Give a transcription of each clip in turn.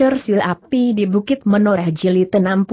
Cersil Api di Bukit Menoreh Jilid 65.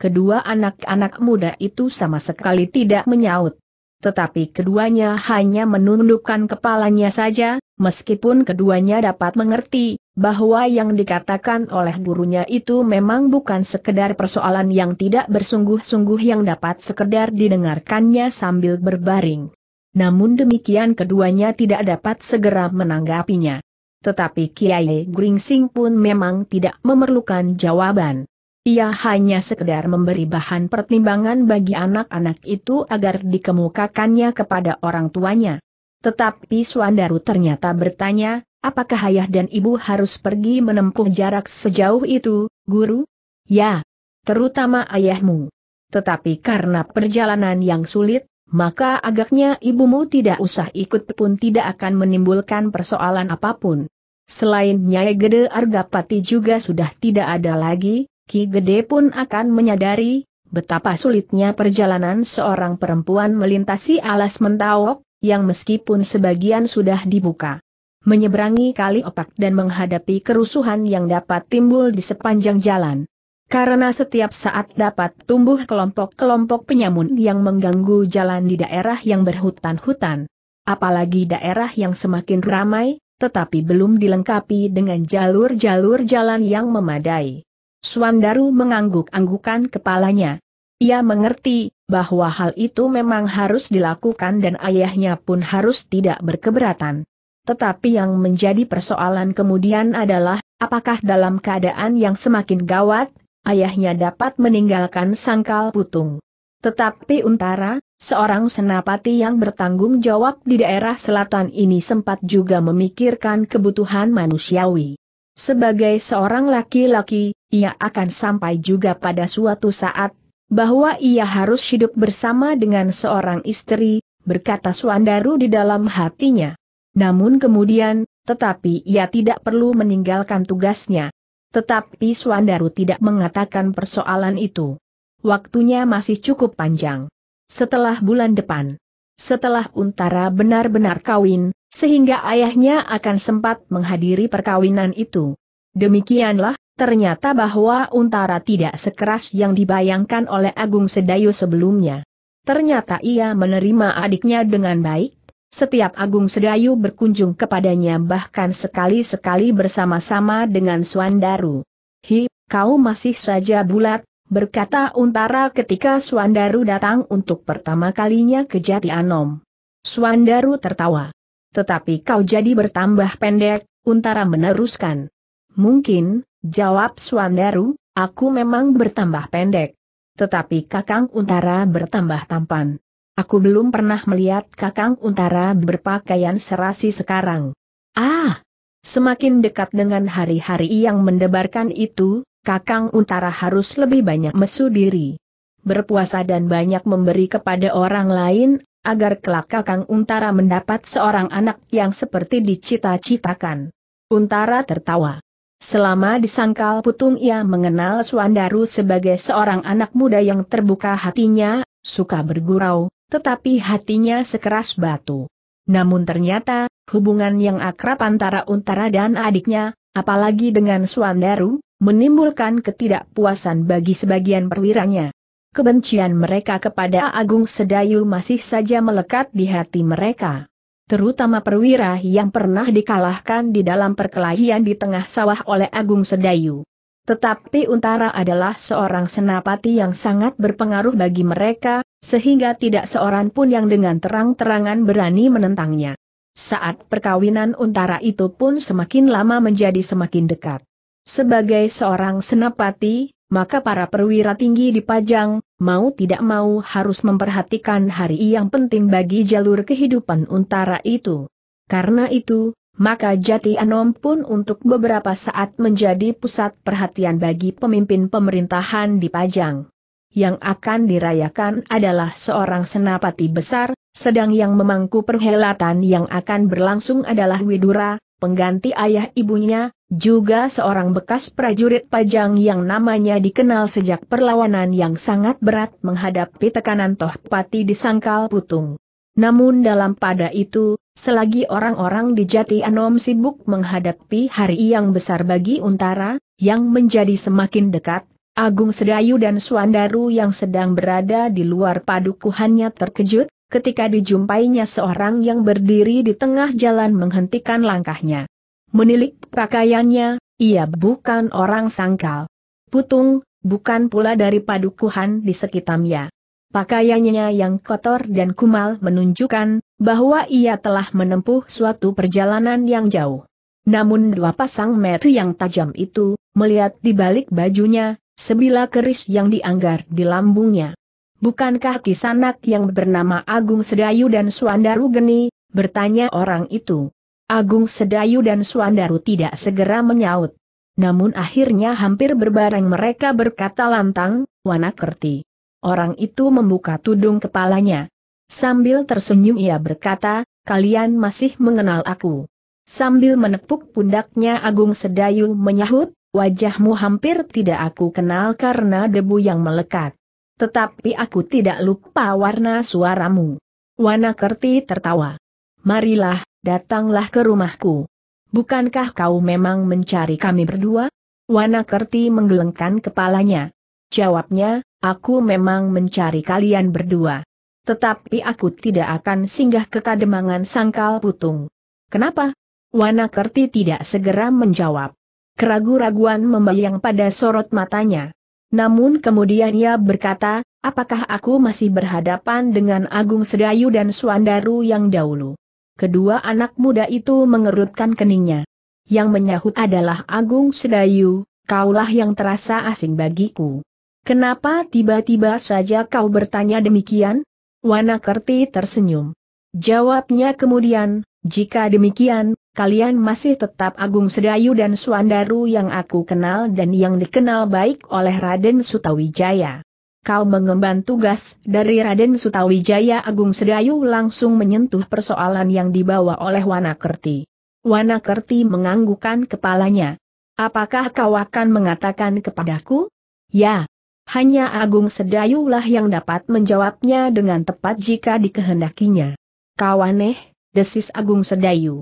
Kedua anak-anak muda itu sama sekali tidak menyaut. Tetapi keduanya hanya menundukkan kepalanya saja, meskipun keduanya dapat mengerti, bahwa yang dikatakan oleh gurunya itu memang bukan sekedar persoalan yang tidak bersungguh-sungguh yang dapat sekedar didengarkannya sambil berbaring. Namun demikian keduanya tidak dapat segera menanggapinya tetapi Kiai Gringsing pun memang tidak memerlukan jawaban. Ia hanya sekedar memberi bahan pertimbangan bagi anak-anak itu agar dikemukakannya kepada orang tuanya. Tetapi Suandaru ternyata bertanya, apakah ayah dan ibu harus pergi menempuh jarak sejauh itu, guru? Ya, terutama ayahmu. Tetapi karena perjalanan yang sulit, maka agaknya ibumu tidak usah ikut pun tidak akan menimbulkan persoalan apapun. Selain Nyai Gede Argapati juga sudah tidak ada lagi, Ki Gede pun akan menyadari betapa sulitnya perjalanan seorang perempuan melintasi alas mentawok, yang meskipun sebagian sudah dibuka. Menyeberangi kali opak dan menghadapi kerusuhan yang dapat timbul di sepanjang jalan. Karena setiap saat dapat tumbuh kelompok-kelompok penyamun yang mengganggu jalan di daerah yang berhutan-hutan. Apalagi daerah yang semakin ramai, tetapi belum dilengkapi dengan jalur-jalur jalan yang memadai. Suandaru mengangguk-anggukan kepalanya. Ia mengerti bahwa hal itu memang harus dilakukan dan ayahnya pun harus tidak berkeberatan. Tetapi yang menjadi persoalan kemudian adalah, apakah dalam keadaan yang semakin gawat, ayahnya dapat meninggalkan sangkal putung. Tetapi Untara, seorang senapati yang bertanggung jawab di daerah selatan ini sempat juga memikirkan kebutuhan manusiawi. Sebagai seorang laki-laki, ia akan sampai juga pada suatu saat, bahwa ia harus hidup bersama dengan seorang istri, berkata Suandaru di dalam hatinya. Namun kemudian, tetapi ia tidak perlu meninggalkan tugasnya. Tetapi Suandaru tidak mengatakan persoalan itu. Waktunya masih cukup panjang. Setelah bulan depan, setelah Untara benar-benar kawin, sehingga ayahnya akan sempat menghadiri perkawinan itu. Demikianlah, ternyata bahwa Untara tidak sekeras yang dibayangkan oleh Agung Sedayu sebelumnya. Ternyata ia menerima adiknya dengan baik, setiap Agung Sedayu berkunjung kepadanya bahkan sekali-sekali bersama-sama dengan Suandaru. Hi, kau masih saja bulat, berkata Untara ketika Suandaru datang untuk pertama kalinya ke Jati Anom. Suandaru tertawa. Tetapi kau jadi bertambah pendek, Untara meneruskan. Mungkin, jawab Suandaru, aku memang bertambah pendek. Tetapi kakang Untara bertambah tampan. Aku belum pernah melihat kakang Untara berpakaian serasi sekarang. Ah! Semakin dekat dengan hari-hari yang mendebarkan itu, kakang Untara harus lebih banyak mesu diri. Berpuasa dan banyak memberi kepada orang lain, agar kelak kakang Untara mendapat seorang anak yang seperti dicita-citakan. Untara tertawa. Selama disangkal putung ia mengenal Suandaru sebagai seorang anak muda yang terbuka hatinya, suka bergurau, tetapi hatinya sekeras batu. Namun ternyata, hubungan yang akrab antara Untara dan adiknya, apalagi dengan Suandaru, menimbulkan ketidakpuasan bagi sebagian perwiranya. Kebencian mereka kepada Agung Sedayu masih saja melekat di hati mereka. Terutama perwira yang pernah dikalahkan di dalam perkelahian di tengah sawah oleh Agung Sedayu. Tetapi Untara adalah seorang senapati yang sangat berpengaruh bagi mereka, sehingga tidak seorang pun yang dengan terang-terangan berani menentangnya. Saat perkawinan untara itu pun semakin lama menjadi semakin dekat. Sebagai seorang senapati, maka para perwira tinggi di pajang, mau tidak mau harus memperhatikan hari yang penting bagi jalur kehidupan untara itu. Karena itu, maka Jati Anom pun untuk beberapa saat menjadi pusat perhatian bagi pemimpin pemerintahan di Pajang yang akan dirayakan adalah seorang senapati besar, sedang yang memangku perhelatan yang akan berlangsung adalah Widura, pengganti ayah ibunya, juga seorang bekas prajurit pajang yang namanya dikenal sejak perlawanan yang sangat berat menghadapi tekanan Tohpati di Sangkal Putung. Namun dalam pada itu, selagi orang-orang di Jati Anom sibuk menghadapi hari yang besar bagi Untara, yang menjadi semakin dekat, Agung Sedayu dan Suandaru yang sedang berada di luar padukuhannya terkejut, ketika dijumpainya seorang yang berdiri di tengah jalan menghentikan langkahnya. Menilik pakaiannya, ia bukan orang sangkal. Putung, bukan pula dari padukuhan di sekitarnya. Pakaiannya yang kotor dan kumal menunjukkan bahwa ia telah menempuh suatu perjalanan yang jauh. Namun dua pasang mata yang tajam itu, melihat di balik bajunya, Sebilah keris yang dianggar di lambungnya. Bukankah kisanak yang bernama Agung Sedayu dan Suandaru Geni, bertanya orang itu. Agung Sedayu dan Suandaru tidak segera menyaut. Namun akhirnya hampir berbareng mereka berkata lantang, Wanakerti. Orang itu membuka tudung kepalanya. Sambil tersenyum ia berkata, kalian masih mengenal aku. Sambil menepuk pundaknya Agung Sedayu menyahut, Wajahmu hampir tidak aku kenal karena debu yang melekat. Tetapi aku tidak lupa warna suaramu. Wanakerti tertawa. Marilah, datanglah ke rumahku. Bukankah kau memang mencari kami berdua? Wanakerti menggelengkan kepalanya. Jawabnya, aku memang mencari kalian berdua. Tetapi aku tidak akan singgah ke kademangan sangkal putung. Kenapa? Wanakerti tidak segera menjawab. Keragu-raguan membayang pada sorot matanya. Namun kemudian ia berkata, apakah aku masih berhadapan dengan Agung Sedayu dan Suandaru yang dahulu? Kedua anak muda itu mengerutkan keningnya. Yang menyahut adalah Agung Sedayu, kaulah yang terasa asing bagiku. Kenapa tiba-tiba saja kau bertanya demikian? Wanakerti tersenyum. Jawabnya kemudian, jika demikian, kalian masih tetap Agung Sedayu dan Suandaru yang aku kenal dan yang dikenal baik oleh Raden Sutawijaya. Kau mengemban tugas dari Raden Sutawijaya Agung Sedayu langsung menyentuh persoalan yang dibawa oleh Wanakerti. Wanakerti menganggukan kepalanya. Apakah kau akan mengatakan kepadaku? Ya, hanya Agung Sedayulah yang dapat menjawabnya dengan tepat jika dikehendakinya. Kau aneh, desis Agung Sedayu.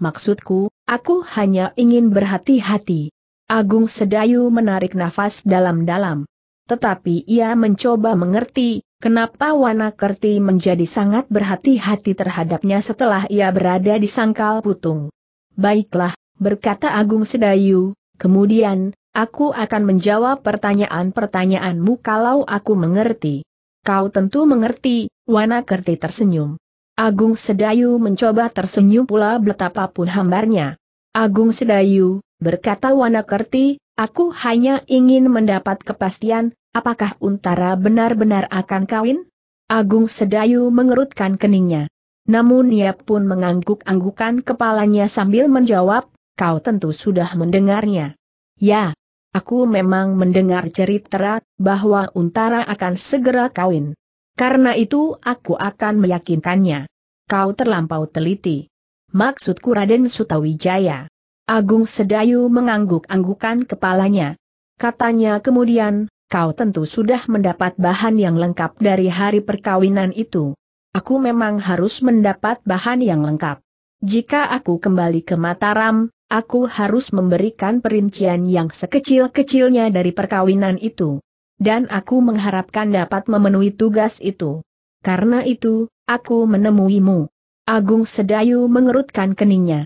Maksudku, aku hanya ingin berhati-hati. Agung Sedayu menarik nafas dalam-dalam. Tetapi ia mencoba mengerti, kenapa Wanakerti menjadi sangat berhati-hati terhadapnya setelah ia berada di sangkal putung. Baiklah, berkata Agung Sedayu, kemudian, aku akan menjawab pertanyaan-pertanyaanmu kalau aku mengerti. Kau tentu mengerti, Wanakerti tersenyum. Agung Sedayu mencoba tersenyum pula betapapun hambarnya. Agung Sedayu, berkata Kerti, aku hanya ingin mendapat kepastian, apakah Untara benar-benar akan kawin? Agung Sedayu mengerutkan keningnya. Namun ia pun mengangguk-anggukan kepalanya sambil menjawab, kau tentu sudah mendengarnya. Ya, aku memang mendengar cerita bahwa Untara akan segera kawin. Karena itu aku akan meyakinkannya kau terlampau teliti. Maksudku Raden Sutawijaya. Agung Sedayu mengangguk-anggukan kepalanya. Katanya kemudian, kau tentu sudah mendapat bahan yang lengkap dari hari perkawinan itu. Aku memang harus mendapat bahan yang lengkap. Jika aku kembali ke Mataram, aku harus memberikan perincian yang sekecil-kecilnya dari perkawinan itu. Dan aku mengharapkan dapat memenuhi tugas itu. Karena itu, aku menemuimu. Agung Sedayu mengerutkan keningnya.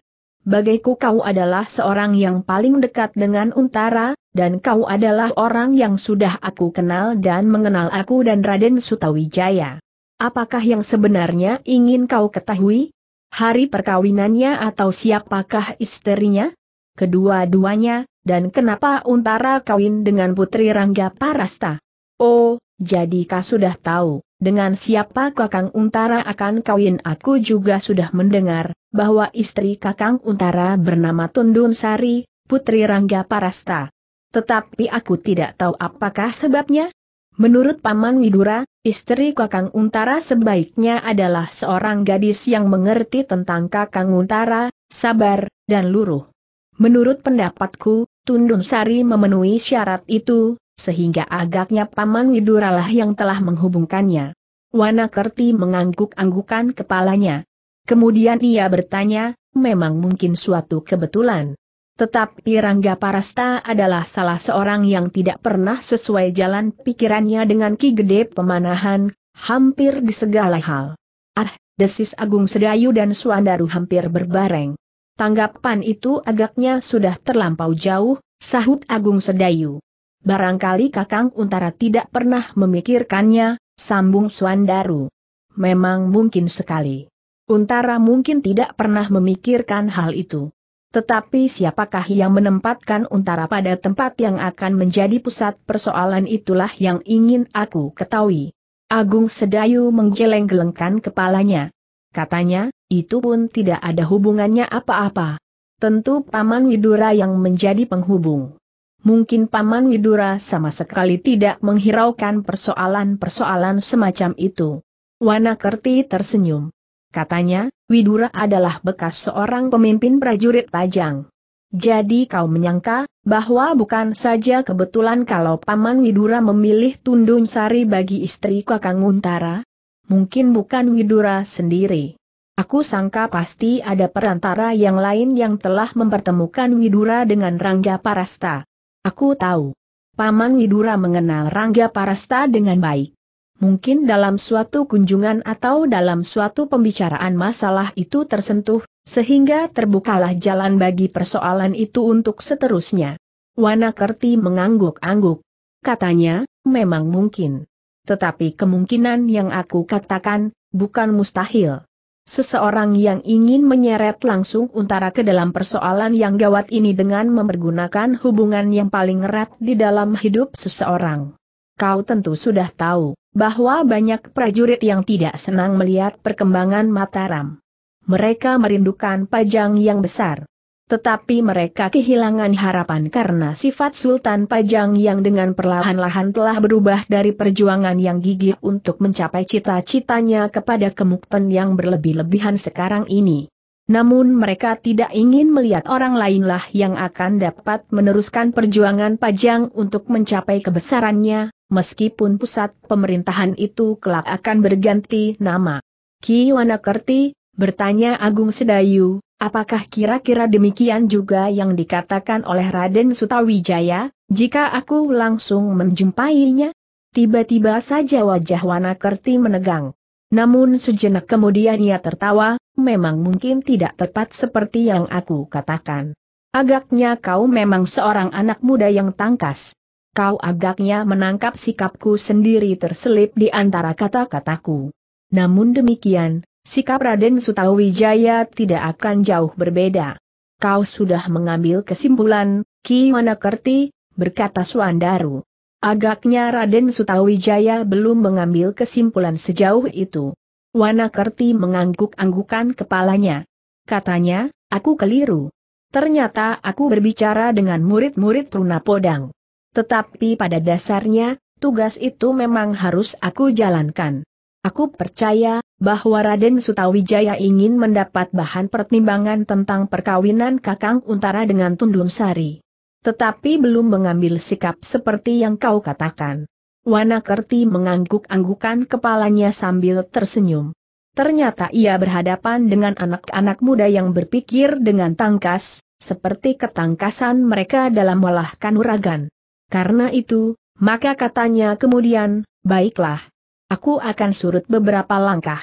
Bagaiku kau adalah seorang yang paling dekat dengan Untara, dan kau adalah orang yang sudah aku kenal dan mengenal aku dan Raden Sutawijaya. Apakah yang sebenarnya ingin kau ketahui? Hari perkawinannya atau siapakah istrinya? Kedua-duanya, dan kenapa Untara kawin dengan Putri Rangga Parasta? Oh, jadi kau sudah tahu dengan siapa Kakang Untara akan kawin aku juga sudah mendengar, bahwa istri Kakang Untara bernama Tundun Sari, Putri Rangga Parasta. Tetapi aku tidak tahu apakah sebabnya. Menurut Paman Widura, istri Kakang Untara sebaiknya adalah seorang gadis yang mengerti tentang Kakang Untara, sabar, dan luruh. Menurut pendapatku, Tundun Sari memenuhi syarat itu, sehingga agaknya Paman Widuralah yang telah menghubungkannya. Wana Kerti mengangguk-anggukan kepalanya. Kemudian ia bertanya, memang mungkin suatu kebetulan. Tetapi Rangga Parasta adalah salah seorang yang tidak pernah sesuai jalan pikirannya dengan Ki Gede Pemanahan, hampir di segala hal. Ah, desis Agung Sedayu dan Suandaru hampir berbareng. Tanggapan itu agaknya sudah terlampau jauh, sahut Agung Sedayu. Barangkali Kakang Untara tidak pernah memikirkannya, sambung Suandaru. Memang mungkin sekali. Untara mungkin tidak pernah memikirkan hal itu. Tetapi siapakah yang menempatkan Untara pada tempat yang akan menjadi pusat persoalan itulah yang ingin aku ketahui. Agung Sedayu menggeleng-gelengkan kepalanya katanya, itu pun tidak ada hubungannya apa-apa. Tentu Paman Widura yang menjadi penghubung. Mungkin Paman Widura sama sekali tidak menghiraukan persoalan-persoalan semacam itu. Wana Kerti tersenyum. Katanya, Widura adalah bekas seorang pemimpin prajurit Pajang. Jadi kau menyangka, bahwa bukan saja kebetulan kalau Paman Widura memilih Tundung Sari bagi istri Kakang Untara, mungkin bukan Widura sendiri. Aku sangka pasti ada perantara yang lain yang telah mempertemukan Widura dengan Rangga Parasta. Aku tahu. Paman Widura mengenal Rangga Parasta dengan baik. Mungkin dalam suatu kunjungan atau dalam suatu pembicaraan masalah itu tersentuh, sehingga terbukalah jalan bagi persoalan itu untuk seterusnya. Wanakerti mengangguk-angguk. Katanya, memang mungkin tetapi kemungkinan yang aku katakan, bukan mustahil. Seseorang yang ingin menyeret langsung Untara ke dalam persoalan yang gawat ini dengan memergunakan hubungan yang paling erat di dalam hidup seseorang. Kau tentu sudah tahu, bahwa banyak prajurit yang tidak senang melihat perkembangan Mataram. Mereka merindukan pajang yang besar. Tetapi mereka kehilangan harapan karena sifat Sultan Pajang yang dengan perlahan-lahan telah berubah dari perjuangan yang gigih untuk mencapai cita-citanya kepada kemukten yang berlebih-lebihan sekarang ini. Namun mereka tidak ingin melihat orang lainlah yang akan dapat meneruskan perjuangan Pajang untuk mencapai kebesarannya, meskipun pusat pemerintahan itu kelak akan berganti nama. Ki Wanakerti. Bertanya Agung Sedayu, apakah kira-kira demikian juga yang dikatakan oleh Raden Sutawijaya, jika aku langsung menjumpainya? Tiba-tiba saja wajah Wanakerti menegang. Namun sejenak kemudian ia tertawa, memang mungkin tidak tepat seperti yang aku katakan. Agaknya kau memang seorang anak muda yang tangkas. Kau agaknya menangkap sikapku sendiri terselip di antara kata-kataku. Namun demikian, Sikap Raden Sutawijaya tidak akan jauh berbeda. Kau sudah mengambil kesimpulan, Ki Wanakerti, berkata Suandaru. Agaknya Raden Sutawijaya belum mengambil kesimpulan sejauh itu. Wanakerti mengangguk-anggukan kepalanya. Katanya, aku keliru. Ternyata aku berbicara dengan murid-murid Runa Podang. Tetapi pada dasarnya, tugas itu memang harus aku jalankan. Aku percaya, bahwa Raden Sutawijaya ingin mendapat bahan pertimbangan tentang perkawinan Kakang Untara dengan Tundun Sari. Tetapi belum mengambil sikap seperti yang kau katakan. Wana Kerti mengangguk-anggukan kepalanya sambil tersenyum. Ternyata ia berhadapan dengan anak-anak muda yang berpikir dengan tangkas, seperti ketangkasan mereka dalam melahkan uragan. Karena itu, maka katanya kemudian, baiklah, Aku akan surut beberapa langkah.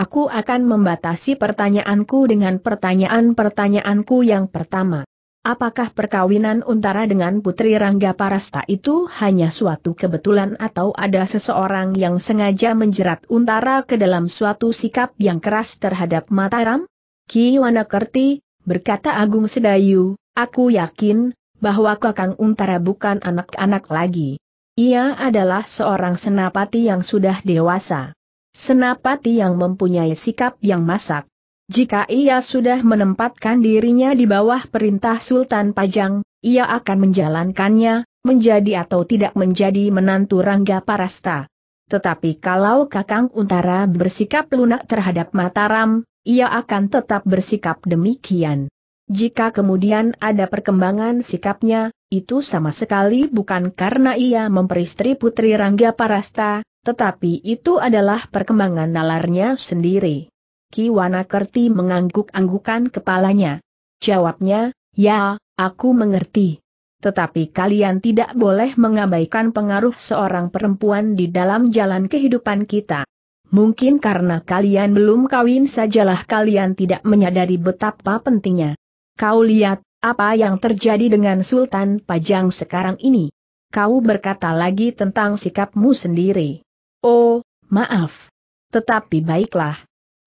Aku akan membatasi pertanyaanku dengan pertanyaan-pertanyaanku yang pertama. Apakah perkawinan Untara dengan Putri Rangga Parasta itu hanya suatu kebetulan atau ada seseorang yang sengaja menjerat Untara ke dalam suatu sikap yang keras terhadap Mataram? Ki Wanakerti berkata Agung Sedayu, aku yakin, bahwa Kakang Untara bukan anak-anak lagi. Ia adalah seorang senapati yang sudah dewasa. Senapati yang mempunyai sikap yang masak. Jika ia sudah menempatkan dirinya di bawah perintah Sultan Pajang, ia akan menjalankannya, menjadi atau tidak menjadi menantu Rangga Parasta. Tetapi kalau Kakang Untara bersikap lunak terhadap Mataram, ia akan tetap bersikap demikian. Jika kemudian ada perkembangan sikapnya, itu sama sekali bukan karena ia memperistri Putri Rangga Parasta, tetapi itu adalah perkembangan nalarnya sendiri. Kiwana Kerti mengangguk-anggukan kepalanya. Jawabnya, ya, aku mengerti. Tetapi kalian tidak boleh mengabaikan pengaruh seorang perempuan di dalam jalan kehidupan kita. Mungkin karena kalian belum kawin sajalah kalian tidak menyadari betapa pentingnya. Kau lihat, apa yang terjadi dengan Sultan Pajang sekarang ini? Kau berkata lagi tentang sikapmu sendiri. Oh, maaf. Tetapi baiklah.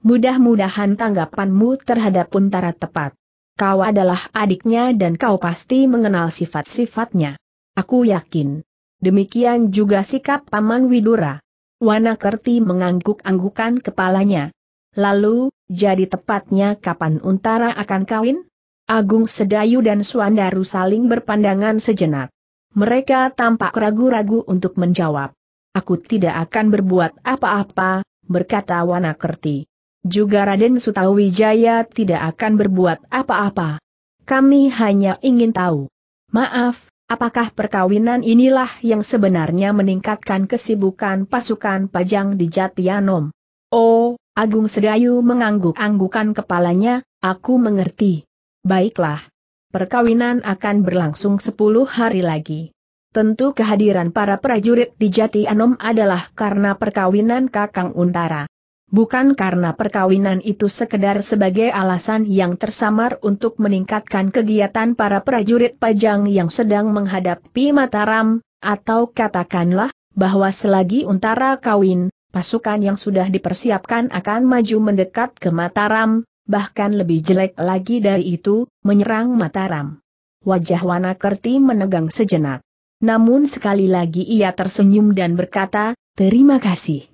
Mudah-mudahan tanggapanmu terhadap Untara tepat. Kau adalah adiknya dan kau pasti mengenal sifat-sifatnya. Aku yakin. Demikian juga sikap Paman Widura. Wanakerti mengangguk-anggukan kepalanya. Lalu, jadi tepatnya kapan Untara akan kawin? Agung Sedayu dan Suandaru saling berpandangan sejenak. Mereka tampak ragu-ragu untuk menjawab. Aku tidak akan berbuat apa-apa, berkata Wanakerti. Juga Raden Sutawijaya tidak akan berbuat apa-apa. Kami hanya ingin tahu. Maaf, apakah perkawinan inilah yang sebenarnya meningkatkan kesibukan pasukan pajang di Jatianom? Oh, Agung Sedayu mengangguk-anggukan kepalanya, aku mengerti. Baiklah. Perkawinan akan berlangsung 10 hari lagi. Tentu kehadiran para prajurit di Jati Anom adalah karena perkawinan Kakang Untara. Bukan karena perkawinan itu sekedar sebagai alasan yang tersamar untuk meningkatkan kegiatan para prajurit pajang yang sedang menghadapi Mataram, atau katakanlah, bahwa selagi Untara kawin, pasukan yang sudah dipersiapkan akan maju mendekat ke Mataram, bahkan lebih jelek lagi dari itu, menyerang Mataram. Wajah Wanakerti menegang sejenak. Namun sekali lagi ia tersenyum dan berkata, terima kasih.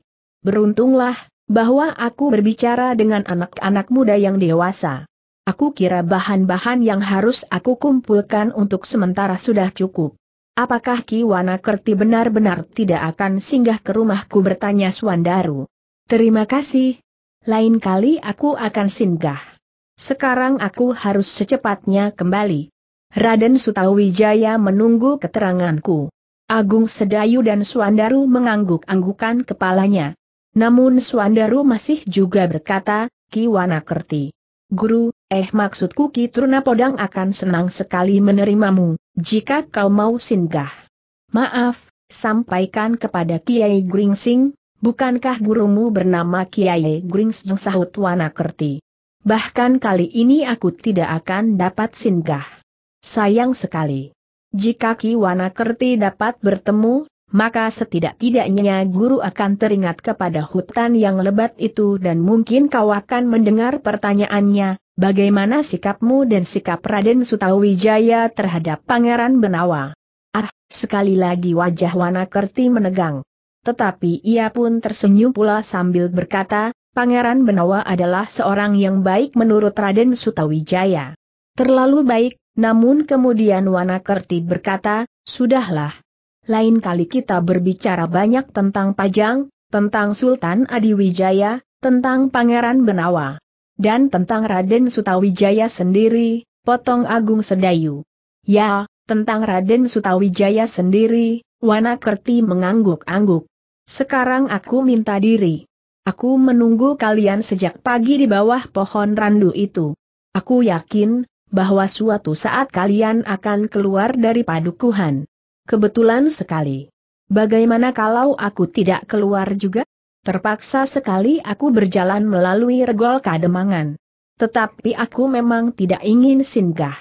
Beruntunglah, bahwa aku berbicara dengan anak-anak muda yang dewasa. Aku kira bahan-bahan yang harus aku kumpulkan untuk sementara sudah cukup. Apakah Ki Wanakerti benar-benar tidak akan singgah ke rumahku bertanya Swandaru. Terima kasih, lain kali aku akan singgah. Sekarang aku harus secepatnya kembali. Raden Sutawijaya menunggu keteranganku. Agung Sedayu dan Suandaru mengangguk-anggukan kepalanya. Namun Suandaru masih juga berkata, Ki Wanakerti, Guru, eh maksudku Ki Trunapodang akan senang sekali menerimamu, jika kau mau singgah. Maaf, sampaikan kepada Kiai Gringsing, Bukankah gurumu bernama Kiai Grings sahut Wanakerti? Bahkan kali ini aku tidak akan dapat singgah. Sayang sekali. Jika Ki Wanakerti dapat bertemu, maka setidak-tidaknya guru akan teringat kepada hutan yang lebat itu dan mungkin kau akan mendengar pertanyaannya, bagaimana sikapmu dan sikap Raden Sutawijaya terhadap Pangeran Benawa? Ah, sekali lagi wajah Wanakerti menegang tetapi ia pun tersenyum pula sambil berkata, Pangeran Benawa adalah seorang yang baik menurut Raden Sutawijaya. Terlalu baik, namun kemudian Wanakerti berkata, Sudahlah. Lain kali kita berbicara banyak tentang Pajang, tentang Sultan Adiwijaya, tentang Pangeran Benawa. Dan tentang Raden Sutawijaya sendiri, potong Agung Sedayu. Ya, tentang Raden Sutawijaya sendiri, Wanakerti mengangguk-angguk sekarang aku minta diri. Aku menunggu kalian sejak pagi di bawah pohon randu itu. Aku yakin, bahwa suatu saat kalian akan keluar dari padukuhan. Kebetulan sekali. Bagaimana kalau aku tidak keluar juga? Terpaksa sekali aku berjalan melalui regol kademangan. Tetapi aku memang tidak ingin singgah.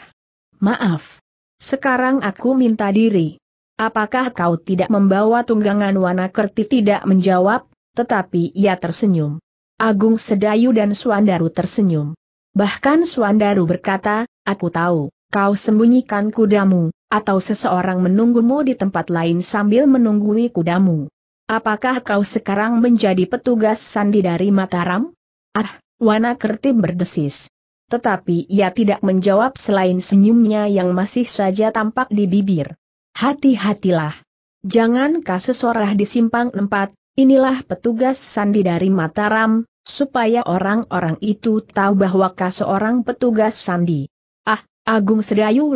Maaf. Sekarang aku minta diri apakah kau tidak membawa tunggangan Wana Kerti tidak menjawab, tetapi ia tersenyum. Agung Sedayu dan Suandaru tersenyum. Bahkan Suandaru berkata, aku tahu, kau sembunyikan kudamu, atau seseorang menunggumu di tempat lain sambil menunggui kudamu. Apakah kau sekarang menjadi petugas sandi dari Mataram? Ah, Wana Kerti berdesis. Tetapi ia tidak menjawab selain senyumnya yang masih saja tampak di bibir. Hati-hatilah. jangan kasesorah di simpang empat, inilah petugas sandi dari Mataram, supaya orang-orang itu tahu bahwa kah seorang petugas sandi. Ah, Agung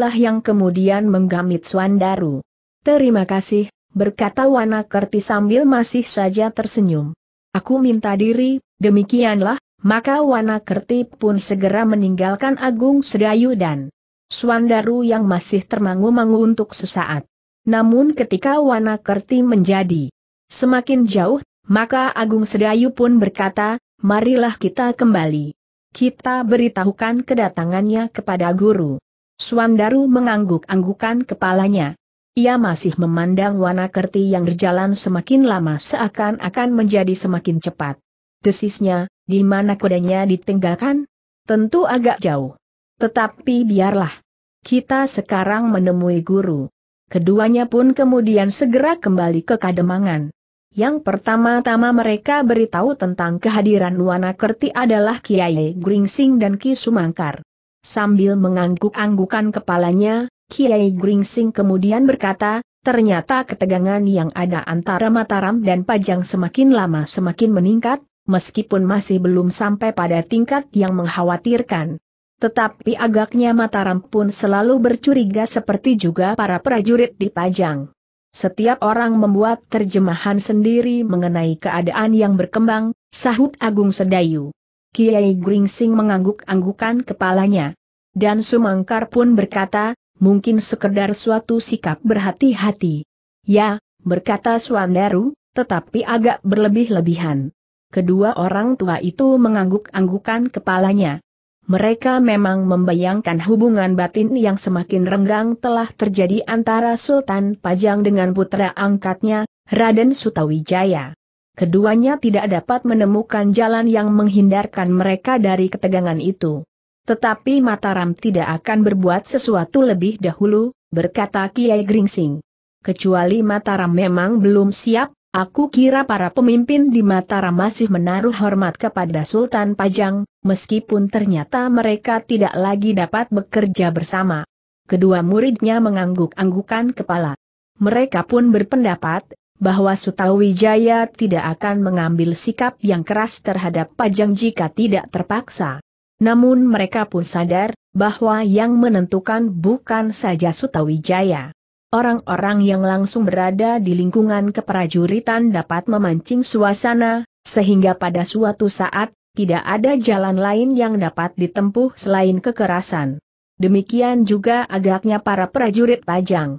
lah yang kemudian menggamit Swandaru. Terima kasih, berkata Wanakerti sambil masih saja tersenyum. Aku minta diri, demikianlah, maka Wana Wanakerti pun segera meninggalkan Agung Sedayu dan Suandaru yang masih termangu-mangu untuk sesaat. Namun ketika Wana Kerti menjadi semakin jauh, maka Agung Sedayu pun berkata, marilah kita kembali. Kita beritahukan kedatangannya kepada guru. Suandaru mengangguk-anggukan kepalanya. Ia masih memandang Wana Kerti yang berjalan semakin lama seakan-akan menjadi semakin cepat. Desisnya, di mana kodanya ditinggalkan? Tentu agak jauh. Tetapi biarlah. Kita sekarang menemui guru. Keduanya pun kemudian segera kembali ke Kademangan. Yang pertama-tama mereka beritahu tentang kehadiran Wana Kerti adalah Kiai Gringsing dan Ki Sumangkar. Sambil mengangguk-anggukan kepalanya, Kiai Gringsing kemudian berkata, ternyata ketegangan yang ada antara Mataram dan Pajang semakin lama semakin meningkat, meskipun masih belum sampai pada tingkat yang mengkhawatirkan. Tetapi agaknya Mataram pun selalu bercuriga seperti juga para prajurit di Pajang. Setiap orang membuat terjemahan sendiri mengenai keadaan yang berkembang, sahut Agung Sedayu. Kiai Gringsing mengangguk-anggukan kepalanya. Dan Sumangkar pun berkata, mungkin sekedar suatu sikap berhati-hati. Ya, berkata Suandaru, tetapi agak berlebih-lebihan. Kedua orang tua itu mengangguk-anggukan kepalanya. Mereka memang membayangkan hubungan batin yang semakin renggang telah terjadi antara Sultan Pajang dengan putra angkatnya, Raden Sutawijaya. Keduanya tidak dapat menemukan jalan yang menghindarkan mereka dari ketegangan itu. Tetapi Mataram tidak akan berbuat sesuatu lebih dahulu, berkata Kiai Gringsing. Kecuali Mataram memang belum siap, Aku kira para pemimpin di Mataram masih menaruh hormat kepada Sultan Pajang, meskipun ternyata mereka tidak lagi dapat bekerja bersama. Kedua muridnya mengangguk-anggukan kepala. Mereka pun berpendapat, bahwa Sutawijaya tidak akan mengambil sikap yang keras terhadap Pajang jika tidak terpaksa. Namun mereka pun sadar, bahwa yang menentukan bukan saja Sutawijaya. Orang-orang yang langsung berada di lingkungan keprajuritan dapat memancing suasana, sehingga pada suatu saat, tidak ada jalan lain yang dapat ditempuh selain kekerasan. Demikian juga agaknya para prajurit pajang.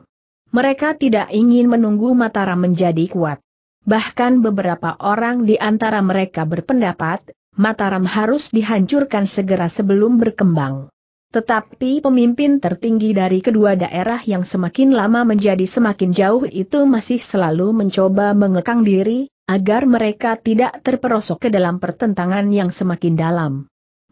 Mereka tidak ingin menunggu Mataram menjadi kuat. Bahkan beberapa orang di antara mereka berpendapat, Mataram harus dihancurkan segera sebelum berkembang. Tetapi pemimpin tertinggi dari kedua daerah yang semakin lama menjadi semakin jauh itu masih selalu mencoba mengekang diri, agar mereka tidak terperosok ke dalam pertentangan yang semakin dalam.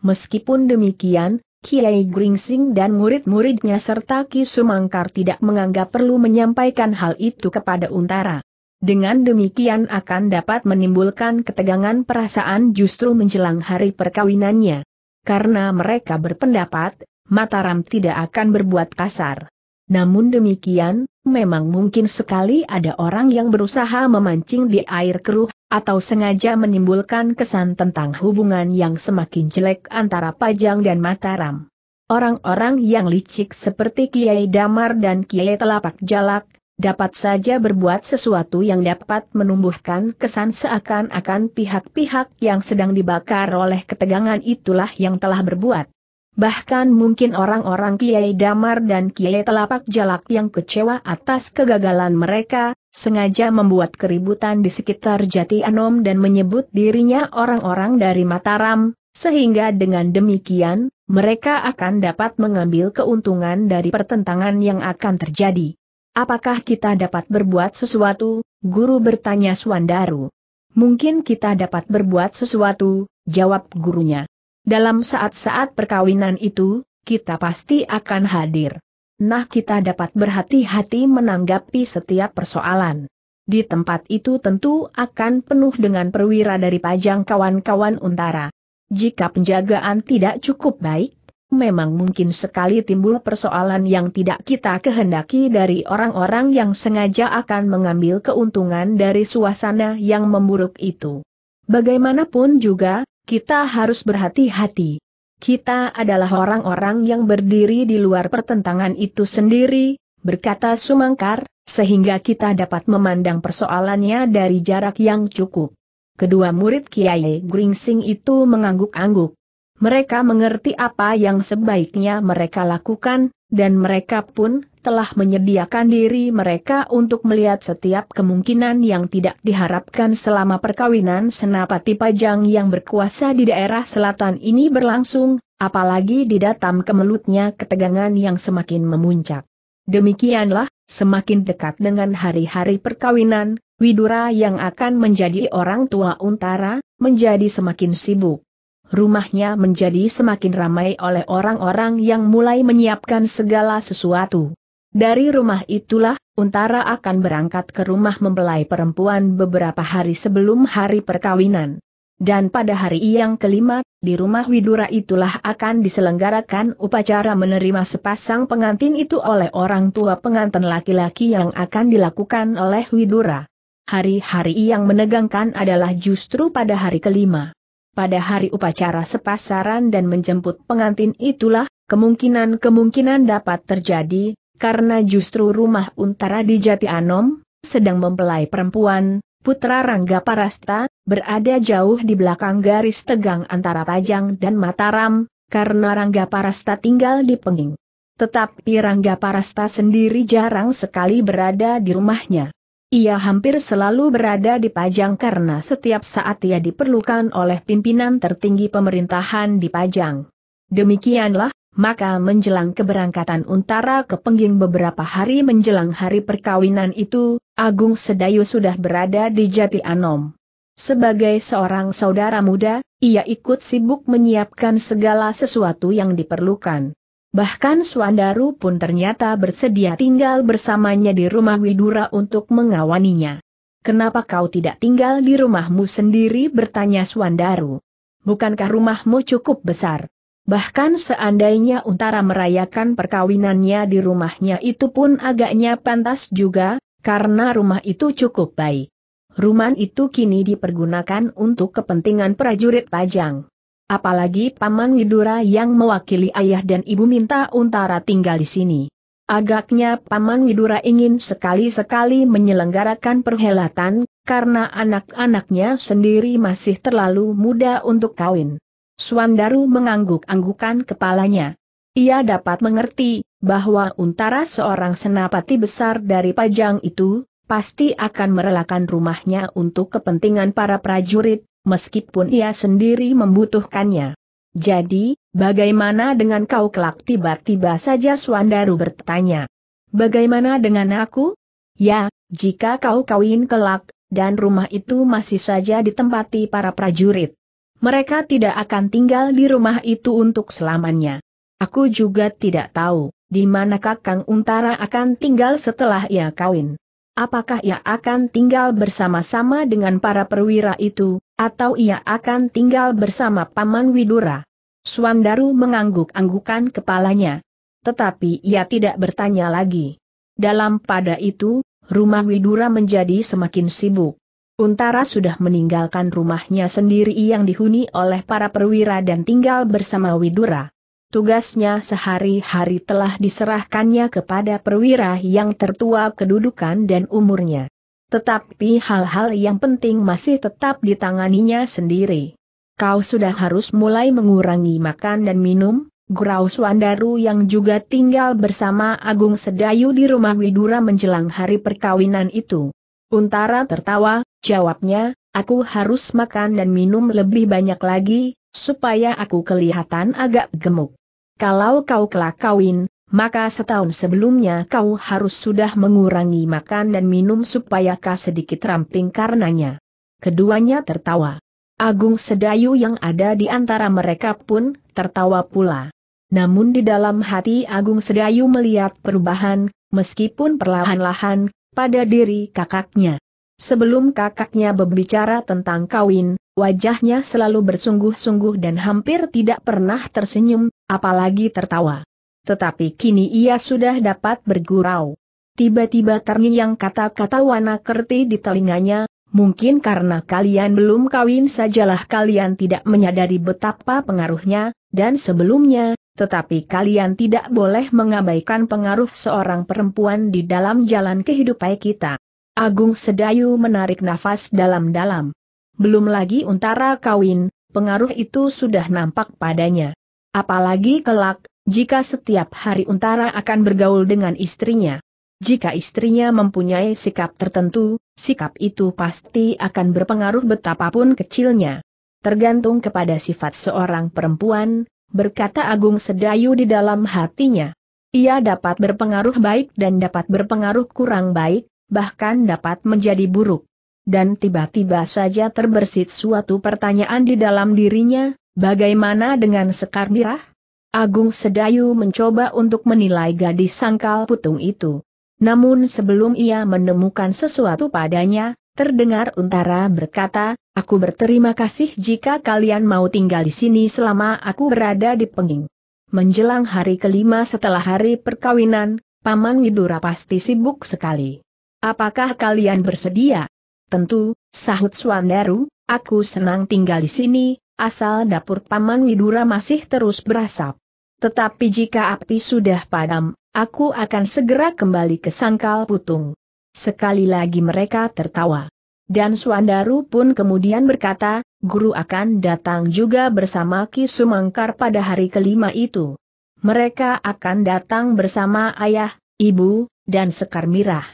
Meskipun demikian, Kiai Gringsing dan murid-muridnya serta Ki Sumangkar tidak menganggap perlu menyampaikan hal itu kepada Untara. Dengan demikian akan dapat menimbulkan ketegangan perasaan justru menjelang hari perkawinannya. Karena mereka berpendapat, Mataram tidak akan berbuat kasar. Namun demikian, memang mungkin sekali ada orang yang berusaha memancing di air keruh, atau sengaja menimbulkan kesan tentang hubungan yang semakin jelek antara Pajang dan Mataram. Orang-orang yang licik seperti Kiai Damar dan Kiai Telapak Jalak, dapat saja berbuat sesuatu yang dapat menumbuhkan kesan seakan-akan pihak-pihak yang sedang dibakar oleh ketegangan itulah yang telah berbuat. Bahkan mungkin orang-orang Kiai Damar dan Kiai Telapak Jalak yang kecewa atas kegagalan mereka, sengaja membuat keributan di sekitar Jati Anom dan menyebut dirinya orang-orang dari Mataram, sehingga dengan demikian, mereka akan dapat mengambil keuntungan dari pertentangan yang akan terjadi. Apakah kita dapat berbuat sesuatu? Guru bertanya Suandaru. Mungkin kita dapat berbuat sesuatu, jawab gurunya. Dalam saat-saat perkawinan itu, kita pasti akan hadir. Nah kita dapat berhati-hati menanggapi setiap persoalan. Di tempat itu tentu akan penuh dengan perwira dari pajang kawan-kawan untara. Jika penjagaan tidak cukup baik, memang mungkin sekali timbul persoalan yang tidak kita kehendaki dari orang-orang yang sengaja akan mengambil keuntungan dari suasana yang memburuk itu. Bagaimanapun juga, kita harus berhati-hati. Kita adalah orang-orang yang berdiri di luar pertentangan itu sendiri, berkata Sumangkar, sehingga kita dapat memandang persoalannya dari jarak yang cukup. Kedua murid Kiai Gringsing itu mengangguk-angguk. Mereka mengerti apa yang sebaiknya mereka lakukan, dan mereka pun telah menyediakan diri mereka untuk melihat setiap kemungkinan yang tidak diharapkan selama perkawinan senapati pajang yang berkuasa di daerah selatan ini berlangsung, apalagi di datam kemelutnya ketegangan yang semakin memuncak. Demikianlah, semakin dekat dengan hari-hari perkawinan, Widura yang akan menjadi orang tua Untara, menjadi semakin sibuk. Rumahnya menjadi semakin ramai oleh orang-orang yang mulai menyiapkan segala sesuatu. Dari rumah itulah, Untara akan berangkat ke rumah membelai perempuan beberapa hari sebelum hari perkawinan. Dan pada hari yang kelima, di rumah Widura itulah akan diselenggarakan upacara menerima sepasang pengantin itu oleh orang tua pengantin laki-laki yang akan dilakukan oleh Widura. Hari-hari yang menegangkan adalah justru pada hari kelima. Pada hari upacara sepasaran dan menjemput pengantin itulah, kemungkinan-kemungkinan dapat terjadi, karena justru rumah Untara di Jati Anom, sedang mempelai perempuan, putra Rangga Parasta, berada jauh di belakang garis tegang antara Pajang dan Mataram, karena Rangga Parasta tinggal di Penging. Tetapi Rangga Parasta sendiri jarang sekali berada di rumahnya. Ia hampir selalu berada di Pajang karena setiap saat ia diperlukan oleh pimpinan tertinggi pemerintahan di Pajang. Demikianlah, maka menjelang keberangkatan Untara ke Pengging beberapa hari menjelang hari perkawinan itu, Agung Sedayu sudah berada di Jati Anom. Sebagai seorang saudara muda, ia ikut sibuk menyiapkan segala sesuatu yang diperlukan. Bahkan Suandaru pun ternyata bersedia tinggal bersamanya di rumah Widura untuk mengawaninya. Kenapa kau tidak tinggal di rumahmu sendiri bertanya Suandaru. Bukankah rumahmu cukup besar? Bahkan seandainya Untara merayakan perkawinannya di rumahnya itu pun agaknya pantas juga, karena rumah itu cukup baik. Rumah itu kini dipergunakan untuk kepentingan prajurit pajang. Apalagi Paman Widura yang mewakili ayah dan ibu minta Untara tinggal di sini. Agaknya Paman Widura ingin sekali-sekali menyelenggarakan perhelatan, karena anak-anaknya sendiri masih terlalu muda untuk kawin. Suandaru mengangguk-anggukan kepalanya. Ia dapat mengerti, bahwa untara seorang senapati besar dari Pajang itu, pasti akan merelakan rumahnya untuk kepentingan para prajurit, meskipun ia sendiri membutuhkannya. Jadi, bagaimana dengan kau kelak tiba-tiba saja Suandaru bertanya. Bagaimana dengan aku? Ya, jika kau kawin kelak, dan rumah itu masih saja ditempati para prajurit. Mereka tidak akan tinggal di rumah itu untuk selamanya. Aku juga tidak tahu, di mana Kakang Untara akan tinggal setelah ia kawin. Apakah ia akan tinggal bersama-sama dengan para perwira itu, atau ia akan tinggal bersama Paman Widura? Suandaru mengangguk-anggukan kepalanya. Tetapi ia tidak bertanya lagi. Dalam pada itu, rumah Widura menjadi semakin sibuk. Untara sudah meninggalkan rumahnya sendiri yang dihuni oleh para perwira dan tinggal bersama Widura. Tugasnya sehari-hari telah diserahkannya kepada perwira yang tertua kedudukan dan umurnya. Tetapi hal-hal yang penting masih tetap ditanganinya sendiri. Kau sudah harus mulai mengurangi makan dan minum, Gurau Swandaru yang juga tinggal bersama Agung Sedayu di rumah Widura menjelang hari perkawinan itu. Untara tertawa, jawabnya, aku harus makan dan minum lebih banyak lagi, supaya aku kelihatan agak gemuk. Kalau kau kelak kawin, maka setahun sebelumnya kau harus sudah mengurangi makan dan minum supaya kau sedikit ramping karenanya. Keduanya tertawa. Agung Sedayu yang ada di antara mereka pun tertawa pula. Namun di dalam hati Agung Sedayu melihat perubahan, meskipun perlahan-lahan, pada diri kakaknya. Sebelum kakaknya berbicara tentang kawin, wajahnya selalu bersungguh-sungguh dan hampir tidak pernah tersenyum, apalagi tertawa. Tetapi kini ia sudah dapat bergurau. Tiba-tiba terngiang kata-kata Wana Kerti di telinganya, mungkin karena kalian belum kawin sajalah kalian tidak menyadari betapa pengaruhnya, dan sebelumnya, tetapi kalian tidak boleh mengabaikan pengaruh seorang perempuan di dalam jalan kehidupan kita. Agung Sedayu menarik nafas dalam-dalam. Belum lagi untara kawin, pengaruh itu sudah nampak padanya. Apalagi kelak, jika setiap hari untara akan bergaul dengan istrinya. Jika istrinya mempunyai sikap tertentu, sikap itu pasti akan berpengaruh betapapun kecilnya. Tergantung kepada sifat seorang perempuan, berkata Agung Sedayu di dalam hatinya. Ia dapat berpengaruh baik dan dapat berpengaruh kurang baik, bahkan dapat menjadi buruk. Dan tiba-tiba saja terbersit suatu pertanyaan di dalam dirinya, bagaimana dengan Sekar Mirah? Agung Sedayu mencoba untuk menilai gadis sangkal putung itu. Namun sebelum ia menemukan sesuatu padanya, Terdengar Untara berkata, aku berterima kasih jika kalian mau tinggal di sini selama aku berada di Penging. Menjelang hari kelima setelah hari perkawinan, Paman Widura pasti sibuk sekali. Apakah kalian bersedia? Tentu, sahut Swandaru, aku senang tinggal di sini, asal dapur Paman Widura masih terus berasap. Tetapi jika api sudah padam, aku akan segera kembali ke Sangkal Putung. Sekali lagi mereka tertawa. Dan Suandaru pun kemudian berkata, guru akan datang juga bersama Ki Sumangkar pada hari kelima itu. Mereka akan datang bersama ayah, ibu, dan Sekar Mirah.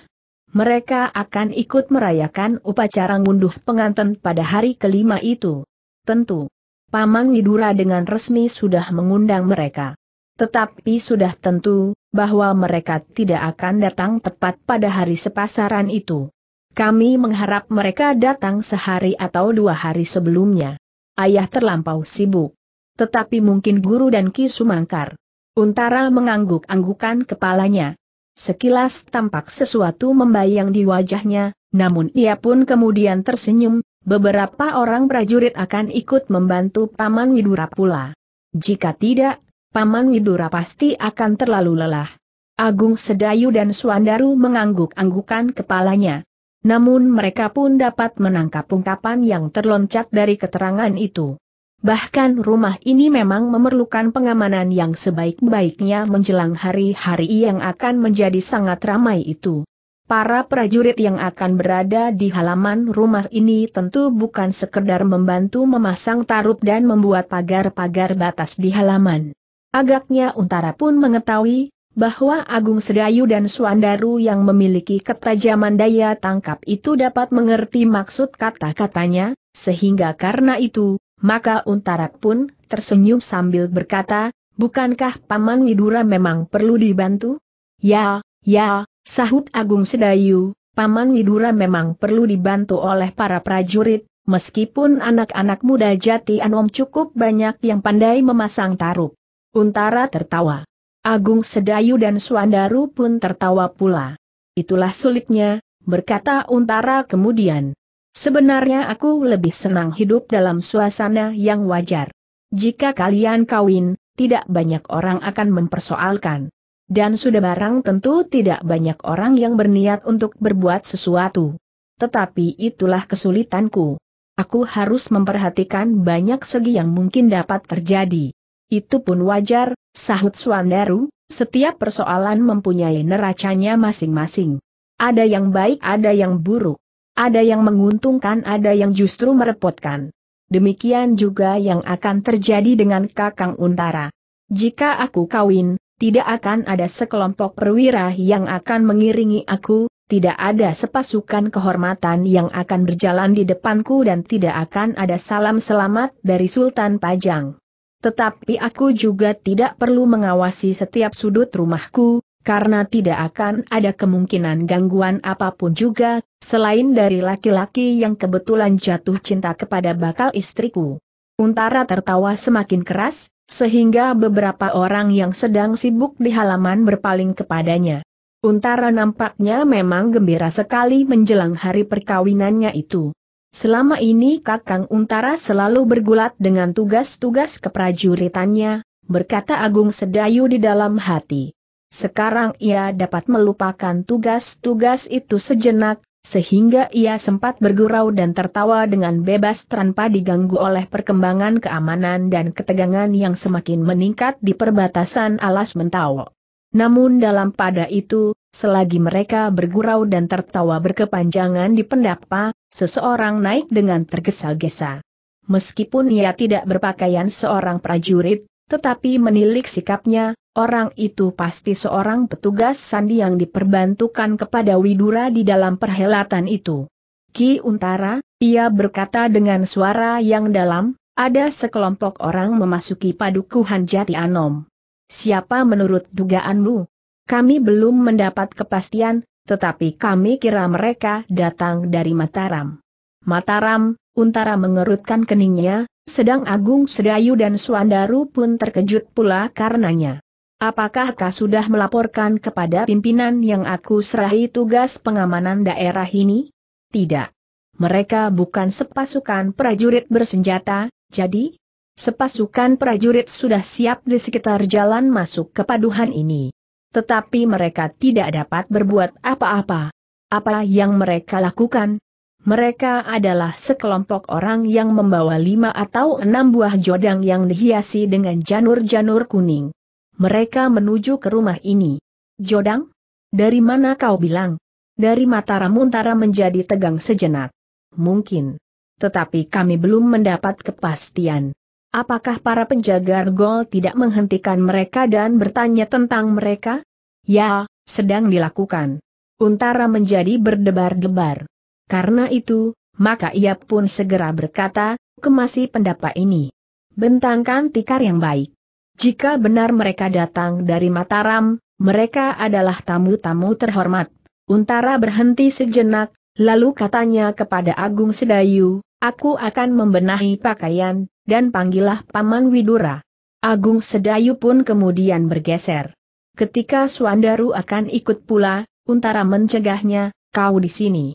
Mereka akan ikut merayakan upacara ngunduh pengantin pada hari kelima itu. Tentu, Paman Widura dengan resmi sudah mengundang mereka. Tetapi sudah tentu, bahwa mereka tidak akan datang tepat pada hari sepasaran itu. Kami mengharap mereka datang sehari atau dua hari sebelumnya. Ayah terlampau sibuk. Tetapi mungkin guru dan Ki Sumangkar. Untara mengangguk-anggukan kepalanya. Sekilas tampak sesuatu membayang di wajahnya, namun ia pun kemudian tersenyum, beberapa orang prajurit akan ikut membantu Paman Widura pula. Jika tidak, Paman Widura pasti akan terlalu lelah. Agung Sedayu dan Suandaru mengangguk-anggukan kepalanya. Namun mereka pun dapat menangkap ungkapan yang terloncat dari keterangan itu. Bahkan rumah ini memang memerlukan pengamanan yang sebaik-baiknya menjelang hari-hari yang akan menjadi sangat ramai itu. Para prajurit yang akan berada di halaman rumah ini tentu bukan sekedar membantu memasang tarub dan membuat pagar-pagar batas di halaman. Agaknya Untara pun mengetahui, bahwa Agung Sedayu dan Suandaru yang memiliki ketajaman daya tangkap itu dapat mengerti maksud kata-katanya, sehingga karena itu, maka Untara pun tersenyum sambil berkata, bukankah Paman Widura memang perlu dibantu? Ya, ya, sahut Agung Sedayu, Paman Widura memang perlu dibantu oleh para prajurit, meskipun anak-anak muda jati Anom cukup banyak yang pandai memasang taruh. Untara tertawa. Agung Sedayu dan Suandaru pun tertawa pula. Itulah sulitnya, berkata Untara kemudian. Sebenarnya aku lebih senang hidup dalam suasana yang wajar. Jika kalian kawin, tidak banyak orang akan mempersoalkan. Dan sudah barang tentu tidak banyak orang yang berniat untuk berbuat sesuatu. Tetapi itulah kesulitanku. Aku harus memperhatikan banyak segi yang mungkin dapat terjadi. Itu pun wajar, sahut Swandaru, setiap persoalan mempunyai neracanya masing-masing. Ada yang baik ada yang buruk. Ada yang menguntungkan ada yang justru merepotkan. Demikian juga yang akan terjadi dengan Kakang Untara. Jika aku kawin, tidak akan ada sekelompok perwira yang akan mengiringi aku, tidak ada sepasukan kehormatan yang akan berjalan di depanku dan tidak akan ada salam selamat dari Sultan Pajang. Tetapi aku juga tidak perlu mengawasi setiap sudut rumahku, karena tidak akan ada kemungkinan gangguan apapun juga, selain dari laki-laki yang kebetulan jatuh cinta kepada bakal istriku. Untara tertawa semakin keras, sehingga beberapa orang yang sedang sibuk di halaman berpaling kepadanya. Untara nampaknya memang gembira sekali menjelang hari perkawinannya itu. Selama ini Kakang Untara selalu bergulat dengan tugas-tugas keprajuritannya, berkata Agung Sedayu di dalam hati. Sekarang ia dapat melupakan tugas-tugas itu sejenak, sehingga ia sempat bergurau dan tertawa dengan bebas tanpa diganggu oleh perkembangan keamanan dan ketegangan yang semakin meningkat di perbatasan alas mentawa. Namun dalam pada itu, Selagi mereka bergurau dan tertawa berkepanjangan di pendapa, seseorang naik dengan tergesa-gesa. Meskipun ia tidak berpakaian seorang prajurit, tetapi menilik sikapnya, orang itu pasti seorang petugas sandi yang diperbantukan kepada Widura di dalam perhelatan itu. Ki Untara, ia berkata dengan suara yang dalam, ada sekelompok orang memasuki padukuhan Jati Anom. Siapa menurut dugaanmu? Kami belum mendapat kepastian, tetapi kami kira mereka datang dari Mataram. Mataram, Untara mengerutkan keningnya, sedang Agung Sedayu dan Suandaru pun terkejut pula karenanya. Apakah kau sudah melaporkan kepada pimpinan yang aku serahi tugas pengamanan daerah ini? Tidak. Mereka bukan sepasukan prajurit bersenjata, jadi? Sepasukan prajurit sudah siap di sekitar jalan masuk ke paduhan ini. Tetapi mereka tidak dapat berbuat apa-apa. Apa yang mereka lakukan? Mereka adalah sekelompok orang yang membawa lima atau enam buah jodang yang dihiasi dengan janur-janur kuning. Mereka menuju ke rumah ini. Jodang? Dari mana kau bilang? Dari Mataram Untara menjadi tegang sejenak. Mungkin. Tetapi kami belum mendapat kepastian. Apakah para penjaga gol tidak menghentikan mereka dan bertanya tentang mereka? Ya, sedang dilakukan. Untara menjadi berdebar-debar. Karena itu, maka ia pun segera berkata, kemasi pendapat ini. Bentangkan tikar yang baik. Jika benar mereka datang dari Mataram, mereka adalah tamu-tamu terhormat. Untara berhenti sejenak, lalu katanya kepada Agung Sedayu, aku akan membenahi pakaian dan panggillah Paman Widura. Agung Sedayu pun kemudian bergeser. Ketika Suandaru akan ikut pula, Untara mencegahnya, kau di sini.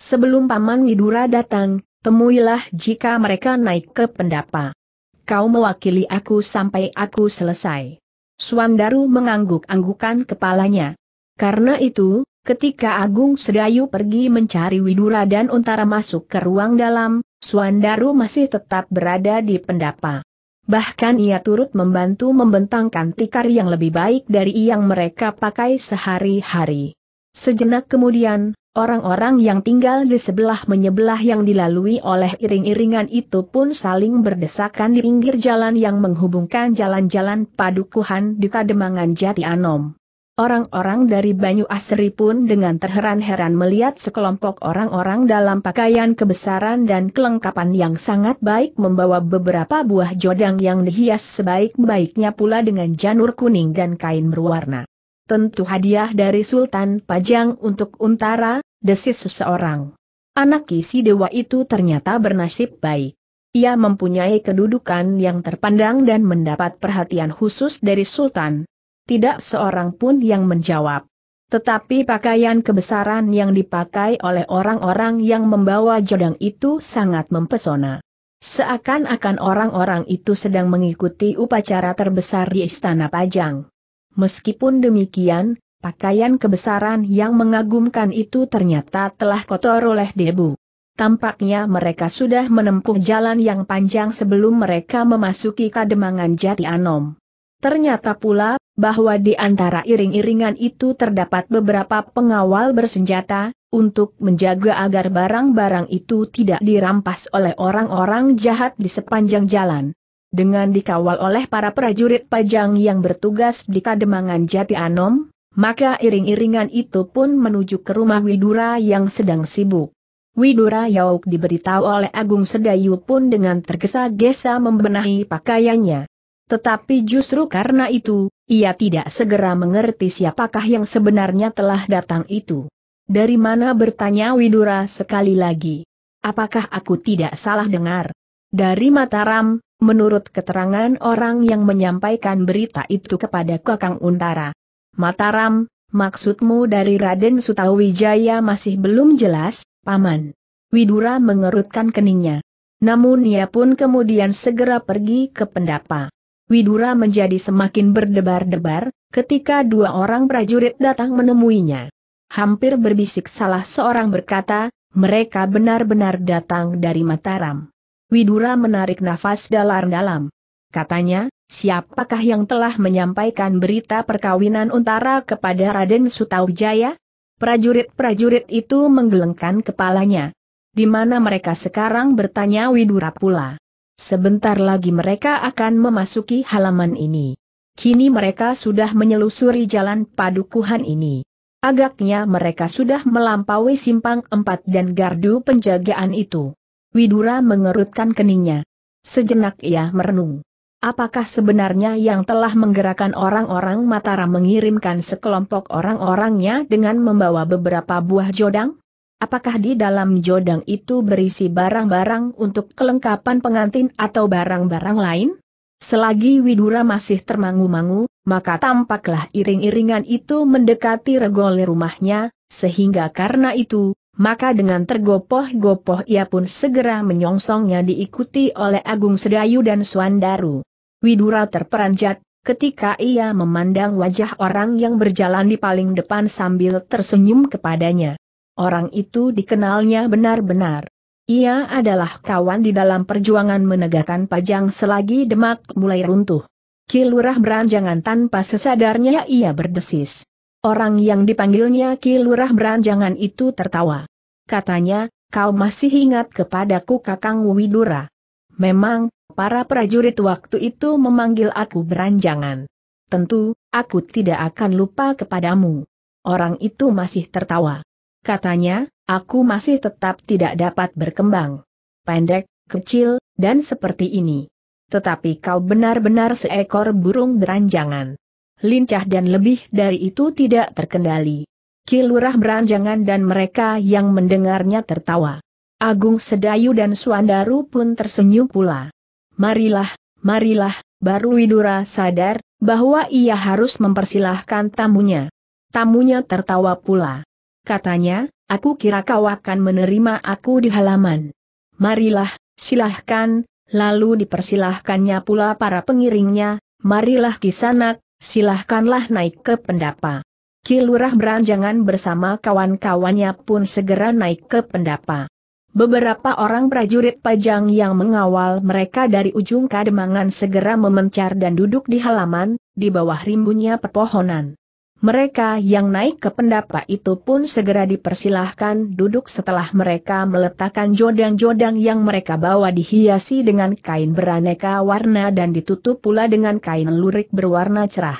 Sebelum Paman Widura datang, temuilah jika mereka naik ke pendapa. Kau mewakili aku sampai aku selesai. Suandaru mengangguk-anggukan kepalanya. Karena itu, Ketika Agung Sedayu pergi mencari Widura dan Untara masuk ke ruang dalam, Suandaru masih tetap berada di pendapa. Bahkan ia turut membantu membentangkan tikar yang lebih baik dari yang mereka pakai sehari-hari. Sejenak kemudian, orang-orang yang tinggal di sebelah menyebelah yang dilalui oleh iring-iringan itu pun saling berdesakan di pinggir jalan yang menghubungkan jalan-jalan padukuhan di Kademangan Jati Anom. Orang-orang dari Banyu Asri pun dengan terheran-heran melihat sekelompok orang-orang dalam pakaian kebesaran dan kelengkapan yang sangat baik membawa beberapa buah jodang yang dihias sebaik-baiknya pula dengan janur kuning dan kain berwarna. Tentu hadiah dari Sultan Pajang untuk Untara, desis seseorang. Anak Kisi Dewa itu ternyata bernasib baik. Ia mempunyai kedudukan yang terpandang dan mendapat perhatian khusus dari Sultan, tidak seorang pun yang menjawab. Tetapi pakaian kebesaran yang dipakai oleh orang-orang yang membawa jodang itu sangat mempesona. Seakan-akan orang-orang itu sedang mengikuti upacara terbesar di Istana Pajang. Meskipun demikian, pakaian kebesaran yang mengagumkan itu ternyata telah kotor oleh debu. Tampaknya mereka sudah menempuh jalan yang panjang sebelum mereka memasuki kademangan Jati Anom. Ternyata pula bahwa di antara iring-iringan itu terdapat beberapa pengawal bersenjata, untuk menjaga agar barang-barang itu tidak dirampas oleh orang-orang jahat di sepanjang jalan. Dengan dikawal oleh para prajurit pajang yang bertugas di Kademangan Jati Anom, maka iring-iringan itu pun menuju ke rumah Widura yang sedang sibuk. Widura Yauk diberitahu oleh Agung Sedayu pun dengan tergesa-gesa membenahi pakaiannya. Tetapi justru karena itu, ia tidak segera mengerti siapakah yang sebenarnya telah datang itu. Dari mana bertanya Widura sekali lagi. Apakah aku tidak salah dengar? Dari Mataram, menurut keterangan orang yang menyampaikan berita itu kepada Kakang Untara. Mataram, maksudmu dari Raden Sutawijaya masih belum jelas, Paman. Widura mengerutkan keningnya. Namun ia pun kemudian segera pergi ke pendapa. Widura menjadi semakin berdebar-debar, ketika dua orang prajurit datang menemuinya. Hampir berbisik salah seorang berkata, mereka benar-benar datang dari Mataram. Widura menarik nafas dalam-dalam. Katanya, siapakah yang telah menyampaikan berita perkawinan Untara kepada Raden Sutawijaya? Prajurit-prajurit itu menggelengkan kepalanya. Di mana mereka sekarang bertanya Widura pula. Sebentar lagi mereka akan memasuki halaman ini. Kini mereka sudah menyelusuri jalan padukuhan ini. Agaknya mereka sudah melampaui simpang empat dan gardu penjagaan itu. Widura mengerutkan keningnya. Sejenak ia merenung. Apakah sebenarnya yang telah menggerakkan orang-orang Mataram mengirimkan sekelompok orang-orangnya dengan membawa beberapa buah jodang? Apakah di dalam jodang itu berisi barang-barang untuk kelengkapan pengantin atau barang-barang lain? Selagi Widura masih termangu-mangu, maka tampaklah iring-iringan itu mendekati regol rumahnya, sehingga karena itu, maka dengan tergopoh-gopoh ia pun segera menyongsongnya diikuti oleh Agung Sedayu dan Suandaru. Widura terperanjat, ketika ia memandang wajah orang yang berjalan di paling depan sambil tersenyum kepadanya. Orang itu dikenalnya benar-benar. Ia adalah kawan di dalam perjuangan menegakkan pajang selagi Demak mulai runtuh. Kilurah Beranjangan tanpa sesadarnya ia berdesis. Orang yang dipanggilnya Kilurah Beranjangan itu tertawa. Katanya, kau masih ingat kepadaku Kakang Widura. Memang, para prajurit waktu itu memanggil aku Beranjangan. Tentu, aku tidak akan lupa kepadamu. Orang itu masih tertawa. Katanya, aku masih tetap tidak dapat berkembang. Pendek, kecil, dan seperti ini. Tetapi kau benar-benar seekor burung beranjangan. Lincah dan lebih dari itu tidak terkendali. Kilurah beranjangan dan mereka yang mendengarnya tertawa. Agung Sedayu dan Suandaru pun tersenyum pula. Marilah, marilah, baru Widura sadar, bahwa ia harus mempersilahkan tamunya. Tamunya tertawa pula katanya, aku kira kau akan menerima aku di halaman. Marilah, silahkan, lalu dipersilahkannya pula para pengiringnya, marilah kisanak, silahkanlah naik ke pendapa. Kilurah beranjangan bersama kawan-kawannya pun segera naik ke pendapa. Beberapa orang prajurit pajang yang mengawal mereka dari ujung kademangan segera memencar dan duduk di halaman, di bawah rimbunnya pepohonan. Mereka yang naik ke pendapa itu pun segera dipersilahkan duduk setelah mereka meletakkan jodang-jodang yang mereka bawa dihiasi dengan kain beraneka warna dan ditutup pula dengan kain lurik berwarna cerah.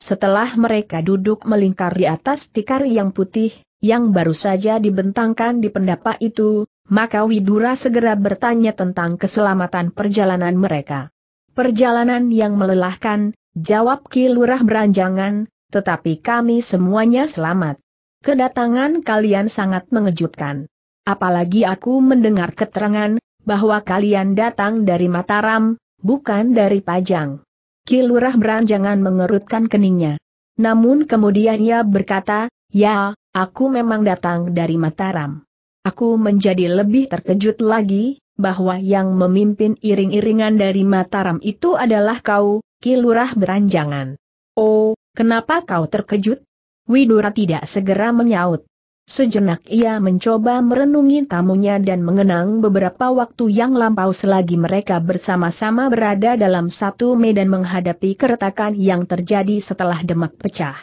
Setelah mereka duduk melingkar di atas tikar yang putih, yang baru saja dibentangkan di pendapa itu, maka Widura segera bertanya tentang keselamatan perjalanan mereka. Perjalanan yang melelahkan, jawab Ki Lurah Beranjangan, tetapi kami semuanya selamat. Kedatangan kalian sangat mengejutkan. Apalagi aku mendengar keterangan, bahwa kalian datang dari Mataram, bukan dari Pajang. Kilurah beranjangan mengerutkan keningnya. Namun kemudian ia berkata, ya, aku memang datang dari Mataram. Aku menjadi lebih terkejut lagi, bahwa yang memimpin iring-iringan dari Mataram itu adalah kau, Kilurah beranjangan. Oh, Kenapa kau terkejut? Widura tidak segera menyaut. Sejenak ia mencoba merenungi tamunya dan mengenang beberapa waktu yang lampau selagi mereka bersama-sama berada dalam satu medan menghadapi keretakan yang terjadi setelah demak pecah.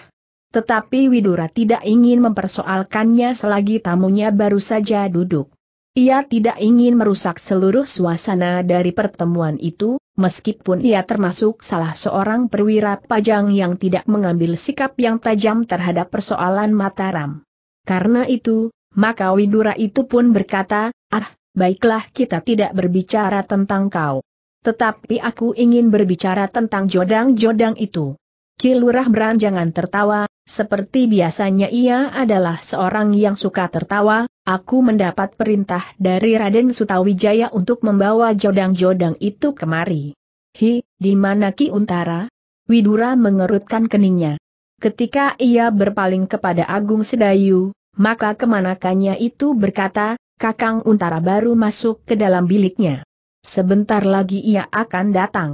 Tetapi Widura tidak ingin mempersoalkannya selagi tamunya baru saja duduk. Ia tidak ingin merusak seluruh suasana dari pertemuan itu, meskipun ia termasuk salah seorang perwira pajang yang tidak mengambil sikap yang tajam terhadap persoalan Mataram. Karena itu, maka Widura itu pun berkata, ah, baiklah kita tidak berbicara tentang kau. Tetapi aku ingin berbicara tentang jodang-jodang itu. Kilurah beranjangan tertawa, seperti biasanya ia adalah seorang yang suka tertawa, aku mendapat perintah dari Raden Sutawijaya untuk membawa jodang-jodang itu kemari. Hi, di mana Ki Untara? Widura mengerutkan keningnya. Ketika ia berpaling kepada Agung Sedayu, maka kemanakannya itu berkata, Kakang Untara baru masuk ke dalam biliknya. Sebentar lagi ia akan datang.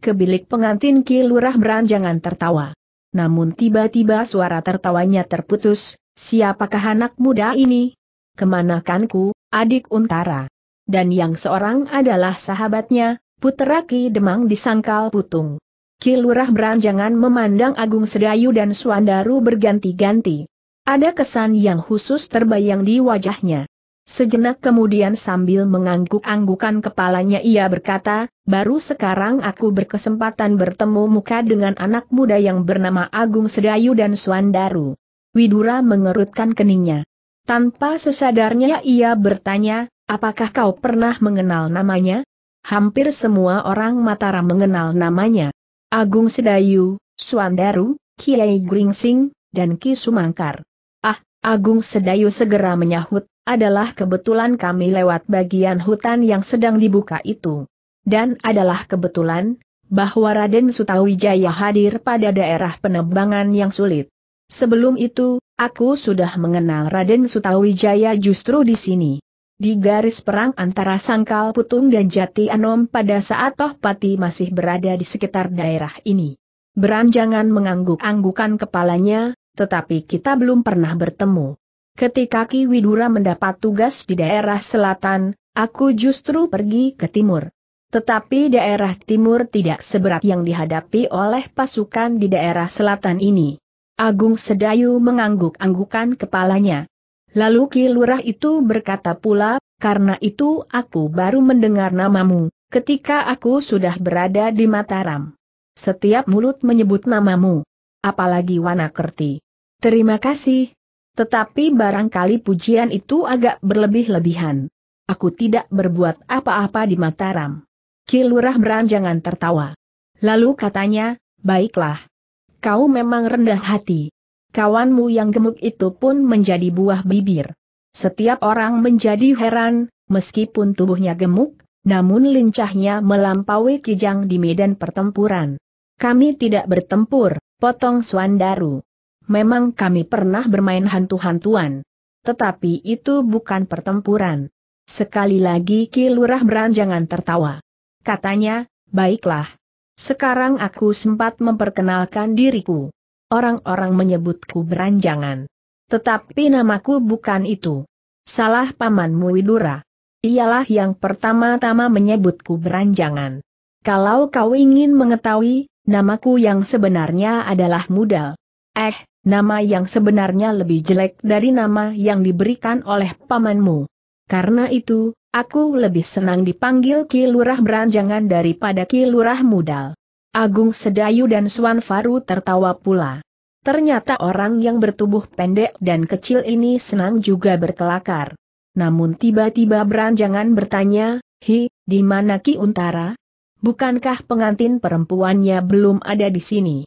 Ke bilik pengantin Ki Lurah beranjangan tertawa. Namun tiba-tiba suara tertawanya terputus, siapakah anak muda ini? Kemanakanku, adik Untara? Dan yang seorang adalah sahabatnya, Putera Ki Demang disangkal putung. Kilurah beranjangan memandang Agung Sedayu dan Suandaru berganti-ganti. Ada kesan yang khusus terbayang di wajahnya. Sejenak kemudian sambil mengangguk-anggukan kepalanya ia berkata, baru sekarang aku berkesempatan bertemu muka dengan anak muda yang bernama Agung Sedayu dan Suandaru. Widura mengerutkan keningnya. Tanpa sesadarnya ia bertanya, apakah kau pernah mengenal namanya? Hampir semua orang Mataram mengenal namanya. Agung Sedayu, Suandaru, Kiai Gringsing, dan Ki Sumangkar. Ah, Agung Sedayu segera menyahut, adalah kebetulan kami lewat bagian hutan yang sedang dibuka itu. Dan adalah kebetulan, bahwa Raden Sutawijaya hadir pada daerah penebangan yang sulit. Sebelum itu, aku sudah mengenal Raden Sutawijaya justru di sini. Di garis perang antara Sangkal Putung dan Jati Anom pada saat Tohpati masih berada di sekitar daerah ini. Beranjangan mengangguk-anggukan kepalanya, tetapi kita belum pernah bertemu. Ketika Ki Widura mendapat tugas di daerah selatan, aku justru pergi ke timur. Tetapi daerah timur tidak seberat yang dihadapi oleh pasukan di daerah selatan ini. Agung Sedayu mengangguk-anggukan kepalanya. Lalu Ki Lurah itu berkata pula, karena itu aku baru mendengar namamu, ketika aku sudah berada di Mataram. Setiap mulut menyebut namamu. Apalagi Wanakerti. Terima kasih, tetapi barangkali pujian itu agak berlebih-lebihan. Aku tidak berbuat apa-apa di Mataram. Kilurah beranjangan tertawa. Lalu katanya, baiklah. Kau memang rendah hati. Kawanmu yang gemuk itu pun menjadi buah bibir. Setiap orang menjadi heran, meskipun tubuhnya gemuk, namun lincahnya melampaui kijang di medan pertempuran. Kami tidak bertempur, potong Swandaru memang kami pernah bermain hantu-hantuan. Tetapi itu bukan pertempuran. Sekali lagi Ki Lurah beranjangan tertawa. Katanya, baiklah. Sekarang aku sempat memperkenalkan diriku. Orang-orang menyebutku beranjangan. Tetapi namaku bukan itu. Salah pamanmu Widura. Ialah yang pertama-tama menyebutku beranjangan. Kalau kau ingin mengetahui, namaku yang sebenarnya adalah Mudal. Eh, Nama yang sebenarnya lebih jelek dari nama yang diberikan oleh pamanmu. Karena itu, aku lebih senang dipanggil Ki Lurah Beranjangan daripada Ki Lurah Mudal. Agung Sedayu dan Swan Faru tertawa pula. Ternyata orang yang bertubuh pendek dan kecil ini senang juga berkelakar. Namun tiba-tiba Beranjangan bertanya, Hi, di mana Ki Untara? Bukankah pengantin perempuannya belum ada di sini?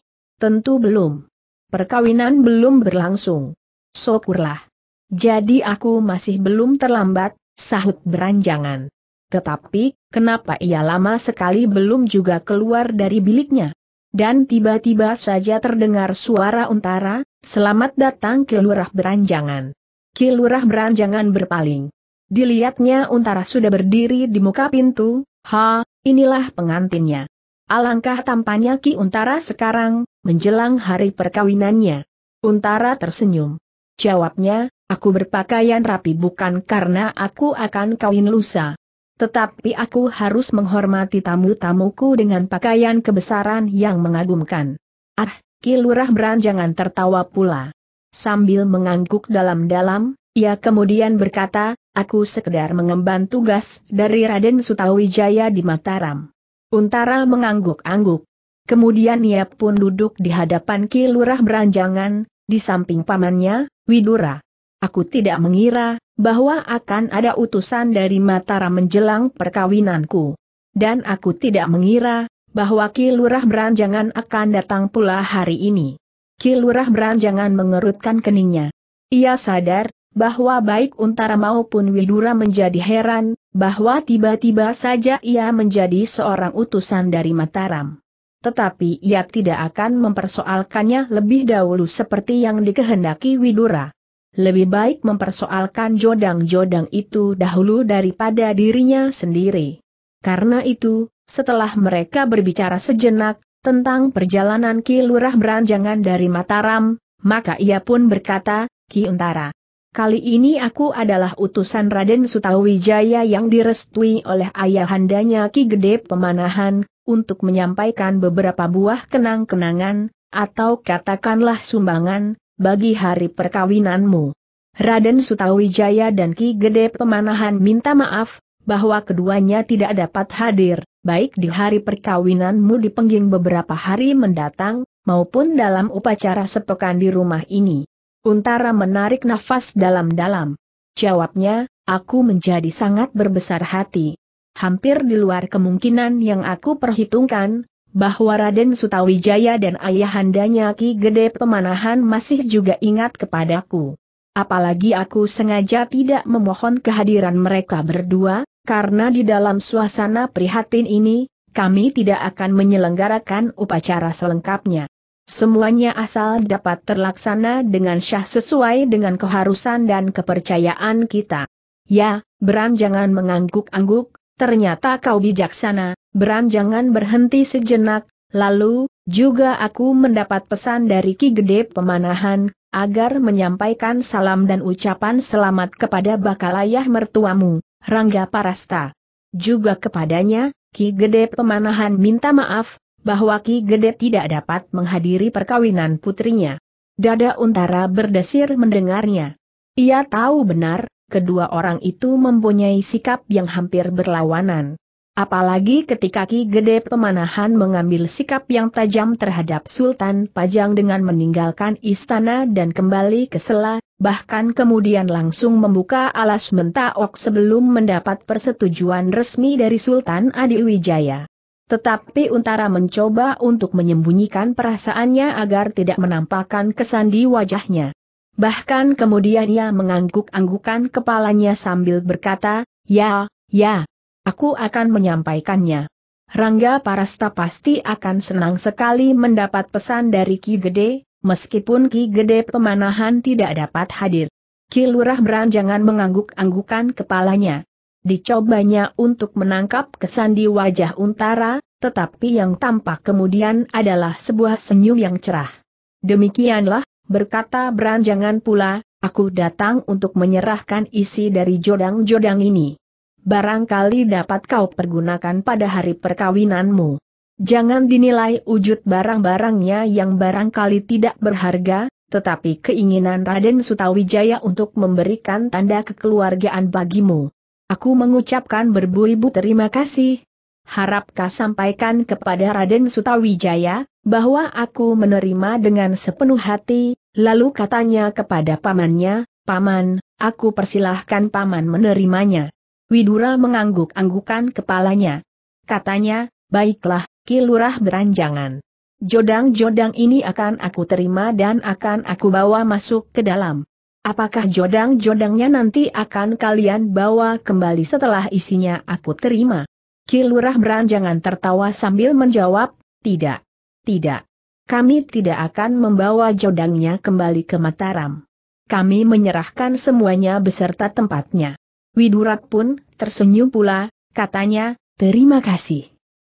Tentu belum. Perkawinan belum berlangsung. Syukurlah. Jadi aku masih belum terlambat, sahut beranjangan. Tetapi, kenapa ia lama sekali belum juga keluar dari biliknya? Dan tiba-tiba saja terdengar suara untara, selamat datang Kilurah Beranjangan. Kilurah Beranjangan berpaling. Dilihatnya untara sudah berdiri di muka pintu, ha, inilah pengantinnya. Alangkah tampannya Ki Untara sekarang, menjelang hari perkawinannya. Untara tersenyum. Jawabnya, aku berpakaian rapi bukan karena aku akan kawin lusa. Tetapi aku harus menghormati tamu-tamuku dengan pakaian kebesaran yang mengagumkan. Ah, Kilurah beranjangan tertawa pula. Sambil mengangguk dalam-dalam, ia kemudian berkata, aku sekedar mengemban tugas dari Raden Sutawijaya di Mataram. Untara mengangguk-angguk. Kemudian ia pun duduk di hadapan Kilurah Beranjangan, di samping pamannya, Widura. Aku tidak mengira bahwa akan ada utusan dari Mataram menjelang perkawinanku. Dan aku tidak mengira bahwa Kilurah Beranjangan akan datang pula hari ini. Kilurah Beranjangan mengerutkan keningnya. Ia sadar bahwa baik Untara maupun Widura menjadi heran, bahwa tiba-tiba saja ia menjadi seorang utusan dari Mataram tetapi ia tidak akan mempersoalkannya lebih dahulu seperti yang dikehendaki Widura. Lebih baik mempersoalkan jodang-jodang itu dahulu daripada dirinya sendiri. Karena itu, setelah mereka berbicara sejenak tentang perjalanan Ki Lurah beranjangan dari Mataram, maka ia pun berkata, Ki Untara, Kali ini aku adalah utusan Raden Sutawijaya yang direstui oleh ayahandanya Ki Gede Pemanahan, untuk menyampaikan beberapa buah kenang-kenangan, atau katakanlah sumbangan, bagi hari perkawinanmu. Raden Sutawijaya dan Ki Gede Pemanahan minta maaf, bahwa keduanya tidak dapat hadir, baik di hari perkawinanmu di pengging beberapa hari mendatang, maupun dalam upacara sepekan di rumah ini. Untara menarik nafas dalam-dalam. Jawabnya, aku menjadi sangat berbesar hati hampir di luar kemungkinan yang aku perhitungkan, bahwa Raden Sutawijaya dan ayahandanya Ki Gede Pemanahan masih juga ingat kepadaku. Apalagi aku sengaja tidak memohon kehadiran mereka berdua, karena di dalam suasana prihatin ini, kami tidak akan menyelenggarakan upacara selengkapnya. Semuanya asal dapat terlaksana dengan syah sesuai dengan keharusan dan kepercayaan kita. Ya, Bram jangan mengangguk-angguk, ternyata kau bijaksana, Beranjangan berhenti sejenak, lalu, juga aku mendapat pesan dari Ki Gede Pemanahan, agar menyampaikan salam dan ucapan selamat kepada bakal ayah mertuamu, Rangga Parasta. Juga kepadanya, Ki Gede Pemanahan minta maaf, bahwa Ki Gede tidak dapat menghadiri perkawinan putrinya. Dada Untara berdesir mendengarnya. Ia tahu benar, kedua orang itu mempunyai sikap yang hampir berlawanan. Apalagi ketika Ki Gede Pemanahan mengambil sikap yang tajam terhadap Sultan Pajang dengan meninggalkan istana dan kembali ke Sela, bahkan kemudian langsung membuka alas mentaok sebelum mendapat persetujuan resmi dari Sultan Adiwijaya. Tetapi Untara mencoba untuk menyembunyikan perasaannya agar tidak menampakkan kesan di wajahnya. Bahkan kemudian ia mengangguk-anggukan kepalanya sambil berkata, Ya, ya, aku akan menyampaikannya. Rangga Parasta pasti akan senang sekali mendapat pesan dari Ki Gede, meskipun Ki Gede pemanahan tidak dapat hadir. Ki Lurah beranjangan mengangguk-anggukan kepalanya. Dicobanya untuk menangkap kesan di wajah Untara, tetapi yang tampak kemudian adalah sebuah senyum yang cerah. Demikianlah berkata beranjangan pula, aku datang untuk menyerahkan isi dari jodang-jodang ini. Barangkali dapat kau pergunakan pada hari perkawinanmu. Jangan dinilai wujud barang-barangnya yang barangkali tidak berharga, tetapi keinginan Raden Sutawijaya untuk memberikan tanda kekeluargaan bagimu. Aku mengucapkan berberibu terima kasih, harapkah sampaikan kepada Raden Sutawijaya, bahwa aku menerima dengan sepenuh hati, lalu katanya kepada pamannya, Paman, aku persilahkan paman menerimanya. Widura mengangguk-anggukan kepalanya. Katanya, baiklah, kilurah beranjangan. Jodang-jodang ini akan aku terima dan akan aku bawa masuk ke dalam. Apakah jodang-jodangnya nanti akan kalian bawa kembali setelah isinya aku terima? Kilurah beranjangan tertawa sambil menjawab, tidak. Tidak. Kami tidak akan membawa jodangnya kembali ke Mataram. Kami menyerahkan semuanya beserta tempatnya. Widurat pun tersenyum pula, katanya, terima kasih.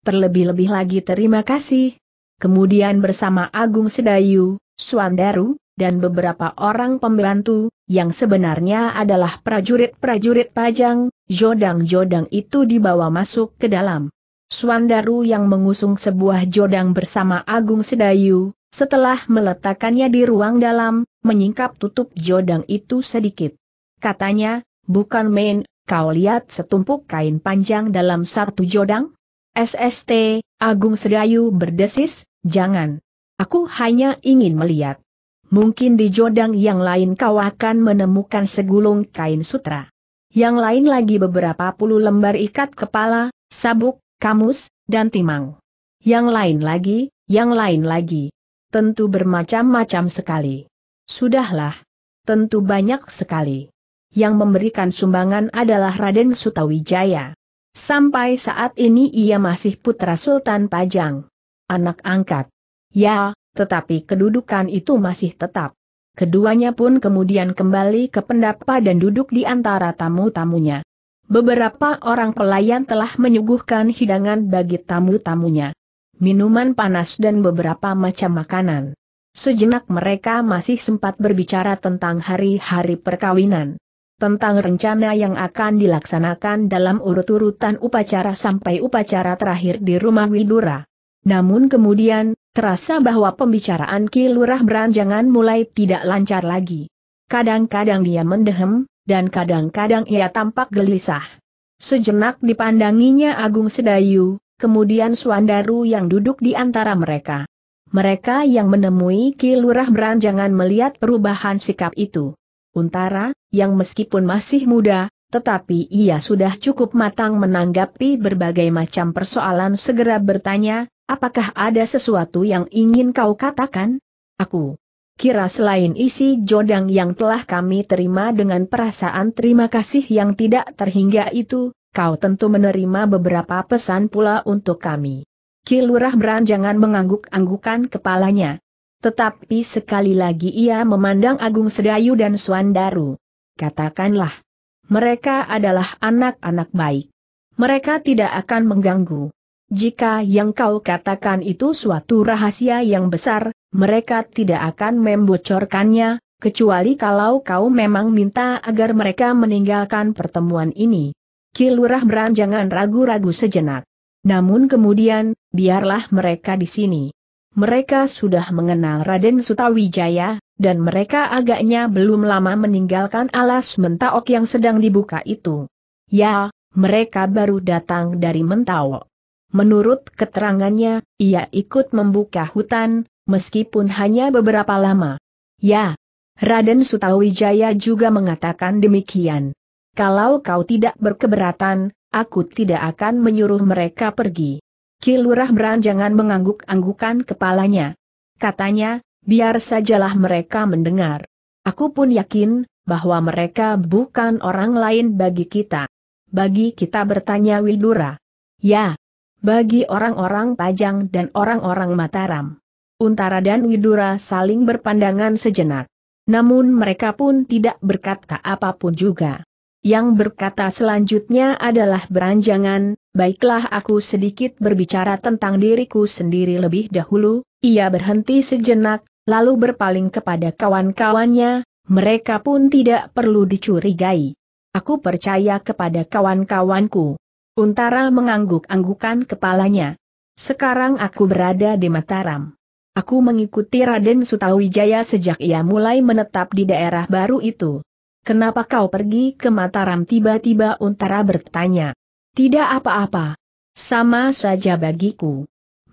Terlebih-lebih lagi terima kasih. Kemudian bersama Agung Sedayu, Suandaru, dan beberapa orang pembantu, yang sebenarnya adalah prajurit-prajurit pajang, jodang-jodang itu dibawa masuk ke dalam. Swandaru yang mengusung sebuah jodang bersama Agung Sedayu, setelah meletakkannya di ruang dalam, menyingkap tutup jodang itu sedikit. Katanya, bukan main, kau lihat setumpuk kain panjang dalam satu jodang? SST, Agung Sedayu berdesis, jangan. Aku hanya ingin melihat. Mungkin di jodang yang lain kau akan menemukan segulung kain sutra yang lain lagi beberapa puluh lembar ikat kepala, sabuk, kamus, dan timang. Yang lain lagi, yang lain lagi. Tentu bermacam-macam sekali. Sudahlah. Tentu banyak sekali. Yang memberikan sumbangan adalah Raden Sutawijaya. Sampai saat ini ia masih putra Sultan Pajang. Anak angkat. Ya, tetapi kedudukan itu masih tetap keduanya pun kemudian kembali ke pendapa dan duduk di antara tamu-tamunya. Beberapa orang pelayan telah menyuguhkan hidangan bagi tamu-tamunya. Minuman panas dan beberapa macam makanan. Sejenak mereka masih sempat berbicara tentang hari-hari perkawinan. Tentang rencana yang akan dilaksanakan dalam urut-urutan upacara sampai upacara terakhir di rumah Widura. Namun kemudian, Terasa bahwa pembicaraan Ki Lurah beranjangan mulai tidak lancar lagi. Kadang-kadang dia mendehem, dan kadang-kadang ia tampak gelisah. Sejenak dipandanginya Agung Sedayu, kemudian Suandaru yang duduk di antara mereka. Mereka yang menemui Ki Lurah Beranjangan melihat perubahan sikap itu. Untara, yang meskipun masih muda, tetapi ia sudah cukup matang menanggapi berbagai macam persoalan segera bertanya, Apakah ada sesuatu yang ingin kau katakan? Aku kira selain isi jodang yang telah kami terima dengan perasaan terima kasih yang tidak terhingga itu, kau tentu menerima beberapa pesan pula untuk kami. Kilurah beranjangan mengangguk-anggukan kepalanya. Tetapi sekali lagi ia memandang Agung Sedayu dan Suandaru. Katakanlah, mereka adalah anak-anak baik. Mereka tidak akan mengganggu. Jika yang kau katakan itu suatu rahasia yang besar, mereka tidak akan membocorkannya, kecuali kalau kau memang minta agar mereka meninggalkan pertemuan ini. Kilurah beranjangan ragu-ragu sejenak. Namun kemudian, biarlah mereka di sini. Mereka sudah mengenal Raden Sutawijaya, dan mereka agaknya belum lama meninggalkan alas mentaok yang sedang dibuka itu. Ya, mereka baru datang dari mentaok. Menurut keterangannya, ia ikut membuka hutan, meskipun hanya beberapa lama. Ya, Raden Sutawijaya juga mengatakan demikian. Kalau kau tidak berkeberatan, aku tidak akan menyuruh mereka pergi. Kilurah beranjangan mengangguk-anggukan kepalanya. Katanya, biar sajalah mereka mendengar. Aku pun yakin, bahwa mereka bukan orang lain bagi kita. Bagi kita bertanya Widura. Ya, bagi orang-orang Pajang dan orang-orang Mataram. Untara dan Widura saling berpandangan sejenak. Namun mereka pun tidak berkata apapun juga. Yang berkata selanjutnya adalah beranjangan, baiklah aku sedikit berbicara tentang diriku sendiri lebih dahulu, ia berhenti sejenak, lalu berpaling kepada kawan-kawannya, mereka pun tidak perlu dicurigai. Aku percaya kepada kawan-kawanku. Untara mengangguk-anggukan kepalanya. Sekarang aku berada di Mataram. Aku mengikuti Raden Sutawijaya sejak ia mulai menetap di daerah baru itu. Kenapa kau pergi ke Mataram tiba-tiba Untara bertanya. Tidak apa-apa. Sama saja bagiku.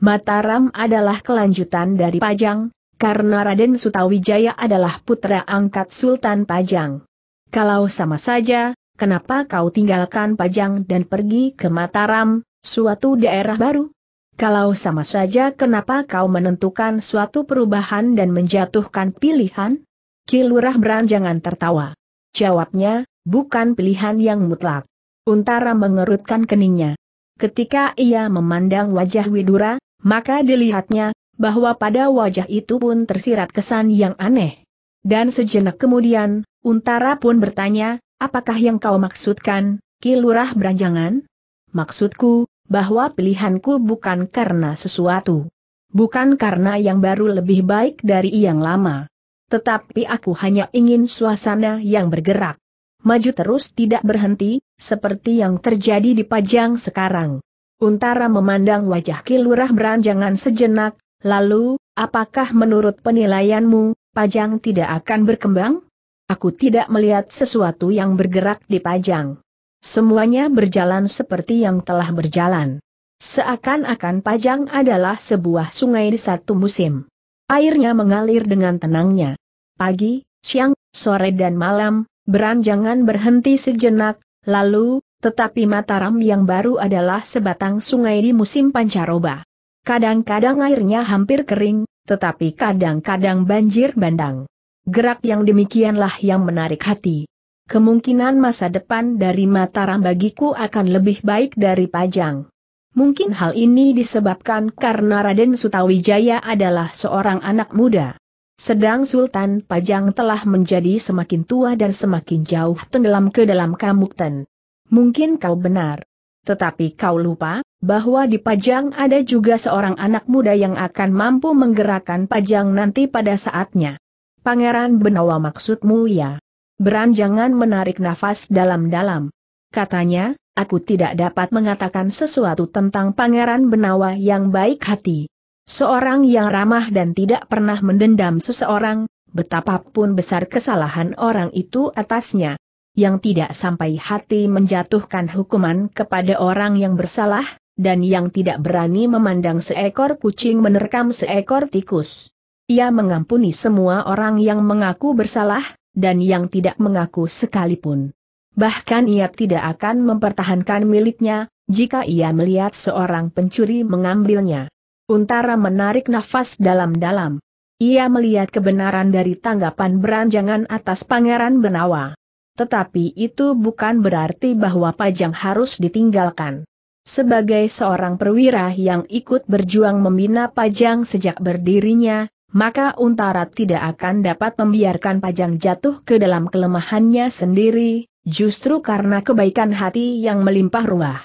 Mataram adalah kelanjutan dari Pajang, karena Raden Sutawijaya adalah putra angkat Sultan Pajang. Kalau sama saja, kenapa kau tinggalkan Pajang dan pergi ke Mataram, suatu daerah baru? Kalau sama saja kenapa kau menentukan suatu perubahan dan menjatuhkan pilihan? Kilurah beranjangan tertawa. Jawabnya, bukan pilihan yang mutlak. Untara mengerutkan keningnya. Ketika ia memandang wajah Widura, maka dilihatnya, bahwa pada wajah itu pun tersirat kesan yang aneh. Dan sejenak kemudian, Untara pun bertanya, Apakah yang kau maksudkan, kilurah Beranjangan? Maksudku, bahwa pilihanku bukan karena sesuatu. Bukan karena yang baru lebih baik dari yang lama. Tetapi aku hanya ingin suasana yang bergerak. Maju terus tidak berhenti, seperti yang terjadi di Pajang sekarang. Untara memandang wajah kilurah Beranjangan sejenak, lalu, apakah menurut penilaianmu, Pajang tidak akan berkembang? Aku tidak melihat sesuatu yang bergerak di pajang. Semuanya berjalan seperti yang telah berjalan. Seakan-akan pajang adalah sebuah sungai di satu musim. Airnya mengalir dengan tenangnya. Pagi, siang, sore dan malam, beranjangan berhenti sejenak, lalu, tetapi Mataram yang baru adalah sebatang sungai di musim pancaroba. Kadang-kadang airnya hampir kering, tetapi kadang-kadang banjir bandang. Gerak yang demikianlah yang menarik hati. Kemungkinan masa depan dari Mataram bagiku akan lebih baik dari Pajang. Mungkin hal ini disebabkan karena Raden Sutawijaya adalah seorang anak muda. Sedang Sultan Pajang telah menjadi semakin tua dan semakin jauh tenggelam ke dalam kamukten. Mungkin kau benar. Tetapi kau lupa, bahwa di Pajang ada juga seorang anak muda yang akan mampu menggerakkan Pajang nanti pada saatnya. Pangeran Benawa maksudmu ya? Beran jangan menarik nafas dalam-dalam. Katanya, aku tidak dapat mengatakan sesuatu tentang Pangeran Benawa yang baik hati. Seorang yang ramah dan tidak pernah mendendam seseorang, betapapun besar kesalahan orang itu atasnya. Yang tidak sampai hati menjatuhkan hukuman kepada orang yang bersalah, dan yang tidak berani memandang seekor kucing menerkam seekor tikus. Ia mengampuni semua orang yang mengaku bersalah, dan yang tidak mengaku sekalipun. Bahkan ia tidak akan mempertahankan miliknya, jika ia melihat seorang pencuri mengambilnya. Untara menarik nafas dalam-dalam. Ia melihat kebenaran dari tanggapan beranjangan atas Pangeran Benawa. Tetapi itu bukan berarti bahwa Pajang harus ditinggalkan. Sebagai seorang perwira yang ikut berjuang membina Pajang sejak berdirinya, maka Untarat tidak akan dapat membiarkan Pajang jatuh ke dalam kelemahannya sendiri, justru karena kebaikan hati yang melimpah ruah.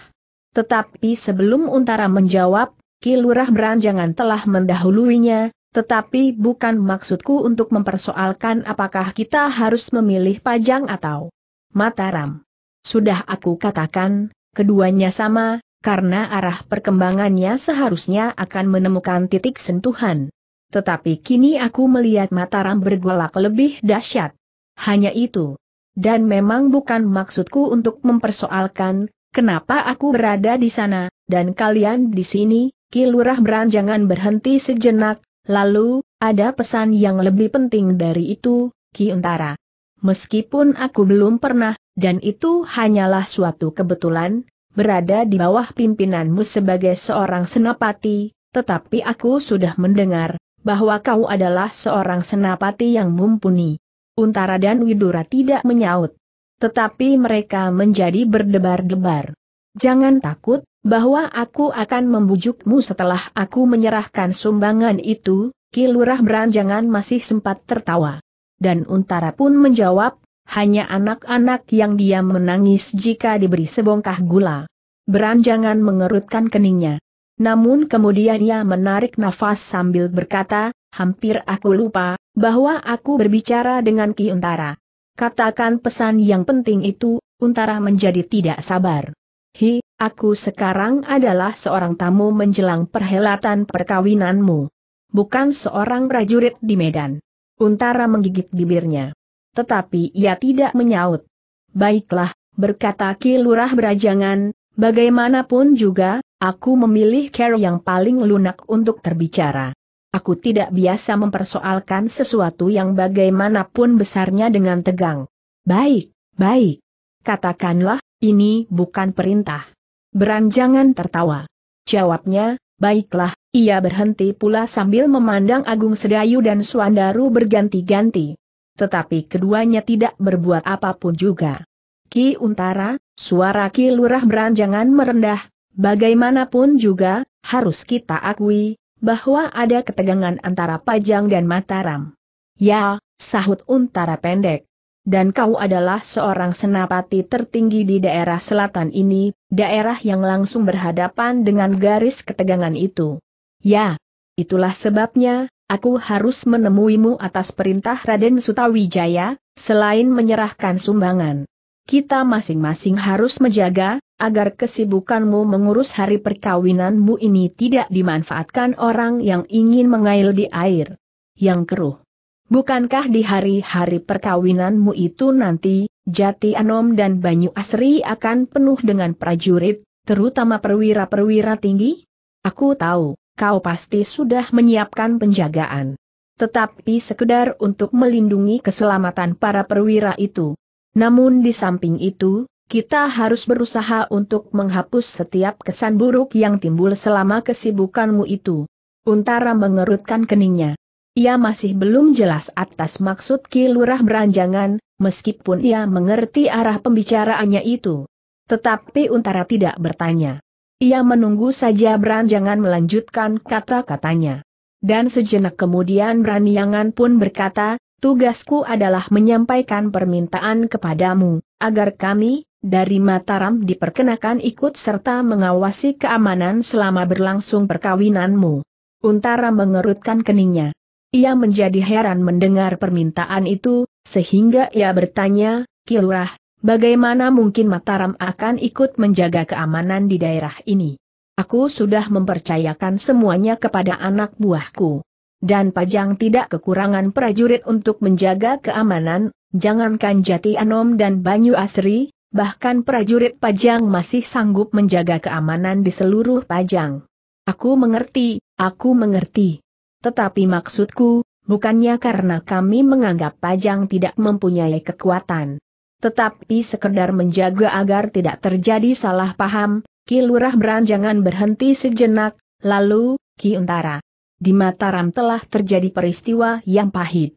Tetapi sebelum Untara menjawab, Kilurah Beranjangan telah mendahuluinya, tetapi bukan maksudku untuk mempersoalkan apakah kita harus memilih Pajang atau Mataram. Sudah aku katakan, keduanya sama, karena arah perkembangannya seharusnya akan menemukan titik sentuhan. Tetapi kini aku melihat Mataram bergolak lebih dahsyat. Hanya itu. Dan memang bukan maksudku untuk mempersoalkan, kenapa aku berada di sana, dan kalian di sini, Kilurah beranjangan berhenti sejenak, lalu, ada pesan yang lebih penting dari itu, Ki Untara. Meskipun aku belum pernah, dan itu hanyalah suatu kebetulan, berada di bawah pimpinanmu sebagai seorang senapati, tetapi aku sudah mendengar, bahwa kau adalah seorang senapati yang mumpuni. Untara dan Widura tidak menyaut. Tetapi mereka menjadi berdebar-debar. Jangan takut, bahwa aku akan membujukmu setelah aku menyerahkan sumbangan itu, Kilurah Beranjangan masih sempat tertawa. Dan Untara pun menjawab, hanya anak-anak yang diam menangis jika diberi sebongkah gula. Beranjangan mengerutkan keningnya. Namun kemudian ia menarik nafas sambil berkata, hampir aku lupa, bahwa aku berbicara dengan Ki Untara. Katakan pesan yang penting itu, Untara menjadi tidak sabar. Hi, aku sekarang adalah seorang tamu menjelang perhelatan perkawinanmu. Bukan seorang prajurit di Medan. Untara menggigit bibirnya. Tetapi ia tidak menyaut. Baiklah, berkata Ki Lurah Berajangan, bagaimanapun juga, Aku memilih Carol yang paling lunak untuk terbicara. Aku tidak biasa mempersoalkan sesuatu yang bagaimanapun besarnya dengan tegang. Baik, baik. Katakanlah, ini bukan perintah. Beranjangan tertawa. Jawabnya, baiklah, ia berhenti pula sambil memandang Agung Sedayu dan Suandaru berganti-ganti. Tetapi keduanya tidak berbuat apapun juga. Ki Untara, suara Ki Lurah beranjangan merendah, Bagaimanapun juga, harus kita akui, bahwa ada ketegangan antara Pajang dan Mataram. Ya, sahut Untara pendek. Dan kau adalah seorang senapati tertinggi di daerah selatan ini, daerah yang langsung berhadapan dengan garis ketegangan itu. Ya, itulah sebabnya, aku harus menemuimu atas perintah Raden Sutawijaya, selain menyerahkan sumbangan kita masing-masing harus menjaga, agar kesibukanmu mengurus hari perkawinanmu ini tidak dimanfaatkan orang yang ingin mengail di air yang keruh. Bukankah di hari-hari perkawinanmu itu nanti, Jati Anom dan Banyu Asri akan penuh dengan prajurit, terutama perwira-perwira tinggi? Aku tahu, kau pasti sudah menyiapkan penjagaan. Tetapi sekedar untuk melindungi keselamatan para perwira itu, namun di samping itu, kita harus berusaha untuk menghapus setiap kesan buruk yang timbul selama kesibukanmu itu. Untara mengerutkan keningnya. Ia masih belum jelas atas maksud Ki Beranjangan, meskipun ia mengerti arah pembicaraannya itu. Tetapi Untara tidak bertanya. Ia menunggu saja Beranjangan melanjutkan kata-katanya. Dan sejenak kemudian Beraniangan pun berkata, Tugasku adalah menyampaikan permintaan kepadamu, agar kami, dari Mataram diperkenakan ikut serta mengawasi keamanan selama berlangsung perkawinanmu. Untara mengerutkan keningnya. Ia menjadi heran mendengar permintaan itu, sehingga ia bertanya, Kilurah, bagaimana mungkin Mataram akan ikut menjaga keamanan di daerah ini? Aku sudah mempercayakan semuanya kepada anak buahku dan Pajang tidak kekurangan prajurit untuk menjaga keamanan, jangankan Jati Anom dan Banyu Asri, bahkan prajurit Pajang masih sanggup menjaga keamanan di seluruh Pajang. Aku mengerti, aku mengerti. Tetapi maksudku, bukannya karena kami menganggap Pajang tidak mempunyai kekuatan. Tetapi sekedar menjaga agar tidak terjadi salah paham, Ki Lurah Beranjangan berhenti sejenak, lalu, Ki Untara di Mataram telah terjadi peristiwa yang pahit.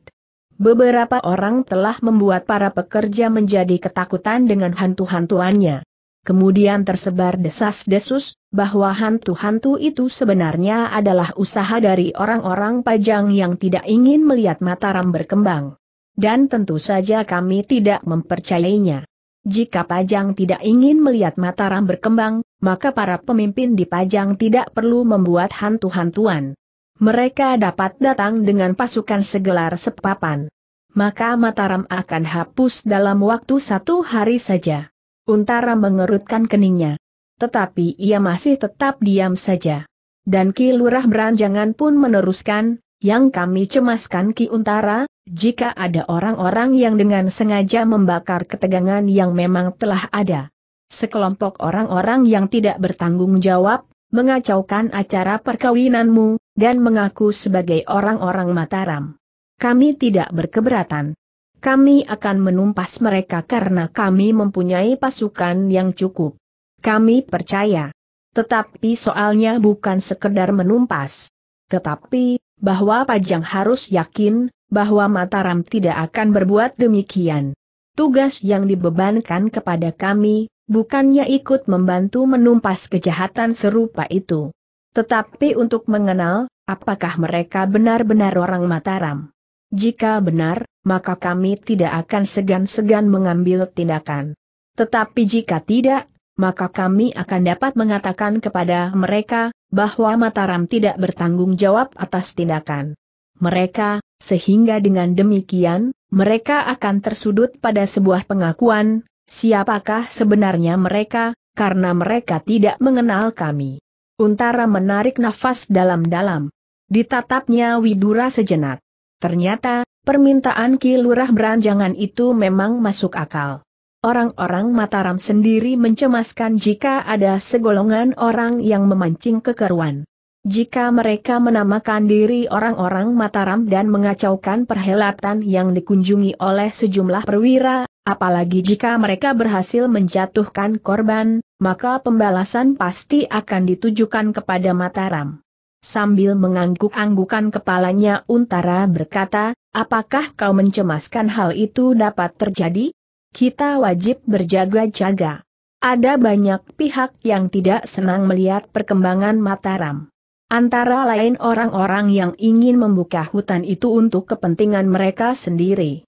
Beberapa orang telah membuat para pekerja menjadi ketakutan dengan hantu-hantuannya. Kemudian tersebar desas-desus, bahwa hantu-hantu itu sebenarnya adalah usaha dari orang-orang pajang yang tidak ingin melihat Mataram berkembang. Dan tentu saja kami tidak mempercayainya. Jika Pajang tidak ingin melihat Mataram berkembang, maka para pemimpin di Pajang tidak perlu membuat hantu-hantuan mereka dapat datang dengan pasukan segelar sepapan. Maka Mataram akan hapus dalam waktu satu hari saja. Untara mengerutkan keningnya. Tetapi ia masih tetap diam saja. Dan Ki Lurah Beranjangan pun meneruskan, yang kami cemaskan Ki Untara, jika ada orang-orang yang dengan sengaja membakar ketegangan yang memang telah ada. Sekelompok orang-orang yang tidak bertanggung jawab, mengacaukan acara perkawinanmu, dan mengaku sebagai orang-orang Mataram. Kami tidak berkeberatan. Kami akan menumpas mereka karena kami mempunyai pasukan yang cukup. Kami percaya. Tetapi soalnya bukan sekedar menumpas. Tetapi, bahwa Pajang harus yakin, bahwa Mataram tidak akan berbuat demikian. Tugas yang dibebankan kepada kami, bukannya ikut membantu menumpas kejahatan serupa itu. Tetapi untuk mengenal, apakah mereka benar-benar orang Mataram? Jika benar, maka kami tidak akan segan-segan mengambil tindakan. Tetapi jika tidak, maka kami akan dapat mengatakan kepada mereka, bahwa Mataram tidak bertanggung jawab atas tindakan mereka, sehingga dengan demikian, mereka akan tersudut pada sebuah pengakuan, siapakah sebenarnya mereka, karena mereka tidak mengenal kami. Untara menarik nafas dalam-dalam. Ditatapnya Widura sejenak. Ternyata, permintaan Ki Lurah beranjangan itu memang masuk akal. Orang-orang Mataram sendiri mencemaskan jika ada segolongan orang yang memancing kekeruan. Jika mereka menamakan diri orang-orang Mataram dan mengacaukan perhelatan yang dikunjungi oleh sejumlah perwira, Apalagi jika mereka berhasil menjatuhkan korban, maka pembalasan pasti akan ditujukan kepada Mataram. Sambil mengangguk-anggukan kepalanya Untara berkata, apakah kau mencemaskan hal itu dapat terjadi? Kita wajib berjaga-jaga. Ada banyak pihak yang tidak senang melihat perkembangan Mataram. Antara lain orang-orang yang ingin membuka hutan itu untuk kepentingan mereka sendiri.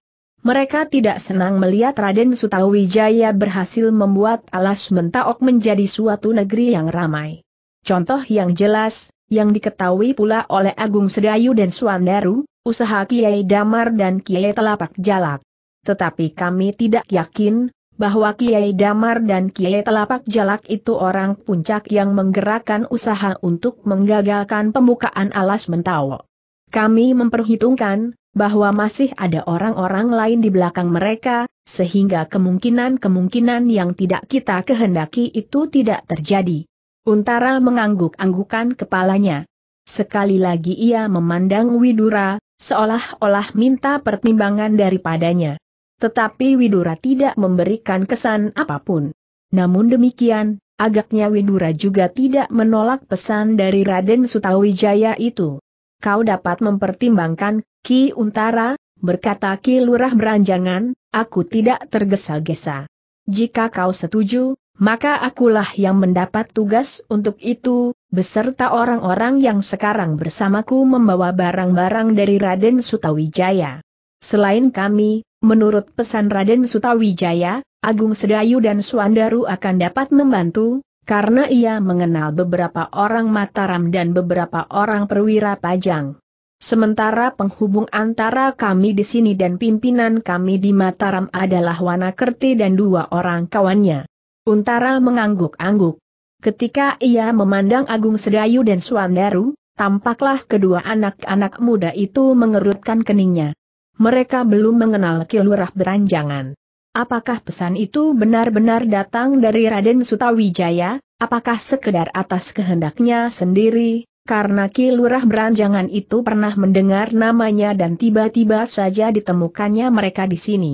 Mereka tidak senang melihat Raden Sutawijaya berhasil membuat alas mentaok menjadi suatu negeri yang ramai. Contoh yang jelas, yang diketahui pula oleh Agung Sedayu dan Suandaru, usaha Kiai Damar dan Kiai Telapak Jalak. Tetapi kami tidak yakin, bahwa Kiai Damar dan Kiai Telapak Jalak itu orang puncak yang menggerakkan usaha untuk menggagalkan pembukaan alas mentawo. Kami memperhitungkan, bahwa masih ada orang-orang lain di belakang mereka, sehingga kemungkinan-kemungkinan yang tidak kita kehendaki itu tidak terjadi. Untara mengangguk-anggukan kepalanya. Sekali lagi ia memandang Widura, seolah-olah minta pertimbangan daripadanya. Tetapi Widura tidak memberikan kesan apapun. Namun demikian, agaknya Widura juga tidak menolak pesan dari Raden Sutawijaya itu kau dapat mempertimbangkan, Ki Untara, berkata Ki Lurah beranjangan, aku tidak tergesa-gesa. Jika kau setuju, maka akulah yang mendapat tugas untuk itu, beserta orang-orang yang sekarang bersamaku membawa barang-barang dari Raden Sutawijaya. Selain kami, menurut pesan Raden Sutawijaya, Agung Sedayu dan Suandaru akan dapat membantu, karena ia mengenal beberapa orang Mataram dan beberapa orang perwira pajang. Sementara penghubung antara kami di sini dan pimpinan kami di Mataram adalah Wanakerti dan dua orang kawannya. Untara mengangguk-angguk. Ketika ia memandang Agung Sedayu dan Suandaru, tampaklah kedua anak-anak muda itu mengerutkan keningnya. Mereka belum mengenal kilurah beranjangan. Apakah pesan itu benar-benar datang dari Raden Sutawijaya, apakah sekedar atas kehendaknya sendiri, karena Ki Beranjangan itu pernah mendengar namanya dan tiba-tiba saja ditemukannya mereka di sini.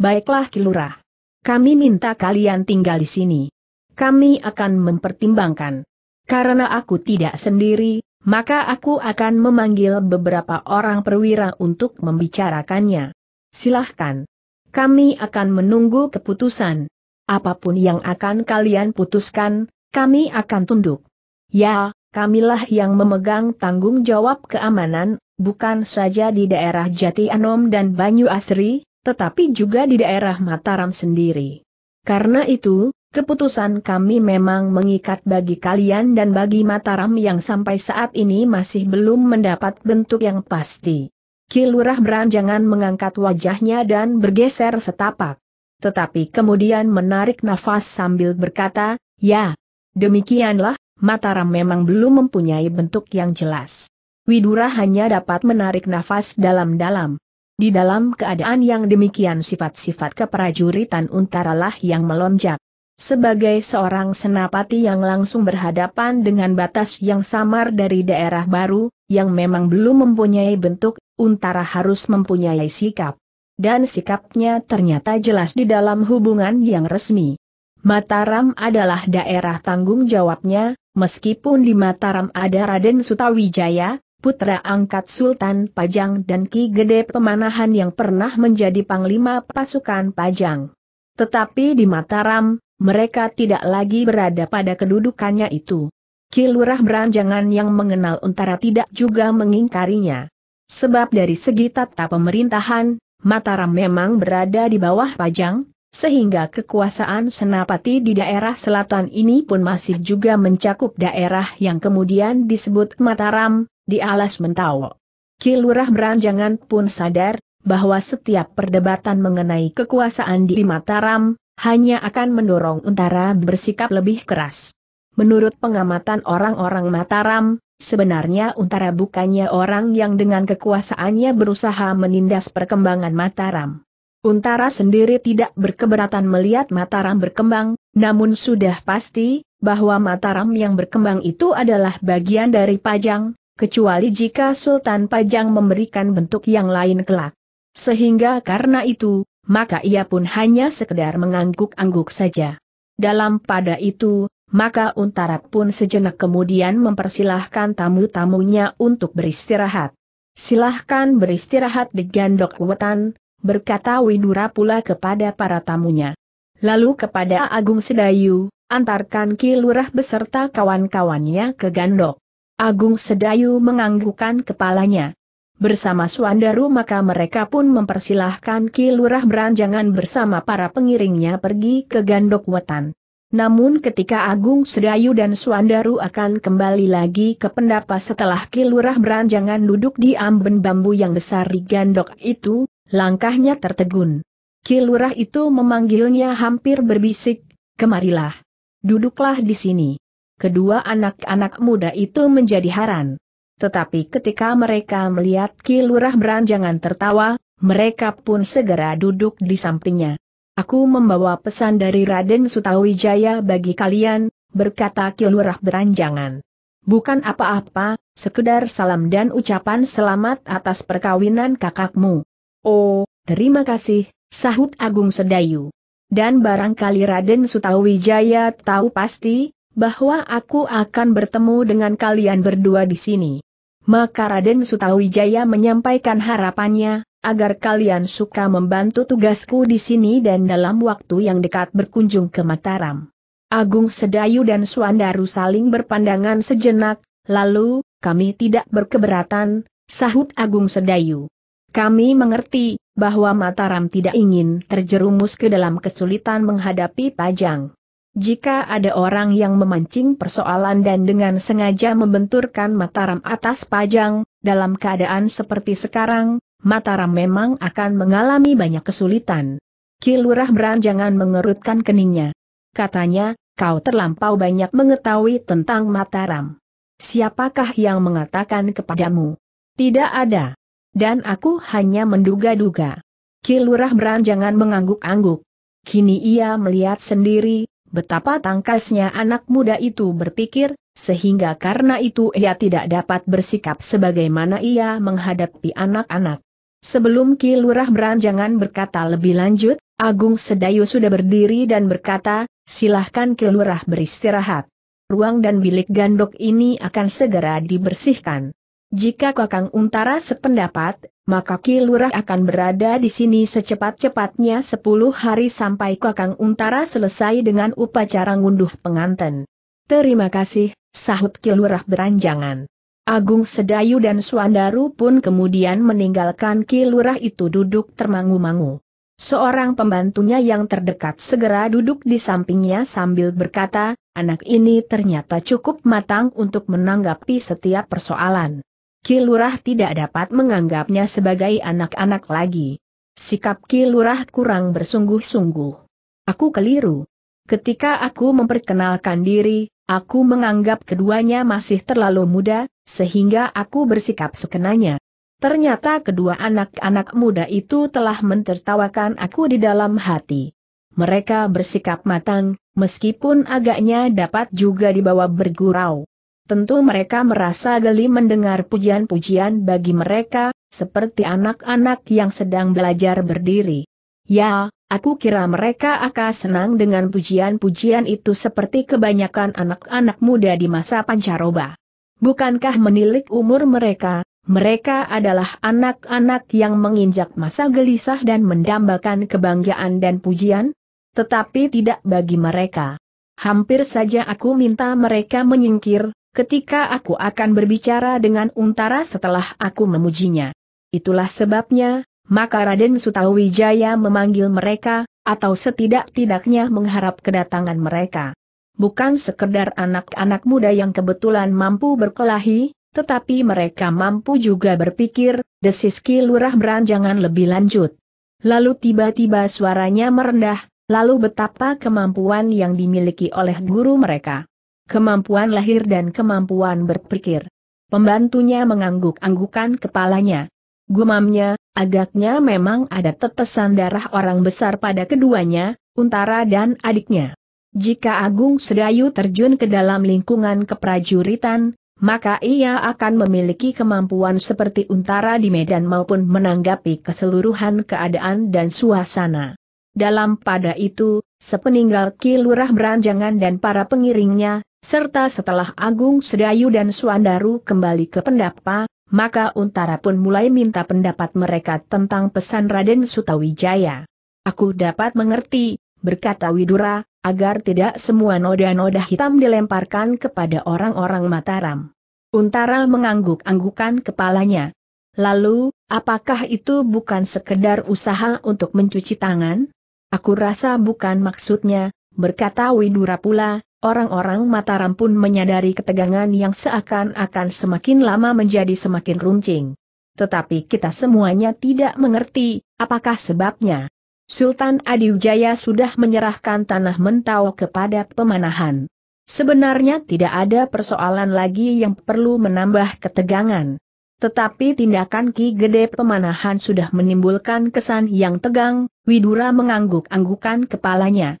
Baiklah Ki Lurah. Kami minta kalian tinggal di sini. Kami akan mempertimbangkan. Karena aku tidak sendiri, maka aku akan memanggil beberapa orang perwira untuk membicarakannya. Silahkan kami akan menunggu keputusan. Apapun yang akan kalian putuskan, kami akan tunduk. Ya, kamilah yang memegang tanggung jawab keamanan, bukan saja di daerah Jati Anom dan Banyu Asri, tetapi juga di daerah Mataram sendiri. Karena itu, keputusan kami memang mengikat bagi kalian dan bagi Mataram yang sampai saat ini masih belum mendapat bentuk yang pasti. Kilurah beranjangan mengangkat wajahnya dan bergeser setapak. Tetapi kemudian menarik nafas sambil berkata, ya, demikianlah, Mataram memang belum mempunyai bentuk yang jelas. Widura hanya dapat menarik nafas dalam-dalam. Di dalam keadaan yang demikian sifat-sifat keprajuritan untaralah yang melonjak. Sebagai seorang senapati yang langsung berhadapan dengan batas yang samar dari daerah baru, yang memang belum mempunyai bentuk, Untara harus mempunyai sikap. Dan sikapnya ternyata jelas di dalam hubungan yang resmi. Mataram adalah daerah tanggung jawabnya, meskipun di Mataram ada Raden Sutawijaya, putra angkat Sultan Pajang dan Ki Gede Pemanahan yang pernah menjadi panglima pasukan Pajang. Tetapi di Mataram, mereka tidak lagi berada pada kedudukannya itu. Kilurah beranjangan yang mengenal Untara tidak juga mengingkarinya. Sebab dari segi tata pemerintahan, Mataram memang berada di bawah Pajang, sehingga kekuasaan Senapati di daerah selatan ini pun masih juga mencakup daerah yang kemudian disebut Mataram, di alas Mentawo. Kilurah Beranjangan pun sadar, bahwa setiap perdebatan mengenai kekuasaan di Mataram, hanya akan mendorong Untara bersikap lebih keras. Menurut pengamatan orang-orang Mataram, sebenarnya Untara bukannya orang yang dengan kekuasaannya berusaha menindas perkembangan Mataram. Untara sendiri tidak berkeberatan melihat Mataram berkembang, namun sudah pasti bahwa Mataram yang berkembang itu adalah bagian dari Pajang, kecuali jika Sultan Pajang memberikan bentuk yang lain kelak. Sehingga karena itu, maka ia pun hanya sekedar mengangguk-angguk saja. Dalam pada itu, maka Untara pun sejenak kemudian mempersilahkan tamu-tamunya untuk beristirahat. Silahkan beristirahat di Gandok Wetan, berkata Widura pula kepada para tamunya. Lalu kepada Agung Sedayu, antarkan Ki Lurah beserta kawan-kawannya ke Gandok. Agung Sedayu menganggukkan kepalanya. Bersama Suandaru maka mereka pun mempersilahkan Ki Beranjangan bersama para pengiringnya pergi ke Gandok Wetan. Namun ketika Agung Sedayu dan Suandaru akan kembali lagi ke pendapa setelah Ki Beranjangan duduk di amben bambu yang besar di Gandok itu, langkahnya tertegun. Ki itu memanggilnya hampir berbisik, kemarilah. Duduklah di sini. Kedua anak-anak muda itu menjadi haran tetapi ketika mereka melihat Ki beranjangan tertawa, mereka pun segera duduk di sampingnya. Aku membawa pesan dari Raden Sutawijaya bagi kalian, berkata Ki beranjangan. Bukan apa-apa, sekedar salam dan ucapan selamat atas perkawinan kakakmu. Oh, terima kasih, sahut Agung Sedayu. Dan barangkali Raden Sutawijaya tahu pasti, bahwa aku akan bertemu dengan kalian berdua di sini maka Raden Sutawijaya menyampaikan harapannya, agar kalian suka membantu tugasku di sini dan dalam waktu yang dekat berkunjung ke Mataram. Agung Sedayu dan Suandaru saling berpandangan sejenak, lalu, kami tidak berkeberatan, sahut Agung Sedayu. Kami mengerti, bahwa Mataram tidak ingin terjerumus ke dalam kesulitan menghadapi Pajang. Jika ada orang yang memancing persoalan dan dengan sengaja membenturkan Mataram atas pajang, dalam keadaan seperti sekarang, Mataram memang akan mengalami banyak kesulitan. Kilurah jangan mengerutkan keningnya. Katanya, kau terlampau banyak mengetahui tentang Mataram. Siapakah yang mengatakan kepadamu? Tidak ada. Dan aku hanya menduga-duga. Kilurah jangan mengangguk-angguk. Kini ia melihat sendiri, Betapa tangkasnya anak muda itu berpikir, sehingga karena itu ia tidak dapat bersikap sebagaimana ia menghadapi anak-anak. Sebelum Ki Lurah Beranjangan berkata lebih lanjut, Agung Sedayu sudah berdiri dan berkata, silahkan Ki Lurah beristirahat. Ruang dan bilik gandok ini akan segera dibersihkan. Jika Kakang Untara sependapat, maka Ki Lurah akan berada di sini secepat-cepatnya 10 hari sampai Kakang Untara selesai dengan upacara ngunduh penganten. Terima kasih, sahut Ki Lurah beranjangan. Agung Sedayu dan Suandaru pun kemudian meninggalkan Ki Lurah itu duduk termangu-mangu. Seorang pembantunya yang terdekat segera duduk di sampingnya sambil berkata, anak ini ternyata cukup matang untuk menanggapi setiap persoalan. Kilurah tidak dapat menganggapnya sebagai anak-anak lagi. Sikap Kilurah kurang bersungguh-sungguh. Aku keliru. Ketika aku memperkenalkan diri, aku menganggap keduanya masih terlalu muda, sehingga aku bersikap sekenanya. Ternyata kedua anak-anak muda itu telah mentertawakan aku di dalam hati. Mereka bersikap matang, meskipun agaknya dapat juga dibawa bergurau. Tentu mereka merasa geli mendengar pujian-pujian bagi mereka, seperti anak-anak yang sedang belajar berdiri. Ya, aku kira mereka akan senang dengan pujian-pujian itu seperti kebanyakan anak-anak muda di masa pancaroba. Bukankah menilik umur mereka, mereka adalah anak-anak yang menginjak masa gelisah dan mendambakan kebanggaan dan pujian? Tetapi tidak bagi mereka. Hampir saja aku minta mereka menyingkir, ketika aku akan berbicara dengan Untara setelah aku memujinya. Itulah sebabnya, maka Raden Sutawijaya memanggil mereka, atau setidak-tidaknya mengharap kedatangan mereka. Bukan sekedar anak-anak muda yang kebetulan mampu berkelahi, tetapi mereka mampu juga berpikir, desiski Lurah beranjangan lebih lanjut. Lalu tiba-tiba suaranya merendah, lalu betapa kemampuan yang dimiliki oleh guru mereka kemampuan lahir dan kemampuan berpikir. Pembantunya mengangguk-anggukan kepalanya. Gumamnya, agaknya memang ada tetesan darah orang besar pada keduanya, Untara dan adiknya. Jika Agung Sedayu terjun ke dalam lingkungan keprajuritan, maka ia akan memiliki kemampuan seperti untara di medan maupun menanggapi keseluruhan keadaan dan suasana. Dalam pada itu, sepeninggal Kilurah Beranjangan dan para pengiringnya, serta setelah Agung Sedayu dan Suandaru kembali ke pendapa, maka Untara pun mulai minta pendapat mereka tentang pesan Raden Sutawijaya. Aku dapat mengerti, berkata Widura, agar tidak semua noda-noda hitam dilemparkan kepada orang-orang Mataram. Untara mengangguk-anggukan kepalanya. Lalu, apakah itu bukan sekedar usaha untuk mencuci tangan? Aku rasa bukan maksudnya, berkata Widura pula, Orang-orang Mataram pun menyadari ketegangan yang seakan-akan semakin lama menjadi semakin runcing. Tetapi kita semuanya tidak mengerti, apakah sebabnya. Sultan Adiwijaya sudah menyerahkan tanah mentau kepada pemanahan. Sebenarnya tidak ada persoalan lagi yang perlu menambah ketegangan. Tetapi tindakan Ki Gede Pemanahan sudah menimbulkan kesan yang tegang, Widura mengangguk-anggukan kepalanya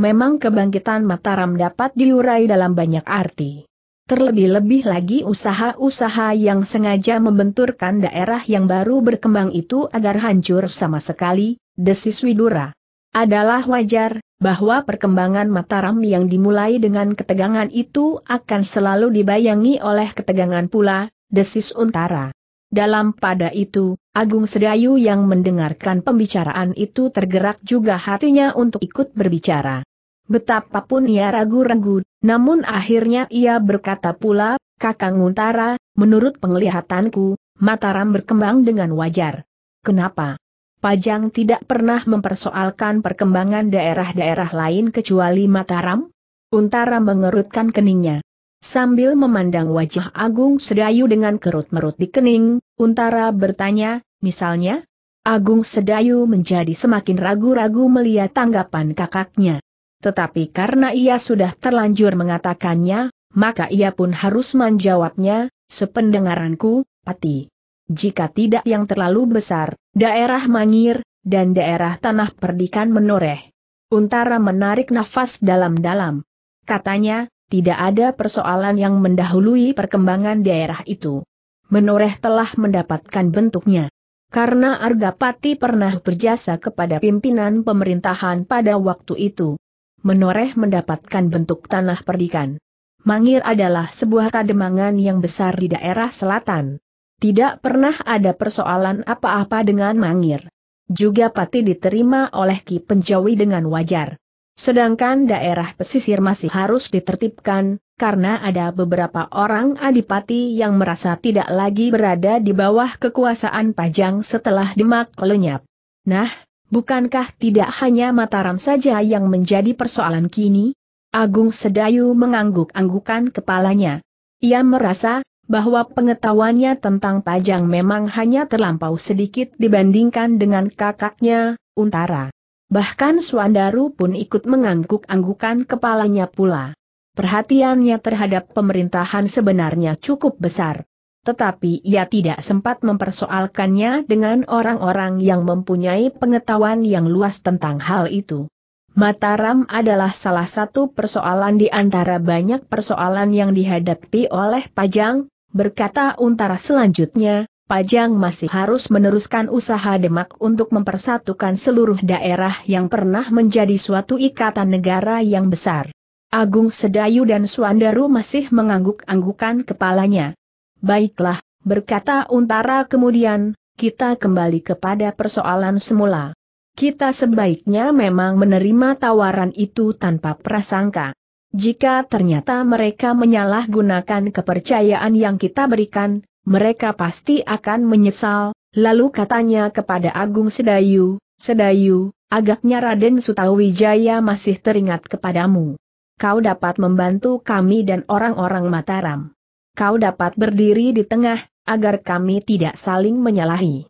memang kebangkitan Mataram dapat diurai dalam banyak arti. Terlebih-lebih lagi usaha-usaha yang sengaja membenturkan daerah yang baru berkembang itu agar hancur sama sekali, desis Widura. Adalah wajar, bahwa perkembangan Mataram yang dimulai dengan ketegangan itu akan selalu dibayangi oleh ketegangan pula, desis Untara. Dalam pada itu, Agung Sedayu yang mendengarkan pembicaraan itu tergerak juga hatinya untuk ikut berbicara. Betapapun ia ragu-ragu, namun akhirnya ia berkata pula, Kakang Untara, menurut penglihatanku, Mataram berkembang dengan wajar. Kenapa? Pajang tidak pernah mempersoalkan perkembangan daerah-daerah lain kecuali Mataram? Untara mengerutkan keningnya. Sambil memandang wajah Agung Sedayu dengan kerut-merut di kening, Untara bertanya, misalnya? Agung Sedayu menjadi semakin ragu-ragu melihat tanggapan kakaknya tetapi karena ia sudah terlanjur mengatakannya, maka ia pun harus menjawabnya, sependengaranku, pati. Jika tidak yang terlalu besar, daerah Mangir, dan daerah tanah perdikan menoreh. Untara menarik nafas dalam-dalam. Katanya, tidak ada persoalan yang mendahului perkembangan daerah itu. Menoreh telah mendapatkan bentuknya. Karena Argapati pernah berjasa kepada pimpinan pemerintahan pada waktu itu, menoreh mendapatkan bentuk tanah perdikan. Mangir adalah sebuah kademangan yang besar di daerah selatan. Tidak pernah ada persoalan apa-apa dengan Mangir. Juga pati diterima oleh Ki Penjawi dengan wajar. Sedangkan daerah pesisir masih harus ditertibkan, karena ada beberapa orang adipati yang merasa tidak lagi berada di bawah kekuasaan Pajang setelah Demak lenyap. Nah, Bukankah tidak hanya Mataram saja yang menjadi persoalan kini? Agung Sedayu mengangguk-anggukan kepalanya. Ia merasa bahwa pengetahuannya tentang pajang memang hanya terlampau sedikit dibandingkan dengan kakaknya, Untara. Bahkan Suandaru pun ikut mengangguk-anggukan kepalanya pula. Perhatiannya terhadap pemerintahan sebenarnya cukup besar. Tetapi ia tidak sempat mempersoalkannya dengan orang-orang yang mempunyai pengetahuan yang luas tentang hal itu. Mataram adalah salah satu persoalan di antara banyak persoalan yang dihadapi oleh Pajang, berkata Untara selanjutnya, Pajang masih harus meneruskan usaha Demak untuk mempersatukan seluruh daerah yang pernah menjadi suatu ikatan negara yang besar. Agung Sedayu dan Suandaru masih mengangguk-anggukan kepalanya. Baiklah, berkata Untara kemudian, kita kembali kepada persoalan semula. Kita sebaiknya memang menerima tawaran itu tanpa prasangka. Jika ternyata mereka menyalahgunakan kepercayaan yang kita berikan, mereka pasti akan menyesal, lalu katanya kepada Agung Sedayu, Sedayu, agaknya Raden Sutawijaya masih teringat kepadamu. Kau dapat membantu kami dan orang-orang Mataram kau dapat berdiri di tengah, agar kami tidak saling menyalahi.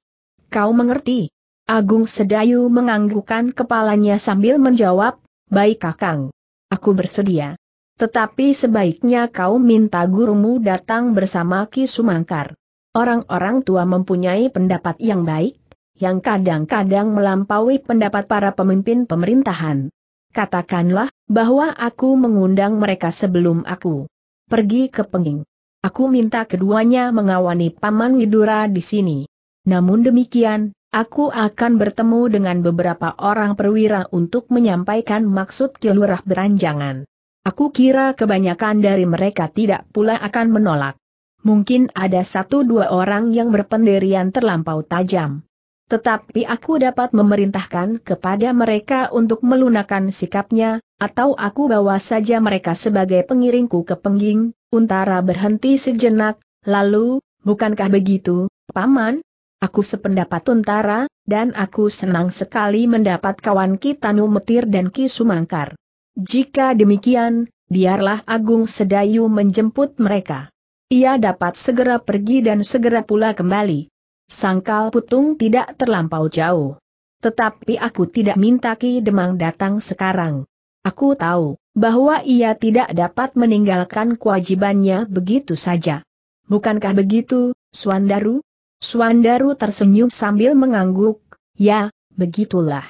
Kau mengerti? Agung Sedayu menganggukkan kepalanya sambil menjawab, Baik kakang. Aku bersedia. Tetapi sebaiknya kau minta gurumu datang bersama Ki Sumangkar. Orang-orang tua mempunyai pendapat yang baik, yang kadang-kadang melampaui pendapat para pemimpin pemerintahan. Katakanlah, bahwa aku mengundang mereka sebelum aku pergi ke Penging. Aku minta keduanya mengawani Paman Widura di sini. Namun demikian, aku akan bertemu dengan beberapa orang perwira untuk menyampaikan maksud kilurah beranjangan. Aku kira kebanyakan dari mereka tidak pula akan menolak. Mungkin ada satu dua orang yang berpendirian terlampau tajam. Tetapi aku dapat memerintahkan kepada mereka untuk melunakan sikapnya, atau aku bawa saja mereka sebagai pengiringku ke pengging, Untara berhenti sejenak, lalu, bukankah begitu, Paman? Aku sependapat Untara, dan aku senang sekali mendapat kawan kita Metir dan Ki Sumangkar. Jika demikian, biarlah Agung Sedayu menjemput mereka. Ia dapat segera pergi dan segera pula kembali. Sangkal Putung tidak terlampau jauh. Tetapi aku tidak minta Ki Demang datang sekarang. Aku tahu, bahwa ia tidak dapat meninggalkan kewajibannya begitu saja. Bukankah begitu, Suandaru? Suandaru tersenyum sambil mengangguk, ya, begitulah.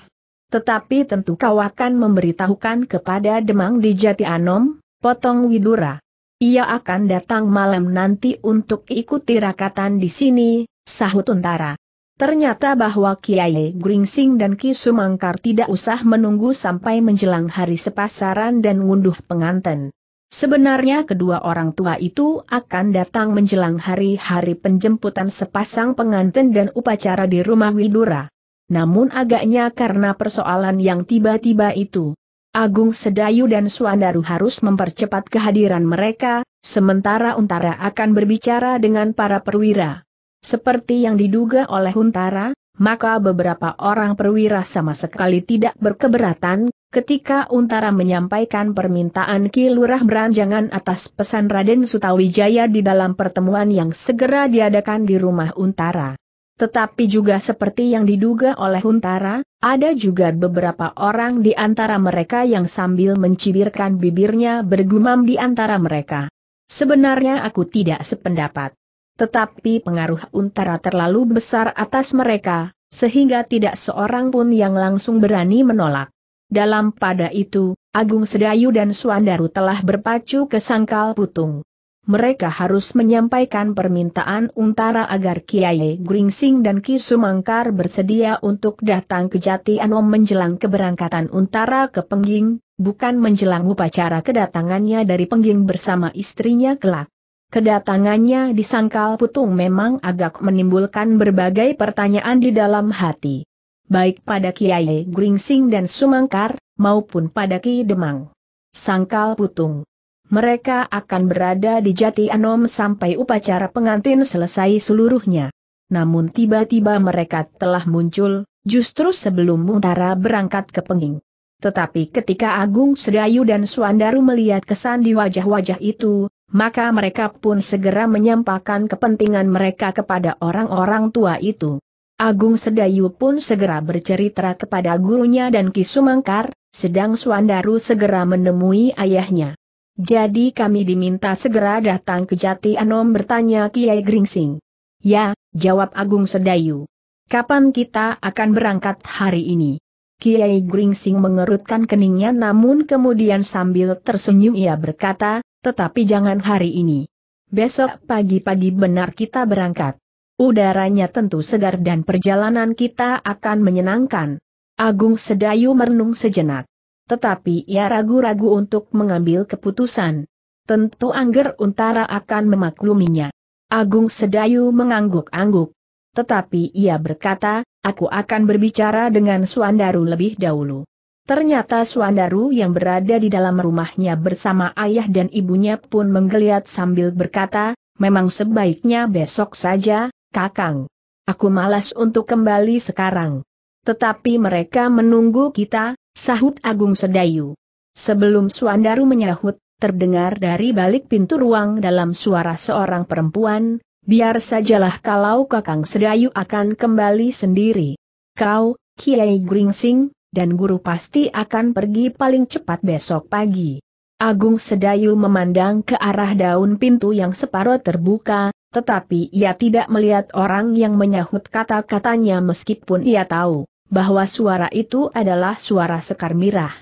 Tetapi tentu kau akan memberitahukan kepada Demang di Jati Anom, potong Widura. Ia akan datang malam nanti untuk ikuti rakatan di sini, sahut Untara. Ternyata bahwa Kiai Gringsing dan Ki Sumangkar tidak usah menunggu sampai menjelang hari sepasaran dan ngunduh penganten. Sebenarnya kedua orang tua itu akan datang menjelang hari-hari penjemputan sepasang penganten dan upacara di rumah Widura. Namun agaknya karena persoalan yang tiba-tiba itu, Agung Sedayu dan Suandaru harus mempercepat kehadiran mereka, sementara Untara akan berbicara dengan para perwira. Seperti yang diduga oleh Huntara, maka beberapa orang perwira sama sekali tidak berkeberatan, ketika Untara menyampaikan permintaan Ki Beranjangan atas pesan Raden Sutawijaya di dalam pertemuan yang segera diadakan di rumah Untara. Tetapi juga seperti yang diduga oleh Untara, ada juga beberapa orang di antara mereka yang sambil mencibirkan bibirnya bergumam di antara mereka. Sebenarnya aku tidak sependapat. Tetapi pengaruh Untara terlalu besar atas mereka, sehingga tidak seorang pun yang langsung berani menolak. Dalam pada itu, Agung Sedayu dan Suandaru telah berpacu ke Sangkal Putung. Mereka harus menyampaikan permintaan Untara agar Kiai Gringsing dan Ki Sumangkar bersedia untuk datang ke Jati Anom menjelang keberangkatan Untara ke Pengging, bukan menjelang upacara kedatangannya dari Pengging bersama istrinya kelak. Kedatangannya di Sangkal Putung memang agak menimbulkan berbagai pertanyaan di dalam hati. Baik pada Kiai Gringsing dan Sumangkar, maupun pada Ki Demang. Sangkal Putung. Mereka akan berada di Jati Anom sampai upacara pengantin selesai seluruhnya. Namun tiba-tiba mereka telah muncul, justru sebelum Muntara berangkat ke Penging. Tetapi ketika Agung Sedayu dan Suandaru melihat kesan di wajah-wajah itu, maka mereka pun segera menyampaikan kepentingan mereka kepada orang-orang tua itu. Agung Sedayu pun segera bercerita kepada gurunya dan Kisumangkar, sedang Suandaru segera menemui ayahnya. Jadi kami diminta segera datang ke Jati Anom bertanya Kiai Gringsing. Ya, jawab Agung Sedayu. Kapan kita akan berangkat hari ini? Kiai Gringsing mengerutkan keningnya namun kemudian sambil tersenyum ia berkata, tetapi jangan hari ini. Besok pagi-pagi benar kita berangkat. Udaranya tentu segar dan perjalanan kita akan menyenangkan. Agung Sedayu merenung sejenak. Tetapi ia ragu-ragu untuk mengambil keputusan. Tentu Angger Untara akan memakluminya. Agung Sedayu mengangguk-angguk. Tetapi ia berkata, Aku akan berbicara dengan Suandaru lebih dahulu. Ternyata Suandaru yang berada di dalam rumahnya bersama ayah dan ibunya pun menggeliat sambil berkata, memang sebaiknya besok saja, kakang. Aku malas untuk kembali sekarang. Tetapi mereka menunggu kita, sahut Agung Sedayu. Sebelum Suandaru menyahut, terdengar dari balik pintu ruang dalam suara seorang perempuan, biar sajalah kalau Kakang Sedayu akan kembali sendiri. Kau, Kiai Gringsing, dan guru pasti akan pergi paling cepat besok pagi. Agung Sedayu memandang ke arah daun pintu yang separuh terbuka, tetapi ia tidak melihat orang yang menyahut kata-katanya meskipun ia tahu bahwa suara itu adalah suara Sekar Mirah.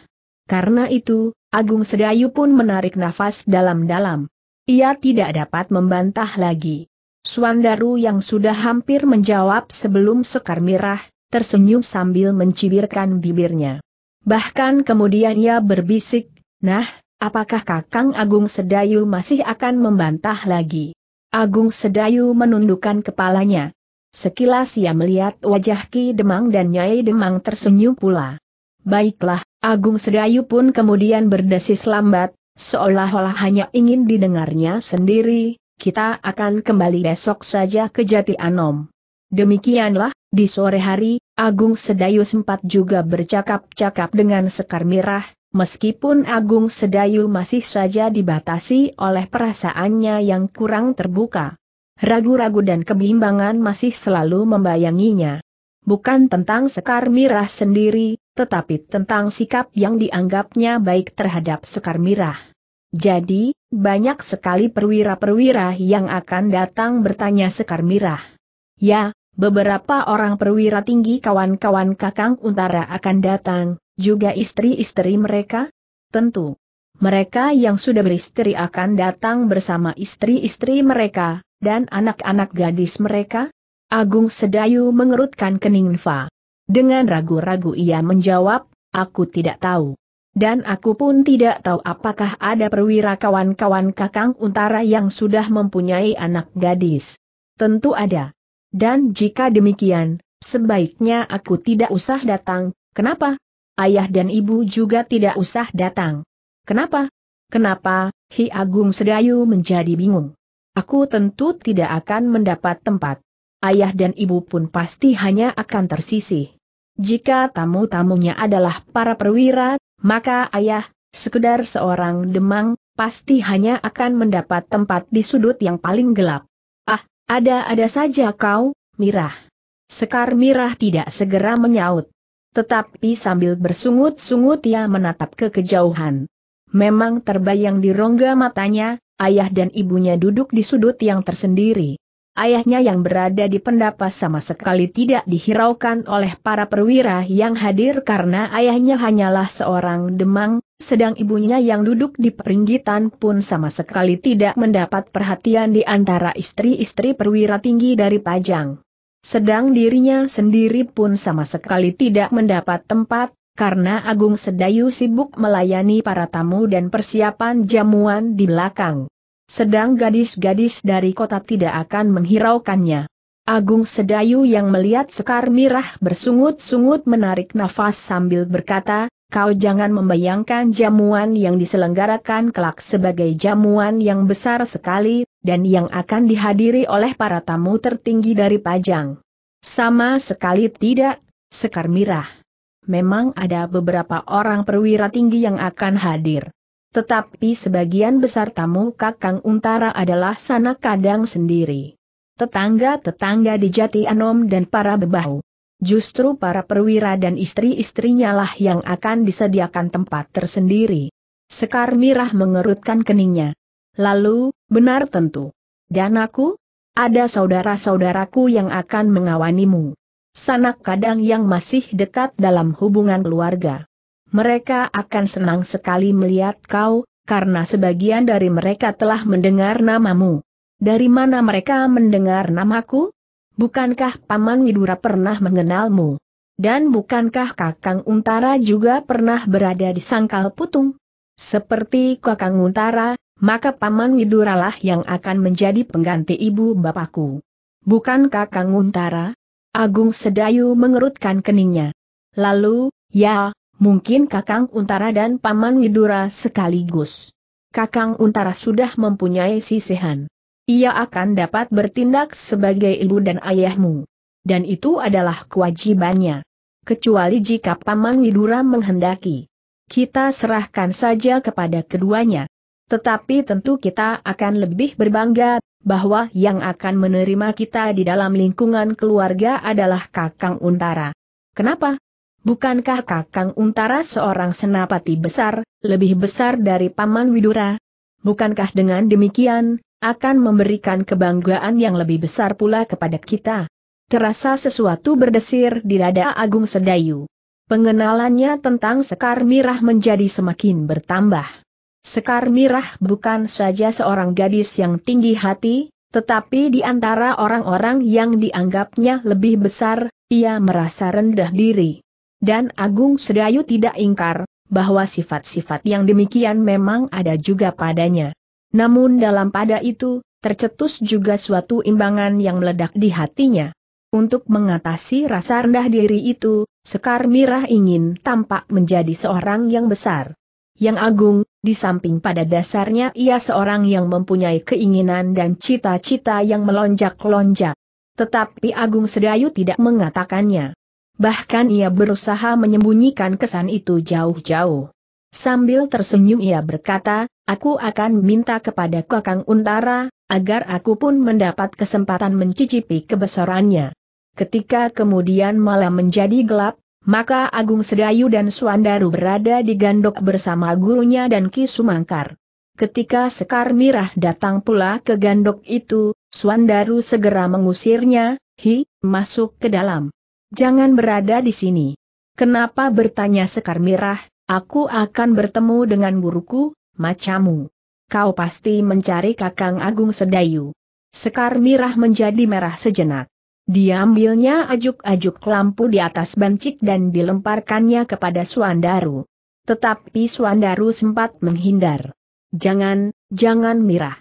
Karena itu, Agung Sedayu pun menarik nafas dalam-dalam. Ia tidak dapat membantah lagi. Suandaru yang sudah hampir menjawab sebelum Sekar Mirah, tersenyum sambil mencibirkan bibirnya. Bahkan kemudian ia berbisik, nah, apakah Kakang Agung Sedayu masih akan membantah lagi? Agung Sedayu menundukkan kepalanya. Sekilas ia melihat wajah Ki Demang dan Nyai Demang tersenyum pula. Baiklah, Agung Sedayu pun kemudian berdesis lambat, seolah-olah hanya ingin didengarnya sendiri, kita akan kembali besok saja ke Jati Anom. Demikianlah, di sore hari, Agung Sedayu sempat juga bercakap-cakap dengan Sekar Mirah, meskipun Agung Sedayu masih saja dibatasi oleh perasaannya yang kurang terbuka. Ragu-ragu dan kebimbangan masih selalu membayanginya. Bukan tentang Sekar Mirah sendiri, tetapi tentang sikap yang dianggapnya baik terhadap Sekar Mirah. Jadi, banyak sekali perwira-perwira yang akan datang bertanya Sekar Mirah. Ya, beberapa orang perwira tinggi kawan-kawan Kakang Untara akan datang, juga istri-istri mereka? Tentu. Mereka yang sudah beristri akan datang bersama istri-istri mereka, dan anak-anak gadis mereka? Agung Sedayu mengerutkan kening Fa. Dengan ragu-ragu ia menjawab, aku tidak tahu. Dan aku pun tidak tahu apakah ada perwira kawan-kawan kakang untara yang sudah mempunyai anak gadis. Tentu ada. Dan jika demikian, sebaiknya aku tidak usah datang, kenapa? Ayah dan ibu juga tidak usah datang. Kenapa? Kenapa, Hi Agung Sedayu menjadi bingung. Aku tentu tidak akan mendapat tempat. Ayah dan ibu pun pasti hanya akan tersisih. Jika tamu-tamunya adalah para perwira, maka ayah, sekedar seorang demang, pasti hanya akan mendapat tempat di sudut yang paling gelap. Ah, ada-ada saja kau, Mirah. Sekar Mirah tidak segera menyaut. Tetapi sambil bersungut-sungut ia menatap ke kejauhan. Memang terbayang di rongga matanya, ayah dan ibunya duduk di sudut yang tersendiri ayahnya yang berada di pendapat sama sekali tidak dihiraukan oleh para perwira yang hadir karena ayahnya hanyalah seorang demang, sedang ibunya yang duduk di peringgitan pun sama sekali tidak mendapat perhatian di antara istri-istri perwira tinggi dari Pajang. Sedang dirinya sendiri pun sama sekali tidak mendapat tempat, karena Agung Sedayu sibuk melayani para tamu dan persiapan jamuan di belakang. Sedang gadis-gadis dari kota tidak akan menghiraukannya. Agung Sedayu yang melihat Sekar Mirah bersungut-sungut menarik nafas sambil berkata, kau jangan membayangkan jamuan yang diselenggarakan kelak sebagai jamuan yang besar sekali, dan yang akan dihadiri oleh para tamu tertinggi dari Pajang. Sama sekali tidak, Sekar Mirah. Memang ada beberapa orang perwira tinggi yang akan hadir. Tetapi sebagian besar tamu Kakang Untara adalah sanak kadang sendiri. Tetangga-tetangga di Jati Anom dan para bebahu. Justru para perwira dan istri-istrinya lah yang akan disediakan tempat tersendiri. Sekar Mirah mengerutkan keningnya. Lalu, benar tentu. Dan aku? Ada saudara-saudaraku yang akan mengawanimu. Sanak kadang yang masih dekat dalam hubungan keluarga. Mereka akan senang sekali melihat kau, karena sebagian dari mereka telah mendengar namamu. Dari mana mereka mendengar namaku? Bukankah Paman Widura pernah mengenalmu? Dan bukankah Kakang Untara juga pernah berada di sangkal putung? Seperti Kakang Untara, maka Paman Widura lah yang akan menjadi pengganti ibu bapakku. Bukan Kakang Untara? Agung Sedayu mengerutkan keningnya. Lalu, ya, Mungkin Kakang Untara dan Paman Widura sekaligus. Kakang Untara sudah mempunyai sisihan. Ia akan dapat bertindak sebagai ibu dan ayahmu. Dan itu adalah kewajibannya. Kecuali jika Paman Widura menghendaki. Kita serahkan saja kepada keduanya. Tetapi tentu kita akan lebih berbangga bahwa yang akan menerima kita di dalam lingkungan keluarga adalah Kakang Untara. Kenapa? Bukankah Kakang Untara seorang senapati besar, lebih besar dari Paman Widura? Bukankah dengan demikian, akan memberikan kebanggaan yang lebih besar pula kepada kita? Terasa sesuatu berdesir di dada Agung Sedayu. Pengenalannya tentang Sekar Mirah menjadi semakin bertambah. Sekar Mirah bukan saja seorang gadis yang tinggi hati, tetapi di antara orang-orang yang dianggapnya lebih besar, ia merasa rendah diri. Dan Agung Sedayu tidak ingkar, bahwa sifat-sifat yang demikian memang ada juga padanya. Namun dalam pada itu, tercetus juga suatu imbangan yang meledak di hatinya. Untuk mengatasi rasa rendah diri itu, Sekar Mirah ingin tampak menjadi seorang yang besar. Yang agung, di samping pada dasarnya ia seorang yang mempunyai keinginan dan cita-cita yang melonjak-lonjak. Tetapi Agung Sedayu tidak mengatakannya bahkan ia berusaha menyembunyikan kesan itu jauh-jauh. Sambil tersenyum ia berkata, aku akan minta kepada Kakang Untara, agar aku pun mendapat kesempatan mencicipi kebesarannya. Ketika kemudian malam menjadi gelap, maka Agung Sedayu dan Suandaru berada di gandok bersama gurunya dan Ki Sumangkar. Ketika Sekar Mirah datang pula ke gandok itu, Suandaru segera mengusirnya, hi, masuk ke dalam. Jangan berada di sini. Kenapa bertanya Sekar Mirah, aku akan bertemu dengan guruku, macamu. Kau pasti mencari Kakang Agung Sedayu. Sekar Mirah menjadi merah sejenak. Diambilnya ajuk-ajuk lampu di atas bancik dan dilemparkannya kepada Suandaru. Tetapi Suandaru sempat menghindar. Jangan, jangan Mirah.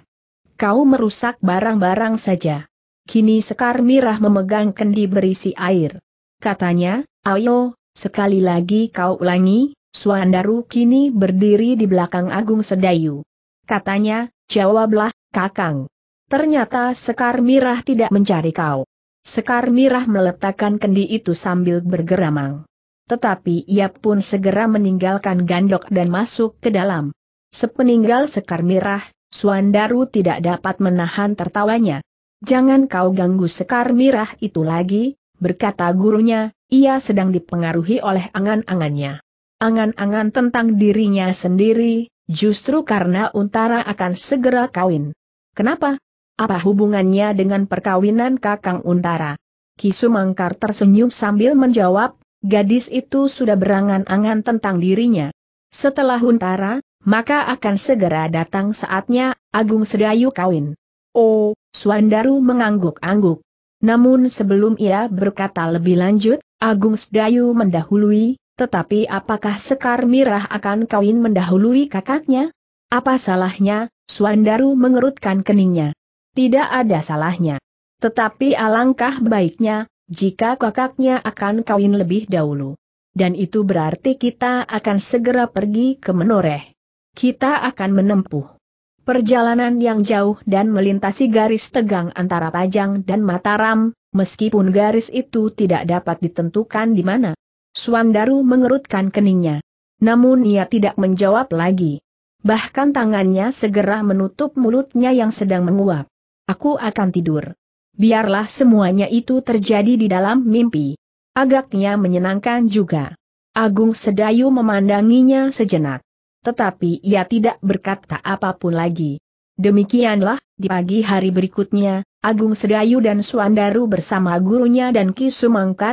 Kau merusak barang-barang saja. Kini Sekar Mirah memegang kendi berisi air katanya, ayo, sekali lagi kau ulangi, Suandaru kini berdiri di belakang Agung Sedayu. Katanya, jawablah, kakang. Ternyata Sekar Mirah tidak mencari kau. Sekar Mirah meletakkan kendi itu sambil bergeramang. Tetapi ia pun segera meninggalkan gandok dan masuk ke dalam. Sepeninggal Sekar Mirah, Suandaru tidak dapat menahan tertawanya. Jangan kau ganggu Sekar Mirah itu lagi, berkata gurunya, ia sedang dipengaruhi oleh angan-angannya. Angan-angan tentang dirinya sendiri, justru karena Untara akan segera kawin. Kenapa? Apa hubungannya dengan perkawinan Kakang Untara? Kisumangkar tersenyum sambil menjawab, gadis itu sudah berangan-angan tentang dirinya. Setelah Untara, maka akan segera datang saatnya, Agung Sedayu kawin. Oh, Suandaru mengangguk-angguk. Namun sebelum ia berkata lebih lanjut, Agung Sedayu mendahului, tetapi apakah Sekar Mirah akan kawin mendahului kakaknya? Apa salahnya? Suandaru mengerutkan keningnya. Tidak ada salahnya. Tetapi alangkah baiknya, jika kakaknya akan kawin lebih dahulu. Dan itu berarti kita akan segera pergi ke Menoreh. Kita akan menempuh Perjalanan yang jauh dan melintasi garis tegang antara Pajang dan Mataram, meskipun garis itu tidak dapat ditentukan di mana. Suandaru mengerutkan keningnya. Namun ia tidak menjawab lagi. Bahkan tangannya segera menutup mulutnya yang sedang menguap. Aku akan tidur. Biarlah semuanya itu terjadi di dalam mimpi. Agaknya menyenangkan juga. Agung Sedayu memandanginya sejenak tetapi ia tidak berkata apapun lagi. Demikianlah, di pagi hari berikutnya, Agung Sedayu dan Suandaru bersama gurunya dan Ki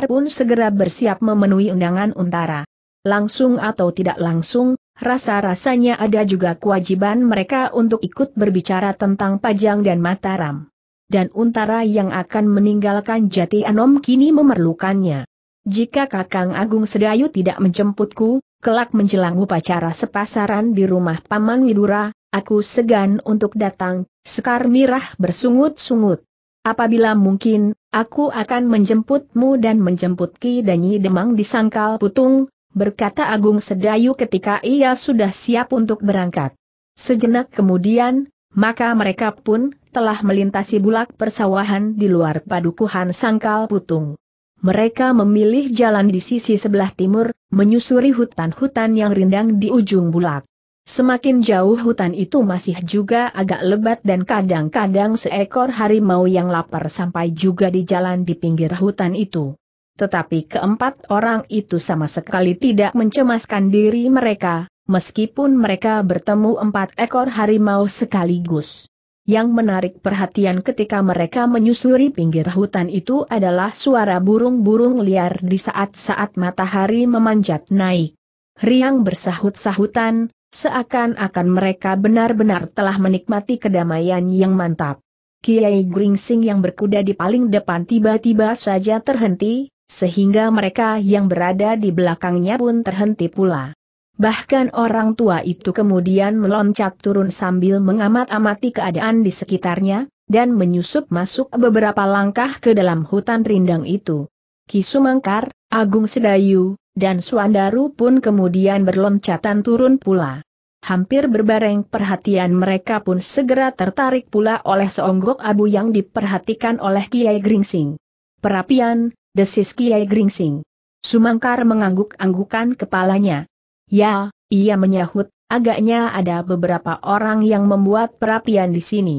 pun segera bersiap memenuhi undangan untara. Langsung atau tidak langsung, rasa-rasanya ada juga kewajiban mereka untuk ikut berbicara tentang Pajang dan Mataram. Dan untara yang akan meninggalkan Jati Anom kini memerlukannya. Jika Kakang Agung Sedayu tidak menjemputku, kelak menjelang upacara sepasaran di rumah Paman Widura, aku segan untuk datang, Sekar Mirah bersungut-sungut. Apabila mungkin, aku akan menjemputmu dan menjemput Ki Danyi Demang di Sangkal Putung, berkata Agung Sedayu ketika ia sudah siap untuk berangkat. Sejenak kemudian, maka mereka pun telah melintasi bulak persawahan di luar padukuhan Sangkal Putung. Mereka memilih jalan di sisi sebelah timur, menyusuri hutan-hutan yang rindang di ujung bulat. Semakin jauh hutan itu masih juga agak lebat dan kadang-kadang seekor harimau yang lapar sampai juga di jalan di pinggir hutan itu. Tetapi keempat orang itu sama sekali tidak mencemaskan diri mereka, meskipun mereka bertemu empat ekor harimau sekaligus. Yang menarik perhatian ketika mereka menyusuri pinggir hutan itu adalah suara burung-burung liar di saat-saat matahari memanjat naik. Riang bersahut-sahutan, seakan-akan mereka benar-benar telah menikmati kedamaian yang mantap. Kiai Gringsing yang berkuda di paling depan tiba-tiba saja terhenti, sehingga mereka yang berada di belakangnya pun terhenti pula. Bahkan orang tua itu kemudian meloncat turun sambil mengamat-amati keadaan di sekitarnya, dan menyusup masuk beberapa langkah ke dalam hutan rindang itu. Kisumangkar, Agung Sedayu, dan Suandaru pun kemudian berloncatan turun pula. Hampir berbareng perhatian mereka pun segera tertarik pula oleh seonggok abu yang diperhatikan oleh Kiai Gringsing. Perapian, desis Kiai Gringsing. Sumangkar mengangguk-anggukan kepalanya. Ya, ia menyahut, agaknya ada beberapa orang yang membuat perapian di sini.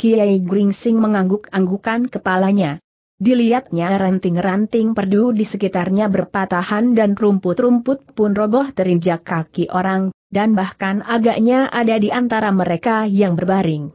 Kiai Gringsing mengangguk-anggukan kepalanya. Dilihatnya ranting-ranting perdu di sekitarnya berpatahan dan rumput-rumput pun roboh terinjak kaki orang, dan bahkan agaknya ada di antara mereka yang berbaring.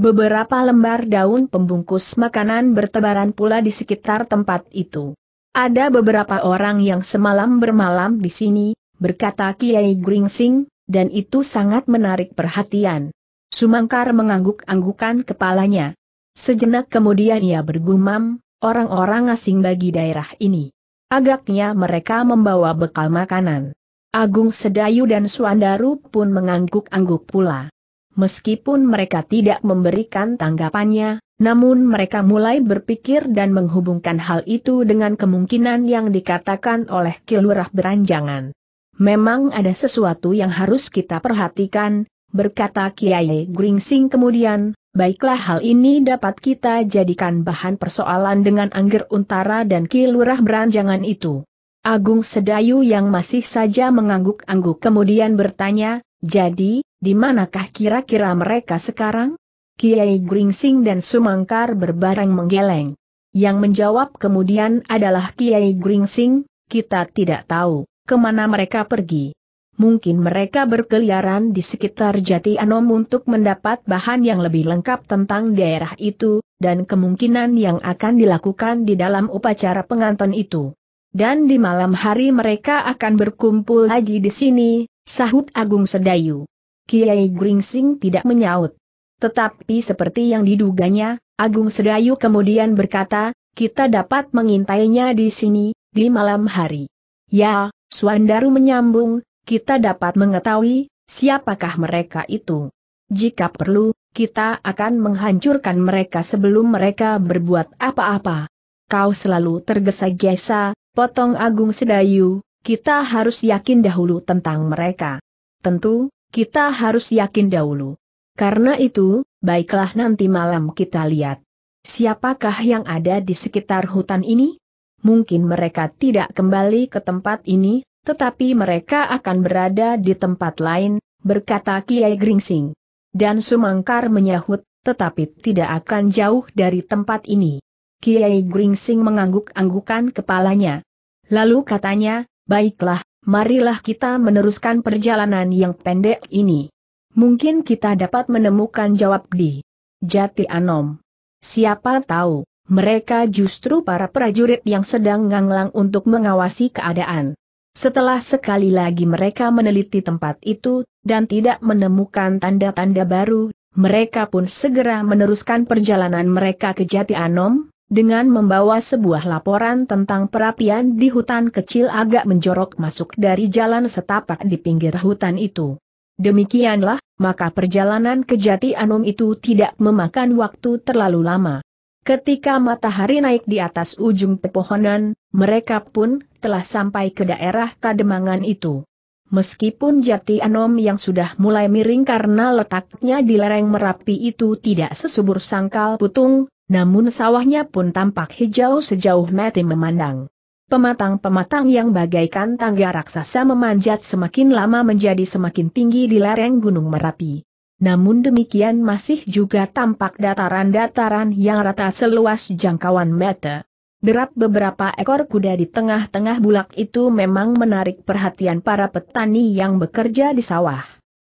Beberapa lembar daun pembungkus makanan bertebaran pula di sekitar tempat itu. Ada beberapa orang yang semalam bermalam di sini, berkata Kiai Gringsing, dan itu sangat menarik perhatian. Sumangkar mengangguk-anggukan kepalanya. Sejenak kemudian ia bergumam, orang-orang asing bagi daerah ini. Agaknya mereka membawa bekal makanan. Agung Sedayu dan Suandaru pun mengangguk-angguk pula. Meskipun mereka tidak memberikan tanggapannya, namun mereka mulai berpikir dan menghubungkan hal itu dengan kemungkinan yang dikatakan oleh Kilurah Beranjangan. Memang ada sesuatu yang harus kita perhatikan, berkata Kiai Gringsing kemudian, baiklah hal ini dapat kita jadikan bahan persoalan dengan Angger Untara dan Ki Beranjangan itu. Agung Sedayu yang masih saja mengangguk-angguk kemudian bertanya, jadi, di manakah kira-kira mereka sekarang? Kiai Gringsing dan Sumangkar berbareng menggeleng. Yang menjawab kemudian adalah Kiai Gringsing, kita tidak tahu kemana mereka pergi. Mungkin mereka berkeliaran di sekitar Jati Anom untuk mendapat bahan yang lebih lengkap tentang daerah itu, dan kemungkinan yang akan dilakukan di dalam upacara pengantin itu. Dan di malam hari mereka akan berkumpul lagi di sini, sahut Agung Sedayu. Kiai Gringsing tidak menyaut. Tetapi seperti yang diduganya, Agung Sedayu kemudian berkata, kita dapat mengintainya di sini, di malam hari. Ya, Suandaru menyambung, kita dapat mengetahui, siapakah mereka itu. Jika perlu, kita akan menghancurkan mereka sebelum mereka berbuat apa-apa. Kau selalu tergesa-gesa, potong Agung Sedayu, kita harus yakin dahulu tentang mereka. Tentu, kita harus yakin dahulu. Karena itu, baiklah nanti malam kita lihat. Siapakah yang ada di sekitar hutan ini? mungkin mereka tidak kembali ke tempat ini, tetapi mereka akan berada di tempat lain, berkata Kiai Gringsing. Dan Sumangkar menyahut, tetapi tidak akan jauh dari tempat ini. Kiai Gringsing mengangguk-anggukan kepalanya. Lalu katanya, baiklah, marilah kita meneruskan perjalanan yang pendek ini. Mungkin kita dapat menemukan jawab di Jati Anom. Siapa tahu, mereka justru para prajurit yang sedang nganglang untuk mengawasi keadaan. Setelah sekali lagi mereka meneliti tempat itu, dan tidak menemukan tanda-tanda baru, mereka pun segera meneruskan perjalanan mereka ke Jati Anom, dengan membawa sebuah laporan tentang perapian di hutan kecil agak menjorok masuk dari jalan setapak di pinggir hutan itu. Demikianlah, maka perjalanan ke Jati Anom itu tidak memakan waktu terlalu lama. Ketika matahari naik di atas ujung pepohonan, mereka pun telah sampai ke daerah kademangan itu. Meskipun jati anom yang sudah mulai miring karena letaknya di lereng Merapi itu tidak sesubur sangkal putung, namun sawahnya pun tampak hijau sejauh mati memandang. Pematang-pematang yang bagaikan tangga raksasa memanjat semakin lama menjadi semakin tinggi di lereng Gunung Merapi namun demikian masih juga tampak dataran-dataran yang rata seluas jangkauan mata. Derap beberapa ekor kuda di tengah-tengah bulak itu memang menarik perhatian para petani yang bekerja di sawah.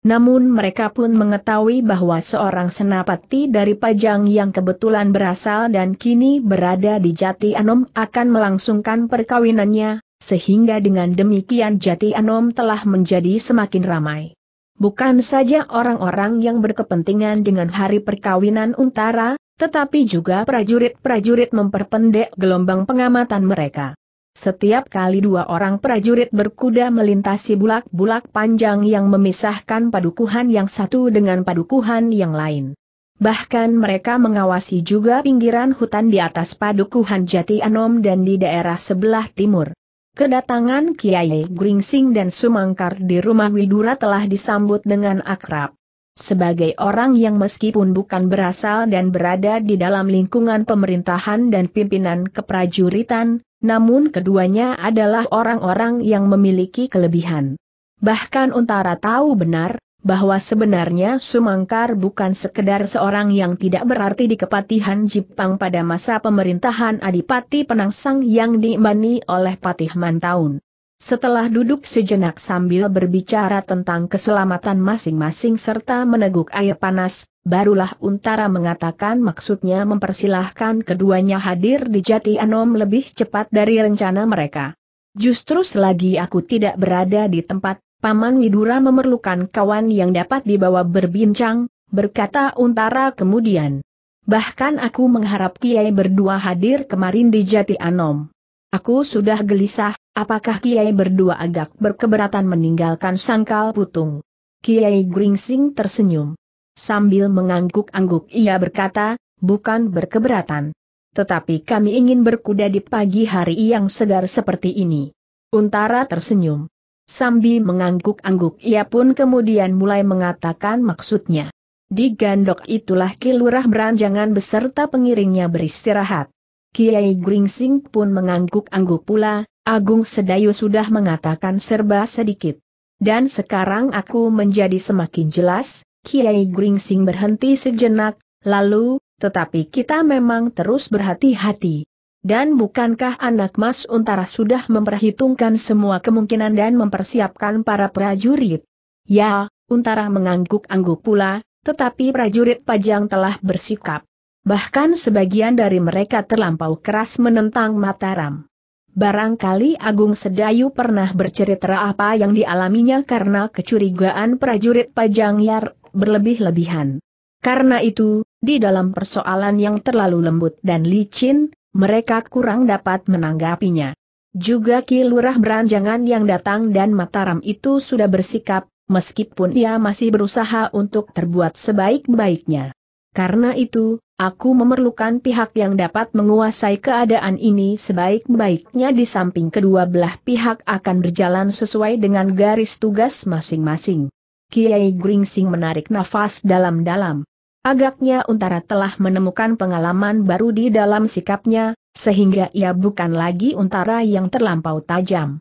Namun mereka pun mengetahui bahwa seorang senapati dari Pajang yang kebetulan berasal dan kini berada di Jati Anom akan melangsungkan perkawinannya, sehingga dengan demikian Jati Anom telah menjadi semakin ramai. Bukan saja orang-orang yang berkepentingan dengan hari perkawinan Untara, tetapi juga prajurit-prajurit memperpendek gelombang pengamatan mereka. Setiap kali dua orang prajurit berkuda melintasi bulak-bulak panjang yang memisahkan padukuhan yang satu dengan padukuhan yang lain. Bahkan mereka mengawasi juga pinggiran hutan di atas padukuhan Jati Anom dan di daerah sebelah timur. Kedatangan Kiai Gringsing dan Sumangkar di rumah Widura telah disambut dengan akrab. Sebagai orang yang meskipun bukan berasal dan berada di dalam lingkungan pemerintahan dan pimpinan keprajuritan, namun keduanya adalah orang-orang yang memiliki kelebihan. Bahkan Untara tahu benar, bahwa sebenarnya Sumangkar bukan sekedar seorang yang tidak berarti di kepatihan Jipang pada masa pemerintahan Adipati Penangsang yang diimani oleh Patih Mantaun. Setelah duduk sejenak sambil berbicara tentang keselamatan masing-masing serta meneguk air panas, barulah Untara mengatakan maksudnya mempersilahkan keduanya hadir di Jati Anom lebih cepat dari rencana mereka. Justru selagi aku tidak berada di tempat, Paman Widura memerlukan kawan yang dapat dibawa berbincang, berkata Untara kemudian. Bahkan aku mengharap Kiai berdua hadir kemarin di Jati Anom. Aku sudah gelisah, apakah Kiai berdua agak berkeberatan meninggalkan sangkal putung. Kiai Gringsing tersenyum. Sambil mengangguk-angguk ia berkata, bukan berkeberatan. Tetapi kami ingin berkuda di pagi hari yang segar seperti ini. Untara tersenyum. Sambi mengangguk-angguk ia pun kemudian mulai mengatakan maksudnya. Di gandok itulah kilurah beranjangan beserta pengiringnya beristirahat. Kiai Gringsing pun mengangguk-angguk pula, Agung Sedayu sudah mengatakan serba sedikit. Dan sekarang aku menjadi semakin jelas, Kiai Gringsing berhenti sejenak, lalu, tetapi kita memang terus berhati-hati. Dan bukankah anak Mas Untara sudah memperhitungkan semua kemungkinan dan mempersiapkan para prajurit? Ya, Untara mengangguk-angguk pula, tetapi prajurit Pajang telah bersikap. Bahkan sebagian dari mereka terlampau keras menentang Mataram. Barangkali Agung Sedayu pernah bercerita apa yang dialaminya karena kecurigaan prajurit Pajang Yar berlebih-lebihan. Karena itu, di dalam persoalan yang terlalu lembut dan licin, mereka kurang dapat menanggapinya. Juga Ki Lurah Beranjangan yang datang dan Mataram itu sudah bersikap, meskipun ia masih berusaha untuk terbuat sebaik-baiknya. Karena itu, aku memerlukan pihak yang dapat menguasai keadaan ini sebaik-baiknya di samping kedua belah pihak akan berjalan sesuai dengan garis tugas masing-masing. Kiai Gringsing menarik nafas dalam-dalam. Agaknya Untara telah menemukan pengalaman baru di dalam sikapnya, sehingga ia bukan lagi Untara yang terlampau tajam.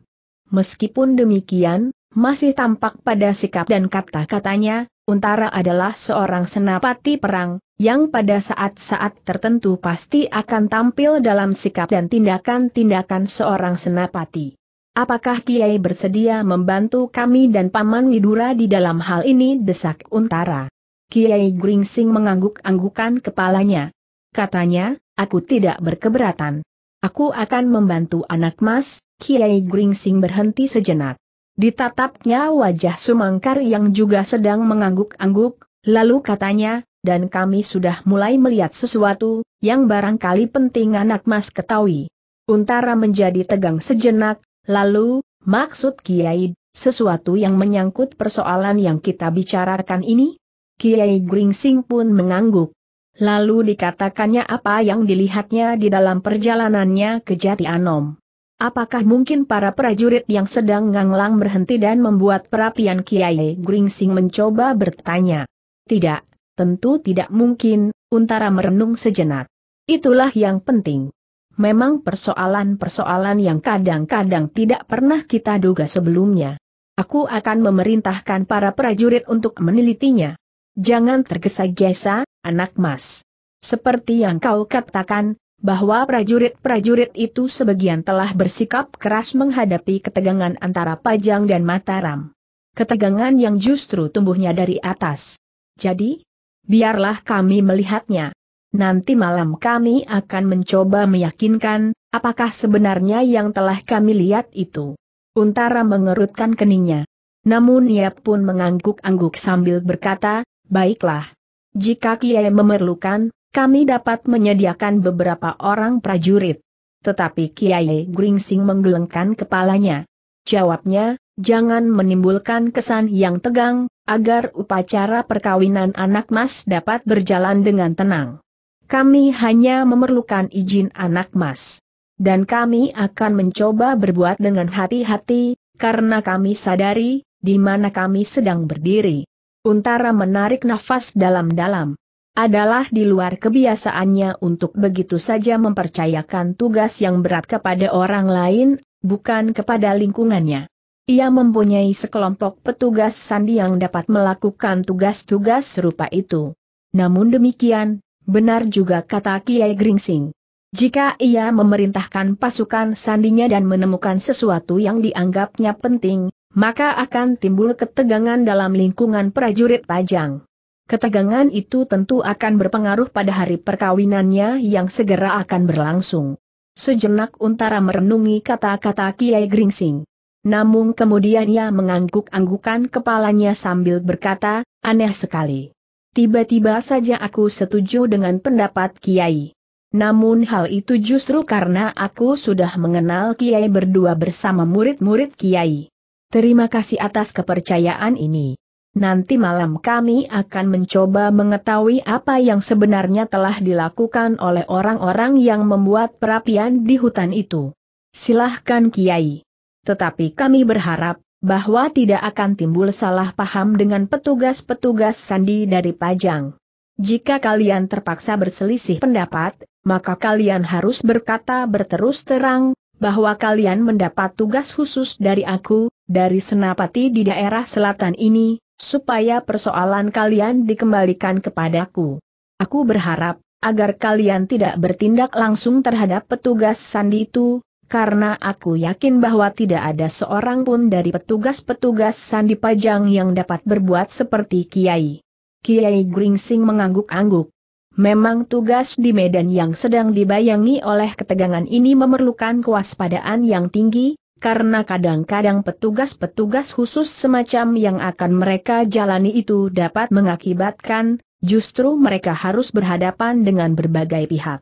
Meskipun demikian, masih tampak pada sikap dan kata-katanya, Untara adalah seorang senapati perang, yang pada saat-saat tertentu pasti akan tampil dalam sikap dan tindakan-tindakan seorang senapati. Apakah Kiai bersedia membantu kami dan Paman Widura di dalam hal ini desak Untara? Kiai Gringsing mengangguk-anggukan kepalanya. Katanya, aku tidak berkeberatan. Aku akan membantu anak mas, Kiai Gringsing berhenti sejenak. Ditatapnya wajah Sumangkar yang juga sedang mengangguk-angguk, lalu katanya, dan kami sudah mulai melihat sesuatu, yang barangkali penting anak mas ketahui. Untara menjadi tegang sejenak, lalu, maksud Kiai, sesuatu yang menyangkut persoalan yang kita bicarakan ini? Kiai Gringsing pun mengangguk. Lalu dikatakannya apa yang dilihatnya di dalam perjalanannya ke Jati Anom. Apakah mungkin para prajurit yang sedang nganglang berhenti dan membuat perapian Kiai Gringsing mencoba bertanya? Tidak, tentu tidak mungkin, Untara merenung sejenak. Itulah yang penting. Memang persoalan-persoalan yang kadang-kadang tidak pernah kita duga sebelumnya. Aku akan memerintahkan para prajurit untuk menelitinya. Jangan tergesa-gesa, anak mas. Seperti yang kau katakan, bahwa prajurit-prajurit itu sebagian telah bersikap keras menghadapi ketegangan antara Pajang dan Mataram. Ketegangan yang justru tumbuhnya dari atas. Jadi, biarlah kami melihatnya. Nanti malam kami akan mencoba meyakinkan, apakah sebenarnya yang telah kami lihat itu. Untara mengerutkan keningnya. Namun ia pun mengangguk-angguk sambil berkata, baiklah. Jika Kiai memerlukan, kami dapat menyediakan beberapa orang prajurit. Tetapi Kiai Gringsing menggelengkan kepalanya. Jawabnya, jangan menimbulkan kesan yang tegang, agar upacara perkawinan anak mas dapat berjalan dengan tenang. Kami hanya memerlukan izin anak mas. Dan kami akan mencoba berbuat dengan hati-hati, karena kami sadari, di mana kami sedang berdiri. Untara menarik nafas dalam-dalam. Adalah di luar kebiasaannya untuk begitu saja mempercayakan tugas yang berat kepada orang lain, bukan kepada lingkungannya. Ia mempunyai sekelompok petugas sandi yang dapat melakukan tugas-tugas serupa itu. Namun demikian, benar juga kata Kiai Gringsing. Jika ia memerintahkan pasukan sandinya dan menemukan sesuatu yang dianggapnya penting, maka akan timbul ketegangan dalam lingkungan prajurit Pajang. Ketegangan itu tentu akan berpengaruh pada hari perkawinannya yang segera akan berlangsung. Sejenak Untara merenungi kata-kata Kiai Gringsing. Namun kemudian ia mengangguk-anggukan kepalanya sambil berkata, aneh sekali. Tiba-tiba saja aku setuju dengan pendapat Kiai. Namun hal itu justru karena aku sudah mengenal Kiai berdua bersama murid-murid Kiai. Terima kasih atas kepercayaan ini. Nanti malam kami akan mencoba mengetahui apa yang sebenarnya telah dilakukan oleh orang-orang yang membuat perapian di hutan itu. Silahkan Kiai. Tetapi kami berharap, bahwa tidak akan timbul salah paham dengan petugas-petugas sandi dari Pajang. Jika kalian terpaksa berselisih pendapat, maka kalian harus berkata berterus terang, bahwa kalian mendapat tugas khusus dari aku, dari Senapati di daerah selatan ini, supaya persoalan kalian dikembalikan kepadaku. Aku berharap, agar kalian tidak bertindak langsung terhadap petugas sandi itu, karena aku yakin bahwa tidak ada seorang pun dari petugas-petugas sandi pajang yang dapat berbuat seperti Kiai. Kiai Gringsing mengangguk-angguk. Memang tugas di medan yang sedang dibayangi oleh ketegangan ini memerlukan kewaspadaan yang tinggi, karena kadang-kadang petugas-petugas khusus semacam yang akan mereka jalani itu dapat mengakibatkan, justru mereka harus berhadapan dengan berbagai pihak.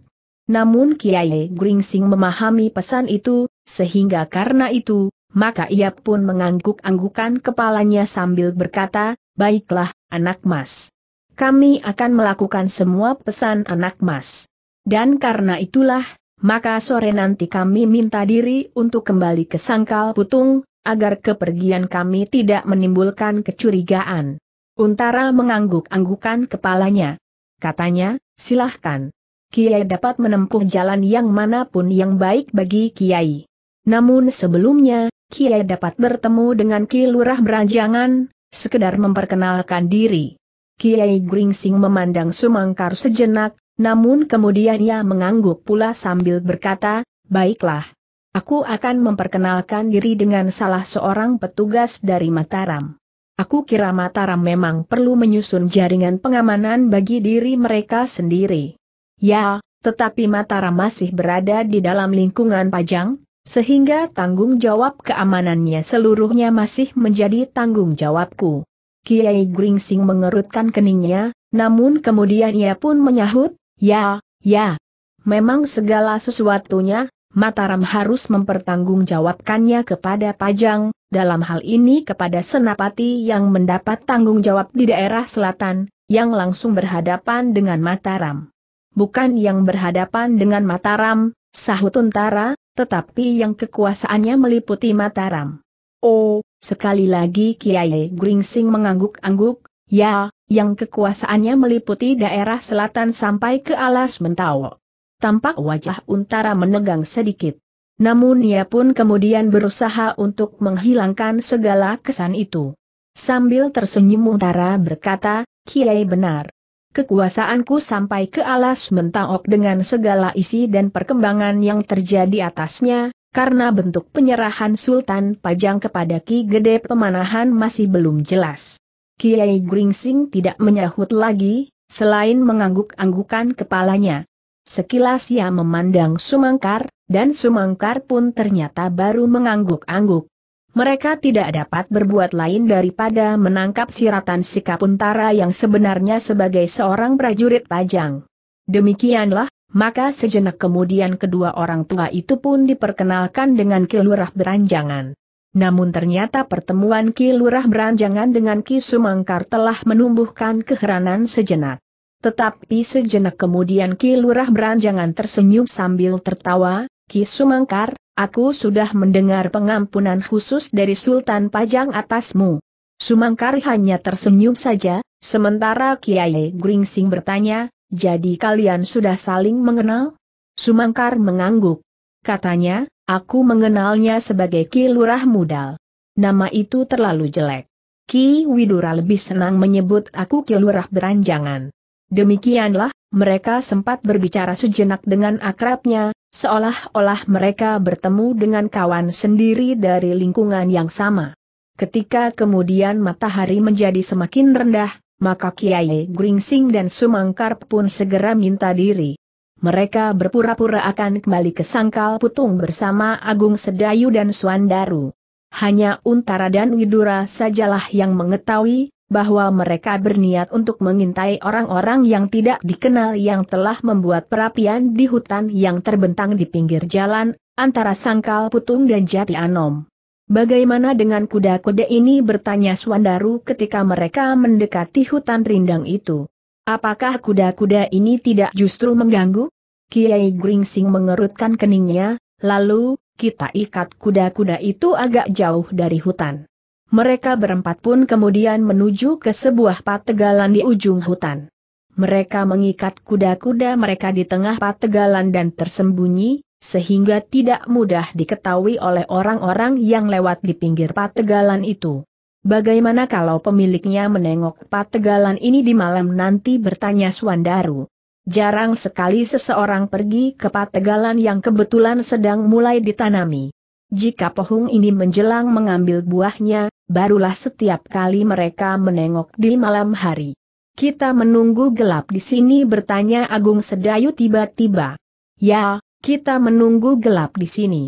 Namun Kiai Gringsing memahami pesan itu, sehingga karena itu, maka ia pun mengangguk-anggukan kepalanya sambil berkata, Baiklah, anak mas. Kami akan melakukan semua pesan anak mas. Dan karena itulah, maka sore nanti kami minta diri untuk kembali ke Sangkal Putung, agar kepergian kami tidak menimbulkan kecurigaan. Untara mengangguk-anggukan kepalanya. Katanya, silahkan. Kiai dapat menempuh jalan yang manapun yang baik bagi Kiai. Namun sebelumnya, Kiai dapat bertemu dengan Ki Lurah Beranjangan, sekedar memperkenalkan diri. Kiai Gringsing memandang Sumangkar sejenak, namun kemudian ia mengangguk pula sambil berkata, baiklah. Aku akan memperkenalkan diri dengan salah seorang petugas dari Mataram. Aku kira Mataram memang perlu menyusun jaringan pengamanan bagi diri mereka sendiri. Ya, tetapi Mataram masih berada di dalam lingkungan Pajang, sehingga tanggung jawab keamanannya seluruhnya masih menjadi tanggung jawabku. Kiai Gringsing mengerutkan keningnya, namun kemudian ia pun menyahut, Ya, ya. Memang segala sesuatunya, Mataram harus mempertanggungjawabkannya kepada Pajang, dalam hal ini kepada Senapati yang mendapat tanggung jawab di daerah selatan, yang langsung berhadapan dengan Mataram. Bukan yang berhadapan dengan Mataram, sahut Untara, tetapi yang kekuasaannya meliputi Mataram. Oh, sekali lagi Kiai Gringsing mengangguk-angguk, ya, yang kekuasaannya meliputi daerah selatan sampai ke alas Mentawo. Tampak wajah Untara menegang sedikit. Namun ia pun kemudian berusaha untuk menghilangkan segala kesan itu. Sambil tersenyum Untara berkata, Kiai benar. Kekuasaanku sampai ke alas mentaok dengan segala isi dan perkembangan yang terjadi atasnya, karena bentuk penyerahan Sultan Pajang kepada Ki Gede Pemanahan masih belum jelas. Kiai Gringsing tidak menyahut lagi, selain mengangguk-anggukan kepalanya. Sekilas ia memandang Sumangkar, dan Sumangkar pun ternyata baru mengangguk-angguk. Mereka tidak dapat berbuat lain daripada menangkap siratan sikap untara yang sebenarnya sebagai seorang prajurit pajang. Demikianlah, maka sejenak kemudian kedua orang tua itu pun diperkenalkan dengan kilurah beranjangan. Namun ternyata pertemuan Ki Lurah Beranjangan dengan Ki Sumangkar telah menumbuhkan keheranan sejenak. Tetapi sejenak kemudian Ki Lurah Beranjangan tersenyum sambil tertawa, Ki Sumangkar, aku sudah mendengar pengampunan khusus dari Sultan Pajang atasmu. Sumangkar hanya tersenyum saja, sementara Kiai Gringsing bertanya, jadi kalian sudah saling mengenal? Sumangkar mengangguk. Katanya, Aku mengenalnya sebagai Ki Lurah Mudal. Nama itu terlalu jelek. Ki Widura lebih senang menyebut aku Ki Lurah Beranjangan. Demikianlah, mereka sempat berbicara sejenak dengan akrabnya, seolah-olah mereka bertemu dengan kawan sendiri dari lingkungan yang sama. Ketika kemudian matahari menjadi semakin rendah, maka Kiai Gringsing dan Sumangkar pun segera minta diri mereka berpura-pura akan kembali ke Sangkal Putung bersama Agung Sedayu dan Suandaru. Hanya Untara dan Widura sajalah yang mengetahui bahwa mereka berniat untuk mengintai orang-orang yang tidak dikenal yang telah membuat perapian di hutan yang terbentang di pinggir jalan antara Sangkal Putung dan Jati Anom. Bagaimana dengan kuda-kuda ini bertanya Suandaru ketika mereka mendekati hutan rindang itu. Apakah kuda-kuda ini tidak justru mengganggu? Kiai Gringsing mengerutkan keningnya, lalu, kita ikat kuda-kuda itu agak jauh dari hutan. Mereka berempat pun kemudian menuju ke sebuah pategalan di ujung hutan. Mereka mengikat kuda-kuda mereka di tengah pategalan dan tersembunyi, sehingga tidak mudah diketahui oleh orang-orang yang lewat di pinggir pategalan itu. Bagaimana kalau pemiliknya menengok pategalan ini di malam nanti bertanya Suandaru? Jarang sekali seseorang pergi ke pategalan yang kebetulan sedang mulai ditanami. Jika pohung ini menjelang mengambil buahnya, barulah setiap kali mereka menengok di malam hari. Kita menunggu gelap di sini bertanya Agung Sedayu tiba-tiba. Ya, kita menunggu gelap di sini.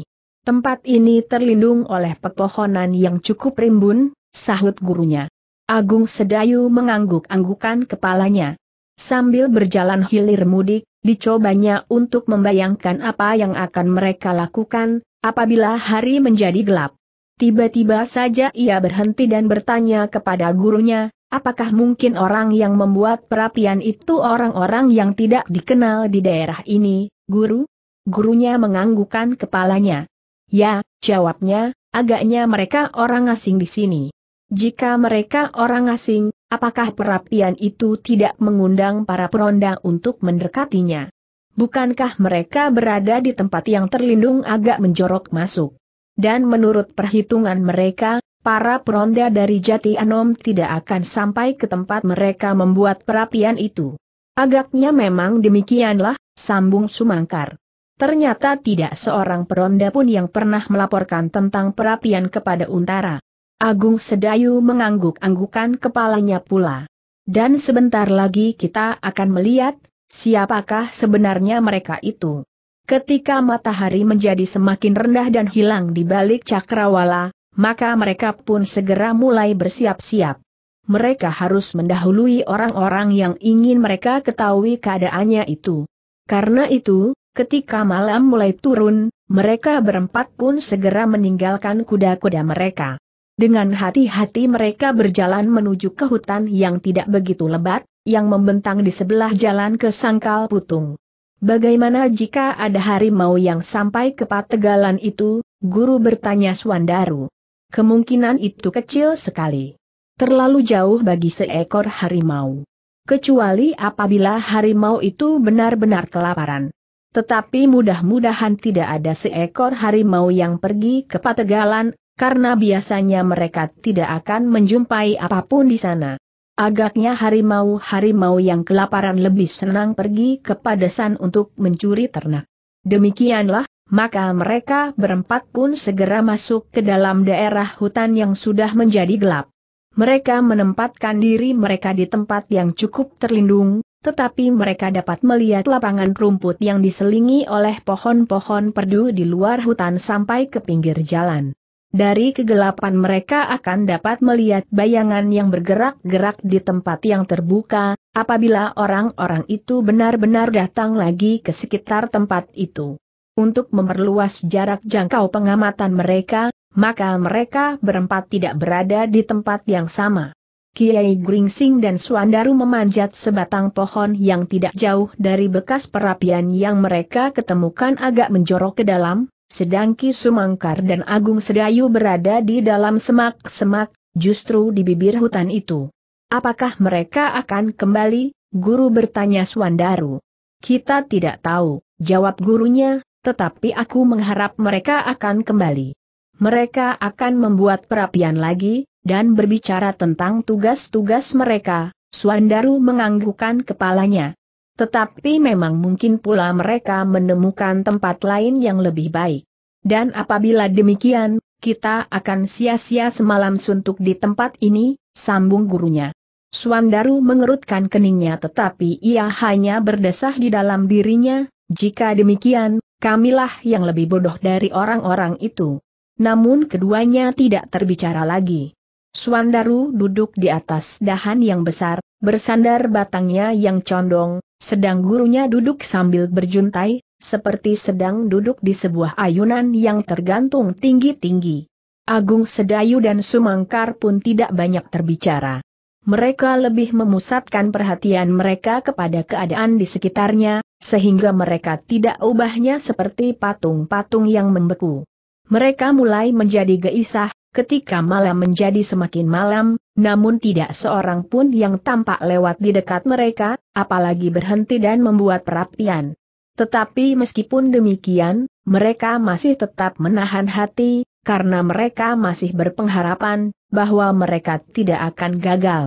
Tempat ini terlindung oleh pepohonan yang cukup rimbun, sahut gurunya. Agung Sedayu mengangguk-anggukan kepalanya. Sambil berjalan hilir mudik, dicobanya untuk membayangkan apa yang akan mereka lakukan, apabila hari menjadi gelap. Tiba-tiba saja ia berhenti dan bertanya kepada gurunya, apakah mungkin orang yang membuat perapian itu orang-orang yang tidak dikenal di daerah ini, guru? Gurunya menganggukkan kepalanya. Ya, jawabnya, agaknya mereka orang asing di sini. Jika mereka orang asing, apakah perapian itu tidak mengundang para peronda untuk mendekatinya? Bukankah mereka berada di tempat yang terlindung agak menjorok masuk? Dan menurut perhitungan mereka, para peronda dari Jati Anom tidak akan sampai ke tempat mereka membuat perapian itu. Agaknya memang demikianlah, sambung Sumangkar. Ternyata tidak seorang peronda pun yang pernah melaporkan tentang perapian kepada Untara. Agung Sedayu mengangguk-anggukan kepalanya pula. Dan sebentar lagi kita akan melihat, siapakah sebenarnya mereka itu. Ketika matahari menjadi semakin rendah dan hilang di balik cakrawala, maka mereka pun segera mulai bersiap-siap. Mereka harus mendahului orang-orang yang ingin mereka ketahui keadaannya itu. Karena itu, ketika malam mulai turun, mereka berempat pun segera meninggalkan kuda-kuda mereka. Dengan hati-hati mereka berjalan menuju ke hutan yang tidak begitu lebat, yang membentang di sebelah jalan ke Sangkal Putung. Bagaimana jika ada harimau yang sampai ke pategalan itu, guru bertanya Swandaru. Kemungkinan itu kecil sekali. Terlalu jauh bagi seekor harimau. Kecuali apabila harimau itu benar-benar kelaparan. Tetapi mudah-mudahan tidak ada seekor harimau yang pergi ke pategalan, karena biasanya mereka tidak akan menjumpai apapun di sana. Agaknya harimau-harimau yang kelaparan lebih senang pergi ke padesan untuk mencuri ternak. Demikianlah, maka mereka berempat pun segera masuk ke dalam daerah hutan yang sudah menjadi gelap. Mereka menempatkan diri mereka di tempat yang cukup terlindung, tetapi mereka dapat melihat lapangan rumput yang diselingi oleh pohon-pohon perdu di luar hutan sampai ke pinggir jalan. Dari kegelapan mereka akan dapat melihat bayangan yang bergerak-gerak di tempat yang terbuka, apabila orang-orang itu benar-benar datang lagi ke sekitar tempat itu. Untuk memperluas jarak jangkau pengamatan mereka, maka mereka berempat tidak berada di tempat yang sama. Kiai Gringsing dan Suandaru memanjat sebatang pohon yang tidak jauh dari bekas perapian yang mereka ketemukan agak menjorok ke dalam, sedang Ki Sumangkar dan Agung Sedayu berada di dalam semak-semak, justru di bibir hutan itu. Apakah mereka akan kembali? Guru bertanya Swandaru. Kita tidak tahu, jawab gurunya, tetapi aku mengharap mereka akan kembali. Mereka akan membuat perapian lagi, dan berbicara tentang tugas-tugas mereka, Swandaru menganggukkan kepalanya. Tetapi memang mungkin pula mereka menemukan tempat lain yang lebih baik. Dan apabila demikian, kita akan sia-sia semalam suntuk di tempat ini, sambung gurunya. Swandaru mengerutkan keningnya tetapi ia hanya berdesah di dalam dirinya, jika demikian, kamilah yang lebih bodoh dari orang-orang itu. Namun keduanya tidak terbicara lagi. Swandaru duduk di atas dahan yang besar, bersandar batangnya yang condong, sedang gurunya duduk sambil berjuntai, seperti sedang duduk di sebuah ayunan yang tergantung tinggi-tinggi. Agung Sedayu dan Sumangkar pun tidak banyak terbicara. Mereka lebih memusatkan perhatian mereka kepada keadaan di sekitarnya, sehingga mereka tidak ubahnya seperti patung-patung yang membeku. Mereka mulai menjadi geisah, Ketika malam menjadi semakin malam, namun tidak seorang pun yang tampak lewat di dekat mereka, apalagi berhenti dan membuat perapian. Tetapi meskipun demikian, mereka masih tetap menahan hati, karena mereka masih berpengharapan bahwa mereka tidak akan gagal.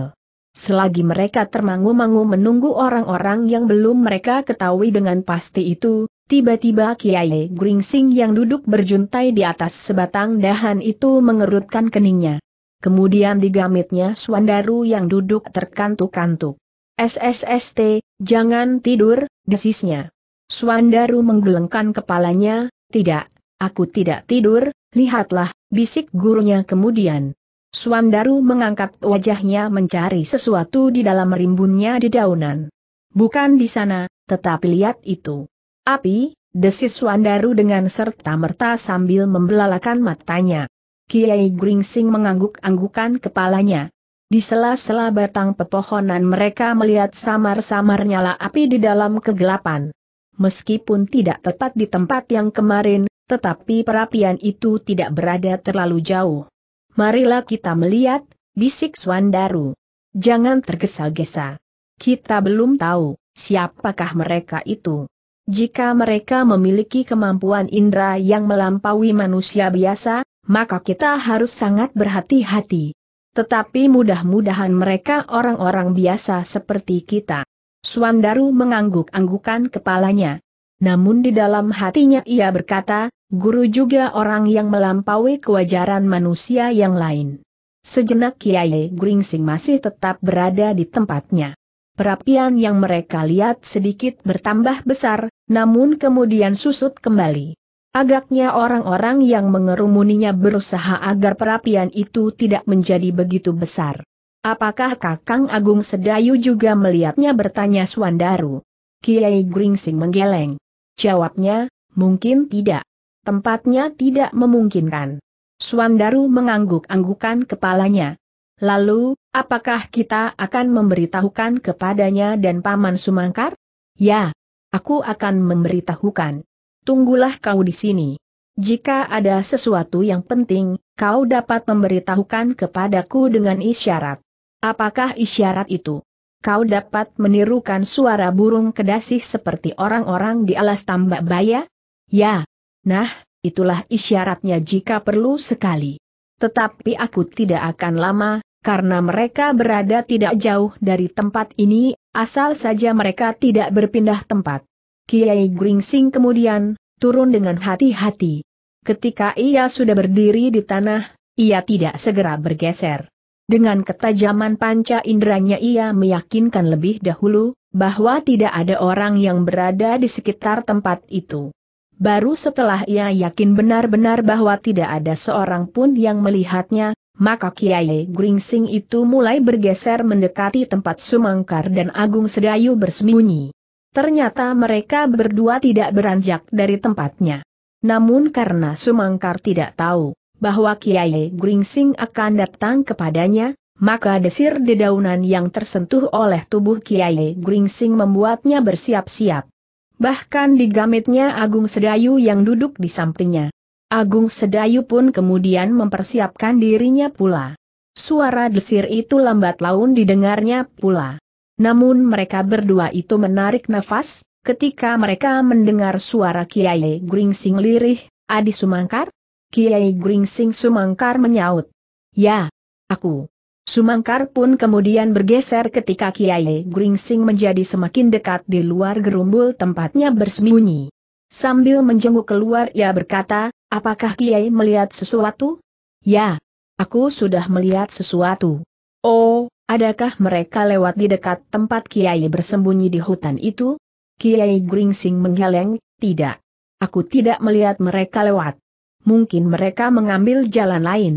Selagi mereka termangu-mangu menunggu orang-orang yang belum mereka ketahui dengan pasti itu, tiba-tiba Kiai Gringsing yang duduk berjuntai di atas sebatang dahan itu mengerutkan keningnya. Kemudian digamitnya Swandaru yang duduk terkantuk-kantuk. SSST, jangan tidur, desisnya. Swandaru menggelengkan kepalanya, tidak, aku tidak tidur, lihatlah, bisik gurunya kemudian. Suandaru mengangkat wajahnya mencari sesuatu di dalam rimbunnya di daunan. Bukan di sana, tetapi lihat itu. Api, desis Suandaru dengan serta-merta sambil membelalakan matanya. Kiai Gringsing mengangguk-anggukan kepalanya. Di sela-sela batang pepohonan mereka melihat samar-samar nyala api di dalam kegelapan. Meskipun tidak tepat di tempat yang kemarin, tetapi perapian itu tidak berada terlalu jauh. Marilah kita melihat, bisik Swandaru. Jangan tergesa-gesa. Kita belum tahu, siapakah mereka itu. Jika mereka memiliki kemampuan indera yang melampaui manusia biasa, maka kita harus sangat berhati-hati. Tetapi mudah-mudahan mereka orang-orang biasa seperti kita. Swandaru mengangguk-anggukan kepalanya. Namun di dalam hatinya ia berkata, guru juga orang yang melampaui kewajaran manusia yang lain. Sejenak Kiai Gringsing masih tetap berada di tempatnya. Perapian yang mereka lihat sedikit bertambah besar, namun kemudian susut kembali. Agaknya orang-orang yang mengerumuninya berusaha agar perapian itu tidak menjadi begitu besar. Apakah Kakang Agung Sedayu juga melihatnya bertanya Suandaru. Kiai Gringsing menggeleng. Jawabnya, mungkin tidak. Tempatnya tidak memungkinkan. Suandaru mengangguk-anggukan kepalanya. Lalu, apakah kita akan memberitahukan kepadanya dan Paman Sumangkar? Ya, aku akan memberitahukan. Tunggulah kau di sini. Jika ada sesuatu yang penting, kau dapat memberitahukan kepadaku dengan isyarat. Apakah isyarat itu? kau dapat menirukan suara burung kedasih seperti orang-orang di alas tambak baya? Ya. Nah, itulah isyaratnya jika perlu sekali. Tetapi aku tidak akan lama, karena mereka berada tidak jauh dari tempat ini, asal saja mereka tidak berpindah tempat. Kiai Gringsing kemudian, turun dengan hati-hati. Ketika ia sudah berdiri di tanah, ia tidak segera bergeser. Dengan ketajaman panca inderanya ia meyakinkan lebih dahulu, bahwa tidak ada orang yang berada di sekitar tempat itu. Baru setelah ia yakin benar-benar bahwa tidak ada seorang pun yang melihatnya, maka Kiai Gringsing itu mulai bergeser mendekati tempat Sumangkar dan Agung Sedayu bersembunyi. Ternyata mereka berdua tidak beranjak dari tempatnya. Namun karena Sumangkar tidak tahu bahwa Kiai Gringsing akan datang kepadanya, maka desir dedaunan yang tersentuh oleh tubuh Kiai Gringsing membuatnya bersiap-siap. Bahkan digamitnya Agung Sedayu yang duduk di sampingnya. Agung Sedayu pun kemudian mempersiapkan dirinya pula. Suara desir itu lambat laun didengarnya pula. Namun mereka berdua itu menarik nafas, ketika mereka mendengar suara Kiai Gringsing lirih, Adi Sumangkar, Kiai Gringsing Sumangkar menyaut. Ya, aku. Sumangkar pun kemudian bergeser ketika Kiai Gringsing menjadi semakin dekat di luar gerumbul tempatnya bersembunyi. Sambil menjenguk keluar ia berkata, apakah Kiai melihat sesuatu? Ya, aku sudah melihat sesuatu. Oh, adakah mereka lewat di dekat tempat Kiai bersembunyi di hutan itu? Kiai Gringsing menggeleng, tidak. Aku tidak melihat mereka lewat mungkin mereka mengambil jalan lain.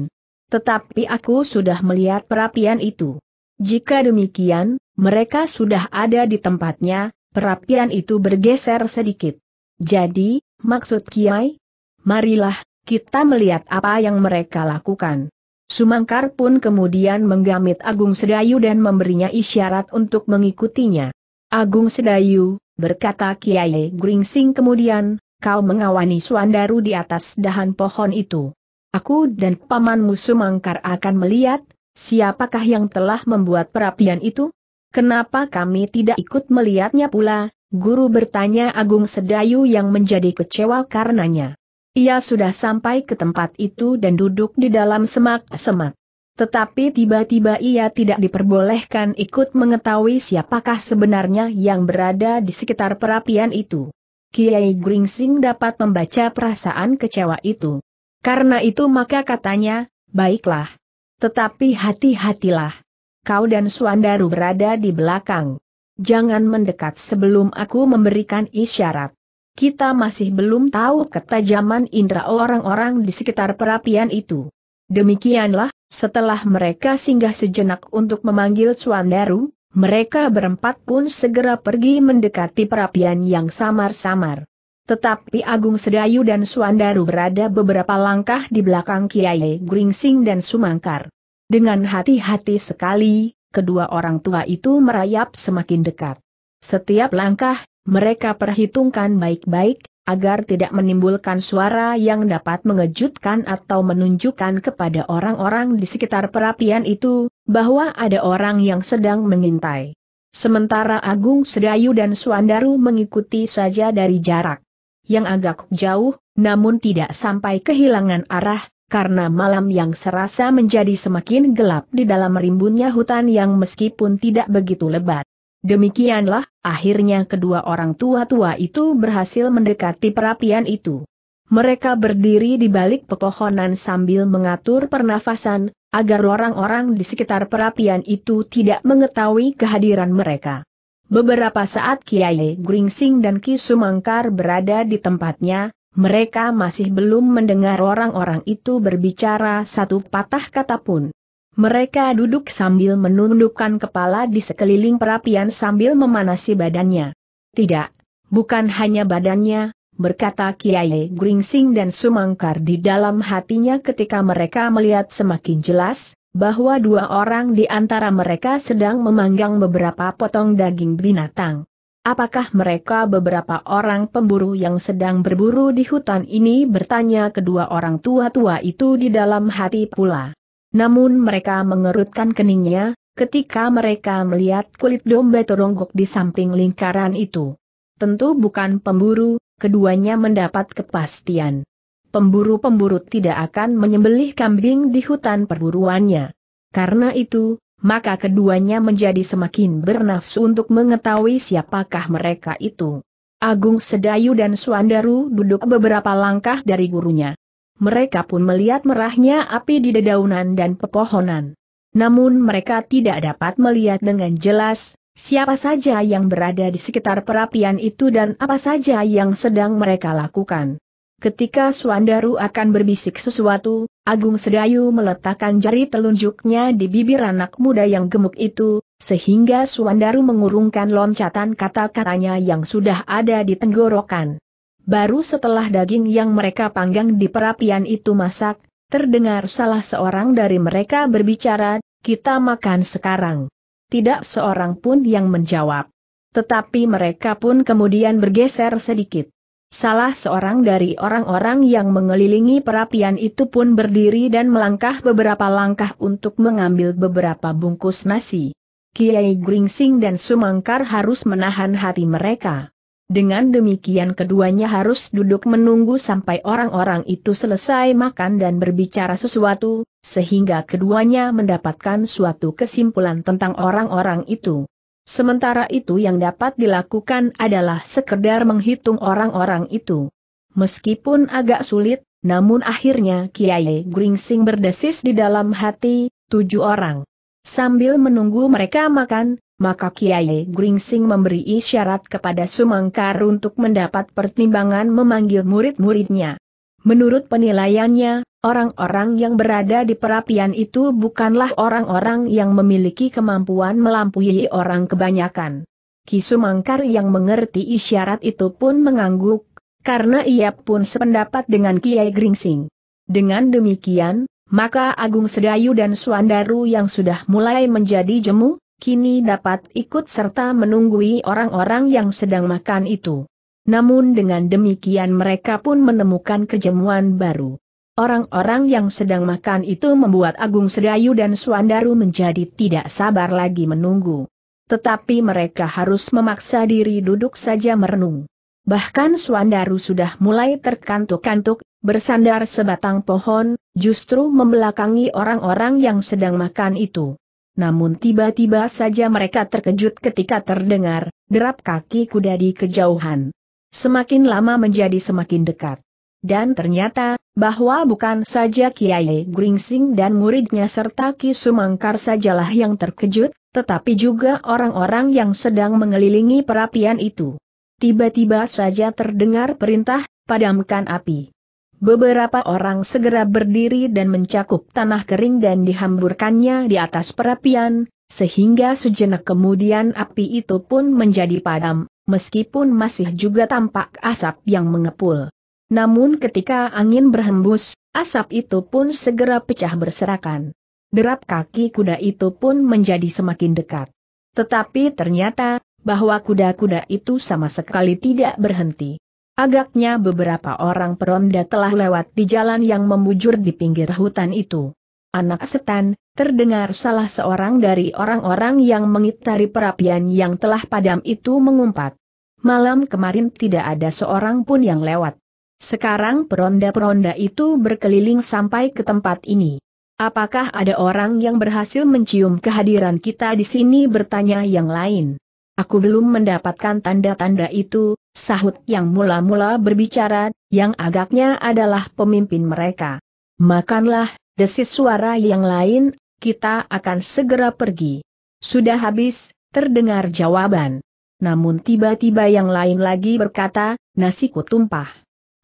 Tetapi aku sudah melihat perapian itu. Jika demikian, mereka sudah ada di tempatnya, perapian itu bergeser sedikit. Jadi, maksud Kiai? Marilah, kita melihat apa yang mereka lakukan. Sumangkar pun kemudian menggamit Agung Sedayu dan memberinya isyarat untuk mengikutinya. Agung Sedayu, berkata Kiai Gringsing kemudian, kau mengawani Suandaru di atas dahan pohon itu. Aku dan pamanmu Sumangkar akan melihat, siapakah yang telah membuat perapian itu? Kenapa kami tidak ikut melihatnya pula? Guru bertanya Agung Sedayu yang menjadi kecewa karenanya. Ia sudah sampai ke tempat itu dan duduk di dalam semak-semak. Tetapi tiba-tiba ia tidak diperbolehkan ikut mengetahui siapakah sebenarnya yang berada di sekitar perapian itu. Kiai Gringsing dapat membaca perasaan kecewa itu. Karena itu maka katanya, baiklah. Tetapi hati-hatilah. Kau dan Suandaru berada di belakang. Jangan mendekat sebelum aku memberikan isyarat. Kita masih belum tahu ketajaman indera orang-orang di sekitar perapian itu. Demikianlah, setelah mereka singgah sejenak untuk memanggil Suandaru, mereka berempat pun segera pergi mendekati perapian yang samar-samar. Tetapi Agung Sedayu dan Suandaru berada beberapa langkah di belakang Kiai Gringsing dan Sumangkar. Dengan hati-hati sekali, kedua orang tua itu merayap semakin dekat. Setiap langkah, mereka perhitungkan baik-baik, agar tidak menimbulkan suara yang dapat mengejutkan atau menunjukkan kepada orang-orang di sekitar perapian itu, bahwa ada orang yang sedang mengintai. Sementara Agung Sedayu dan Suandaru mengikuti saja dari jarak yang agak jauh, namun tidak sampai kehilangan arah, karena malam yang serasa menjadi semakin gelap di dalam rimbunnya hutan yang meskipun tidak begitu lebat. Demikianlah, akhirnya kedua orang tua-tua itu berhasil mendekati perapian itu. Mereka berdiri di balik pepohonan sambil mengatur pernafasan, agar orang-orang di sekitar perapian itu tidak mengetahui kehadiran mereka. Beberapa saat Kiai Gringsing dan Ki Sumangkar berada di tempatnya, mereka masih belum mendengar orang-orang itu berbicara satu patah kata pun. Mereka duduk sambil menundukkan kepala di sekeliling perapian sambil memanasi badannya. Tidak, bukan hanya badannya, berkata Kiai Gringsing dan Sumangkar di dalam hatinya ketika mereka melihat semakin jelas, bahwa dua orang di antara mereka sedang memanggang beberapa potong daging binatang. Apakah mereka beberapa orang pemburu yang sedang berburu di hutan ini bertanya kedua orang tua-tua itu di dalam hati pula. Namun mereka mengerutkan keningnya, ketika mereka melihat kulit domba teronggok di samping lingkaran itu. Tentu bukan pemburu, keduanya mendapat kepastian. Pemburu-pemburu tidak akan menyembelih kambing di hutan perburuannya. Karena itu, maka keduanya menjadi semakin bernafsu untuk mengetahui siapakah mereka itu. Agung Sedayu dan Suandaru duduk beberapa langkah dari gurunya. Mereka pun melihat merahnya api di dedaunan dan pepohonan. Namun mereka tidak dapat melihat dengan jelas, siapa saja yang berada di sekitar perapian itu dan apa saja yang sedang mereka lakukan. Ketika Suandaru akan berbisik sesuatu, Agung Sedayu meletakkan jari telunjuknya di bibir anak muda yang gemuk itu, sehingga Suandaru mengurungkan loncatan kata-katanya yang sudah ada di tenggorokan. Baru setelah daging yang mereka panggang di perapian itu masak, terdengar salah seorang dari mereka berbicara, kita makan sekarang tidak seorang pun yang menjawab. Tetapi mereka pun kemudian bergeser sedikit. Salah seorang dari orang-orang yang mengelilingi perapian itu pun berdiri dan melangkah beberapa langkah untuk mengambil beberapa bungkus nasi. Kiai Gringsing dan Sumangkar harus menahan hati mereka. Dengan demikian keduanya harus duduk menunggu sampai orang-orang itu selesai makan dan berbicara sesuatu, sehingga keduanya mendapatkan suatu kesimpulan tentang orang-orang itu. Sementara itu yang dapat dilakukan adalah sekedar menghitung orang-orang itu. Meskipun agak sulit, namun akhirnya Kiai Gringsing berdesis di dalam hati, tujuh orang. Sambil menunggu mereka makan, maka Kiai Gringsing memberi isyarat kepada Sumangkar untuk mendapat pertimbangan memanggil murid-muridnya. Menurut penilaiannya, orang-orang yang berada di perapian itu bukanlah orang-orang yang memiliki kemampuan melampaui orang kebanyakan. Ki Sumangkar yang mengerti isyarat itu pun mengangguk, karena ia pun sependapat dengan Kiai Gringsing. Dengan demikian, maka Agung Sedayu dan Suandaru yang sudah mulai menjadi jemu, kini dapat ikut serta menunggui orang-orang yang sedang makan itu. Namun dengan demikian mereka pun menemukan kejemuan baru. Orang-orang yang sedang makan itu membuat Agung Sedayu dan Suandaru menjadi tidak sabar lagi menunggu. Tetapi mereka harus memaksa diri duduk saja merenung. Bahkan Suandaru sudah mulai terkantuk-kantuk, bersandar sebatang pohon, justru membelakangi orang-orang yang sedang makan itu namun tiba-tiba saja mereka terkejut ketika terdengar derap kaki kuda di kejauhan. Semakin lama menjadi semakin dekat. Dan ternyata, bahwa bukan saja Kiai Gringsing dan muridnya serta Ki Sumangkar sajalah yang terkejut, tetapi juga orang-orang yang sedang mengelilingi perapian itu. Tiba-tiba saja terdengar perintah, padamkan api. Beberapa orang segera berdiri dan mencakup tanah kering dan dihamburkannya di atas perapian, sehingga sejenak kemudian api itu pun menjadi padam, meskipun masih juga tampak asap yang mengepul. Namun ketika angin berhembus, asap itu pun segera pecah berserakan. Derap kaki kuda itu pun menjadi semakin dekat. Tetapi ternyata, bahwa kuda-kuda itu sama sekali tidak berhenti. Agaknya beberapa orang peronda telah lewat di jalan yang membujur di pinggir hutan itu. Anak setan, terdengar salah seorang dari orang-orang yang mengitari perapian yang telah padam itu mengumpat. Malam kemarin tidak ada seorang pun yang lewat. Sekarang peronda-peronda itu berkeliling sampai ke tempat ini. Apakah ada orang yang berhasil mencium kehadiran kita di sini bertanya yang lain? Aku belum mendapatkan tanda-tanda itu, sahut yang mula-mula berbicara, yang agaknya adalah pemimpin mereka. Makanlah, desis suara yang lain, kita akan segera pergi. Sudah habis, terdengar jawaban. Namun tiba-tiba yang lain lagi berkata, nasiku tumpah.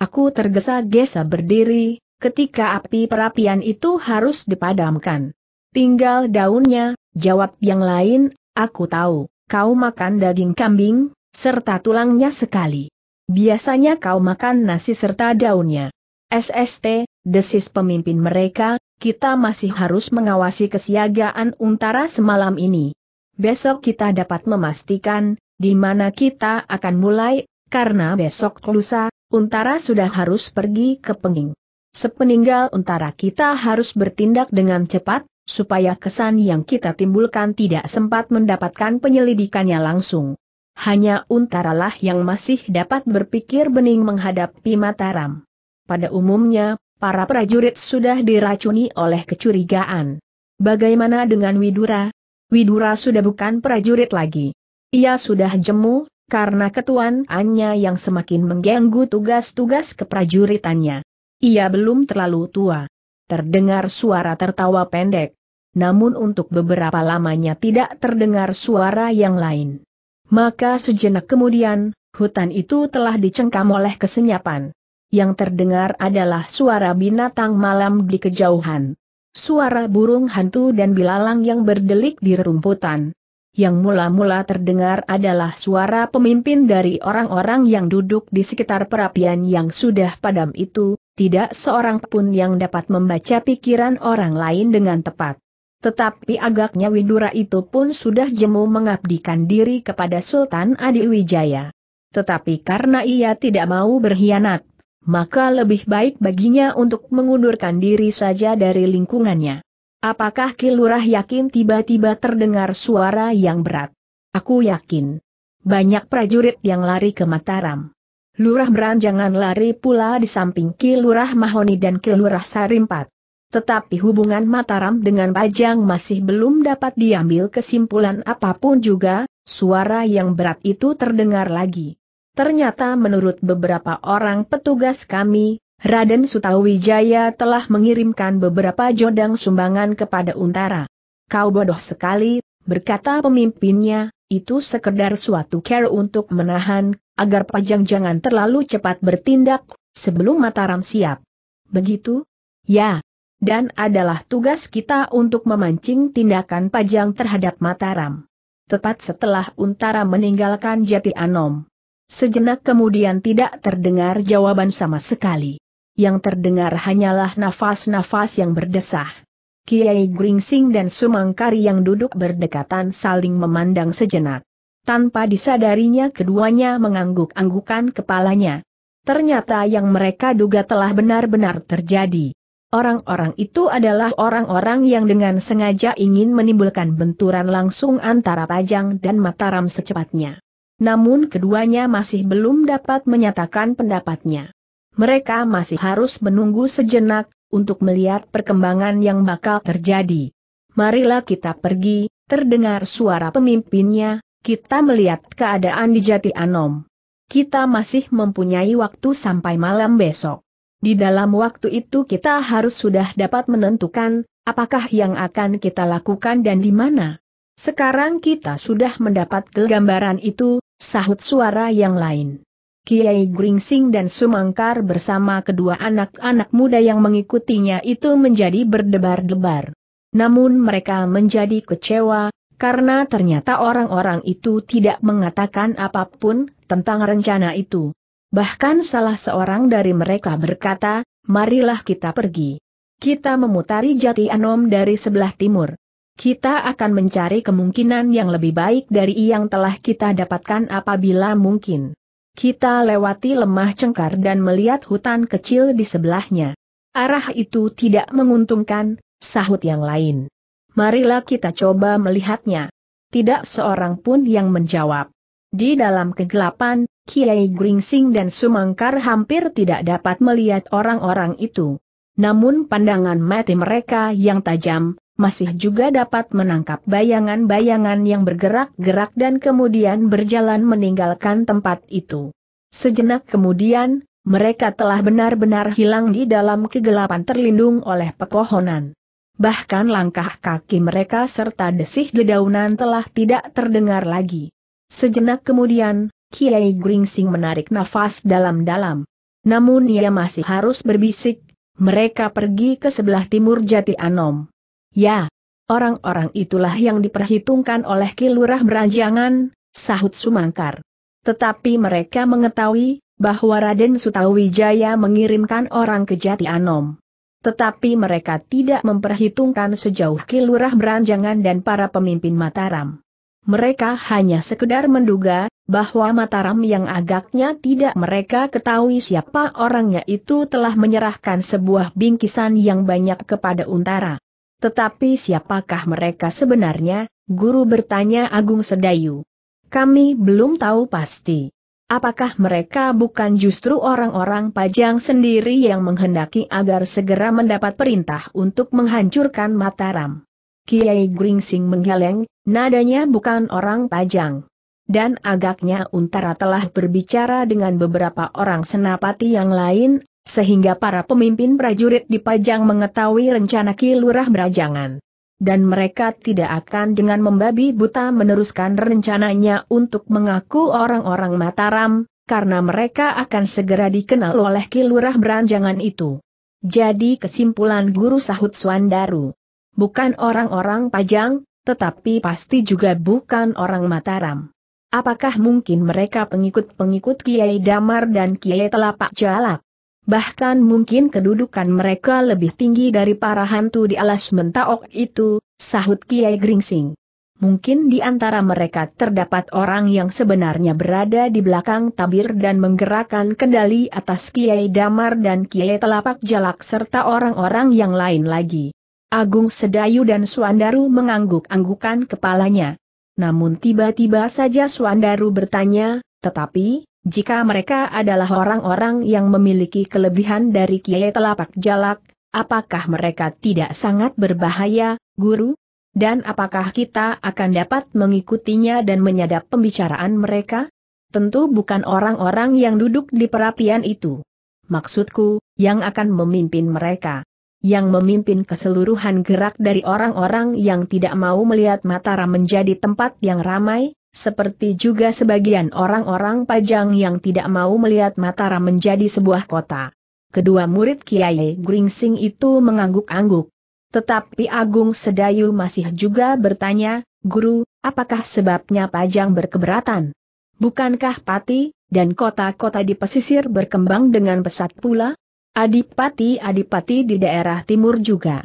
Aku tergesa-gesa berdiri, ketika api perapian itu harus dipadamkan. Tinggal daunnya, jawab yang lain, aku tahu, kau makan daging kambing, serta tulangnya sekali. Biasanya kau makan nasi serta daunnya. SST, desis pemimpin mereka, kita masih harus mengawasi kesiagaan untara semalam ini. Besok kita dapat memastikan, di mana kita akan mulai, karena besok lusa, untara sudah harus pergi ke Penging. Sepeninggal untara kita harus bertindak dengan cepat, supaya kesan yang kita timbulkan tidak sempat mendapatkan penyelidikannya langsung. Hanya Untaralah yang masih dapat berpikir bening menghadapi Mataram. Pada umumnya, para prajurit sudah diracuni oleh kecurigaan. Bagaimana dengan Widura? Widura sudah bukan prajurit lagi. Ia sudah jemu, karena ketuanannya yang semakin mengganggu tugas-tugas keprajuritannya. Ia belum terlalu tua. Terdengar suara tertawa pendek. Namun untuk beberapa lamanya tidak terdengar suara yang lain. Maka sejenak kemudian, hutan itu telah dicengkam oleh kesenyapan. Yang terdengar adalah suara binatang malam di kejauhan. Suara burung hantu dan bilalang yang berdelik di rumputan. Yang mula-mula terdengar adalah suara pemimpin dari orang-orang yang duduk di sekitar perapian yang sudah padam itu, tidak seorang pun yang dapat membaca pikiran orang lain dengan tepat. Tetapi agaknya Windura itu pun sudah jemu mengabdikan diri kepada Sultan Adi Wijaya. Tetapi karena ia tidak mau berkhianat, maka lebih baik baginya untuk mengundurkan diri saja dari lingkungannya. Apakah Kilurah yakin tiba-tiba terdengar suara yang berat? Aku yakin. Banyak prajurit yang lari ke Mataram. Lurah Beranjangan lari pula di samping Kilurah Mahoni dan Kilurah Sarimpat. Tetapi hubungan Mataram dengan Pajang masih belum dapat diambil kesimpulan apapun juga, suara yang berat itu terdengar lagi. Ternyata menurut beberapa orang petugas kami, Raden Sutawijaya telah mengirimkan beberapa jodang sumbangan kepada Untara. Kau bodoh sekali, berkata pemimpinnya, itu sekedar suatu care untuk menahan agar Pajang jangan terlalu cepat bertindak, sebelum Mataram siap. Begitu? Ya, dan adalah tugas kita untuk memancing tindakan pajang terhadap Mataram. Tepat setelah Untara meninggalkan Jati Anom. Sejenak kemudian tidak terdengar jawaban sama sekali. Yang terdengar hanyalah nafas-nafas yang berdesah. Kiai Gringsing dan Sumangkari yang duduk berdekatan saling memandang sejenak. Tanpa disadarinya keduanya mengangguk-anggukan kepalanya. Ternyata yang mereka duga telah benar-benar terjadi. Orang-orang itu adalah orang-orang yang dengan sengaja ingin menimbulkan benturan langsung antara Pajang dan Mataram secepatnya. Namun keduanya masih belum dapat menyatakan pendapatnya. Mereka masih harus menunggu sejenak, untuk melihat perkembangan yang bakal terjadi. Marilah kita pergi, terdengar suara pemimpinnya, kita melihat keadaan di Jati Anom. Kita masih mempunyai waktu sampai malam besok. Di dalam waktu itu kita harus sudah dapat menentukan, apakah yang akan kita lakukan dan di mana. Sekarang kita sudah mendapat gambaran itu, sahut suara yang lain. Kiai Gringsing dan Sumangkar bersama kedua anak-anak muda yang mengikutinya itu menjadi berdebar-debar. Namun mereka menjadi kecewa, karena ternyata orang-orang itu tidak mengatakan apapun tentang rencana itu. Bahkan salah seorang dari mereka berkata, marilah kita pergi. Kita memutari jati Anom dari sebelah timur. Kita akan mencari kemungkinan yang lebih baik dari yang telah kita dapatkan apabila mungkin. Kita lewati lemah cengkar dan melihat hutan kecil di sebelahnya. Arah itu tidak menguntungkan, sahut yang lain. Marilah kita coba melihatnya. Tidak seorang pun yang menjawab. Di dalam kegelapan, Kiai Gringsing dan Sumangkar hampir tidak dapat melihat orang-orang itu. Namun pandangan mati mereka yang tajam, masih juga dapat menangkap bayangan-bayangan yang bergerak-gerak dan kemudian berjalan meninggalkan tempat itu. Sejenak kemudian, mereka telah benar-benar hilang di dalam kegelapan terlindung oleh pepohonan. Bahkan langkah kaki mereka serta desih dedaunan telah tidak terdengar lagi. Sejenak kemudian, Kiai Gringsing menarik nafas dalam-dalam. Namun ia masih harus berbisik, mereka pergi ke sebelah timur Jati Anom. Ya, orang-orang itulah yang diperhitungkan oleh Kilurah Beranjangan, sahut Sumangkar. Tetapi mereka mengetahui, bahwa Raden Sutawijaya mengirimkan orang ke Jati Anom. Tetapi mereka tidak memperhitungkan sejauh Kilurah Beranjangan dan para pemimpin Mataram mereka hanya sekedar menduga, bahwa Mataram yang agaknya tidak mereka ketahui siapa orangnya itu telah menyerahkan sebuah bingkisan yang banyak kepada Untara. Tetapi siapakah mereka sebenarnya, guru bertanya Agung Sedayu. Kami belum tahu pasti. Apakah mereka bukan justru orang-orang pajang sendiri yang menghendaki agar segera mendapat perintah untuk menghancurkan Mataram? Kiai Gringsing menggeleng, nadanya bukan orang pajang. Dan agaknya Untara telah berbicara dengan beberapa orang senapati yang lain, sehingga para pemimpin prajurit di Pajang mengetahui rencana Ki Lurah Beranjangan, Dan mereka tidak akan dengan membabi buta meneruskan rencananya untuk mengaku orang-orang Mataram, karena mereka akan segera dikenal oleh Ki Lurah Beranjangan itu. Jadi kesimpulan Guru Sahut Swandaru bukan orang-orang Pajang, tetapi pasti juga bukan orang Mataram. Apakah mungkin mereka pengikut-pengikut Kiai Damar dan Kiai Telapak Jalak? Bahkan mungkin kedudukan mereka lebih tinggi dari para hantu di alas mentaok itu, sahut Kiai Gringsing. Mungkin di antara mereka terdapat orang yang sebenarnya berada di belakang tabir dan menggerakkan kendali atas Kiai Damar dan Kiai Telapak Jalak serta orang-orang yang lain lagi. Agung Sedayu dan Suandaru mengangguk-anggukan kepalanya. Namun tiba-tiba saja Suandaru bertanya, tetapi, jika mereka adalah orang-orang yang memiliki kelebihan dari Kiai Telapak Jalak, apakah mereka tidak sangat berbahaya, Guru? Dan apakah kita akan dapat mengikutinya dan menyadap pembicaraan mereka? Tentu bukan orang-orang yang duduk di perapian itu. Maksudku, yang akan memimpin mereka yang memimpin keseluruhan gerak dari orang-orang yang tidak mau melihat Mataram menjadi tempat yang ramai, seperti juga sebagian orang-orang pajang yang tidak mau melihat Mataram menjadi sebuah kota. Kedua murid Kiai Gringsing itu mengangguk-angguk. Tetapi Agung Sedayu masih juga bertanya, Guru, apakah sebabnya pajang berkeberatan? Bukankah Pati, dan kota-kota di pesisir berkembang dengan pesat pula? adipati-adipati di daerah timur juga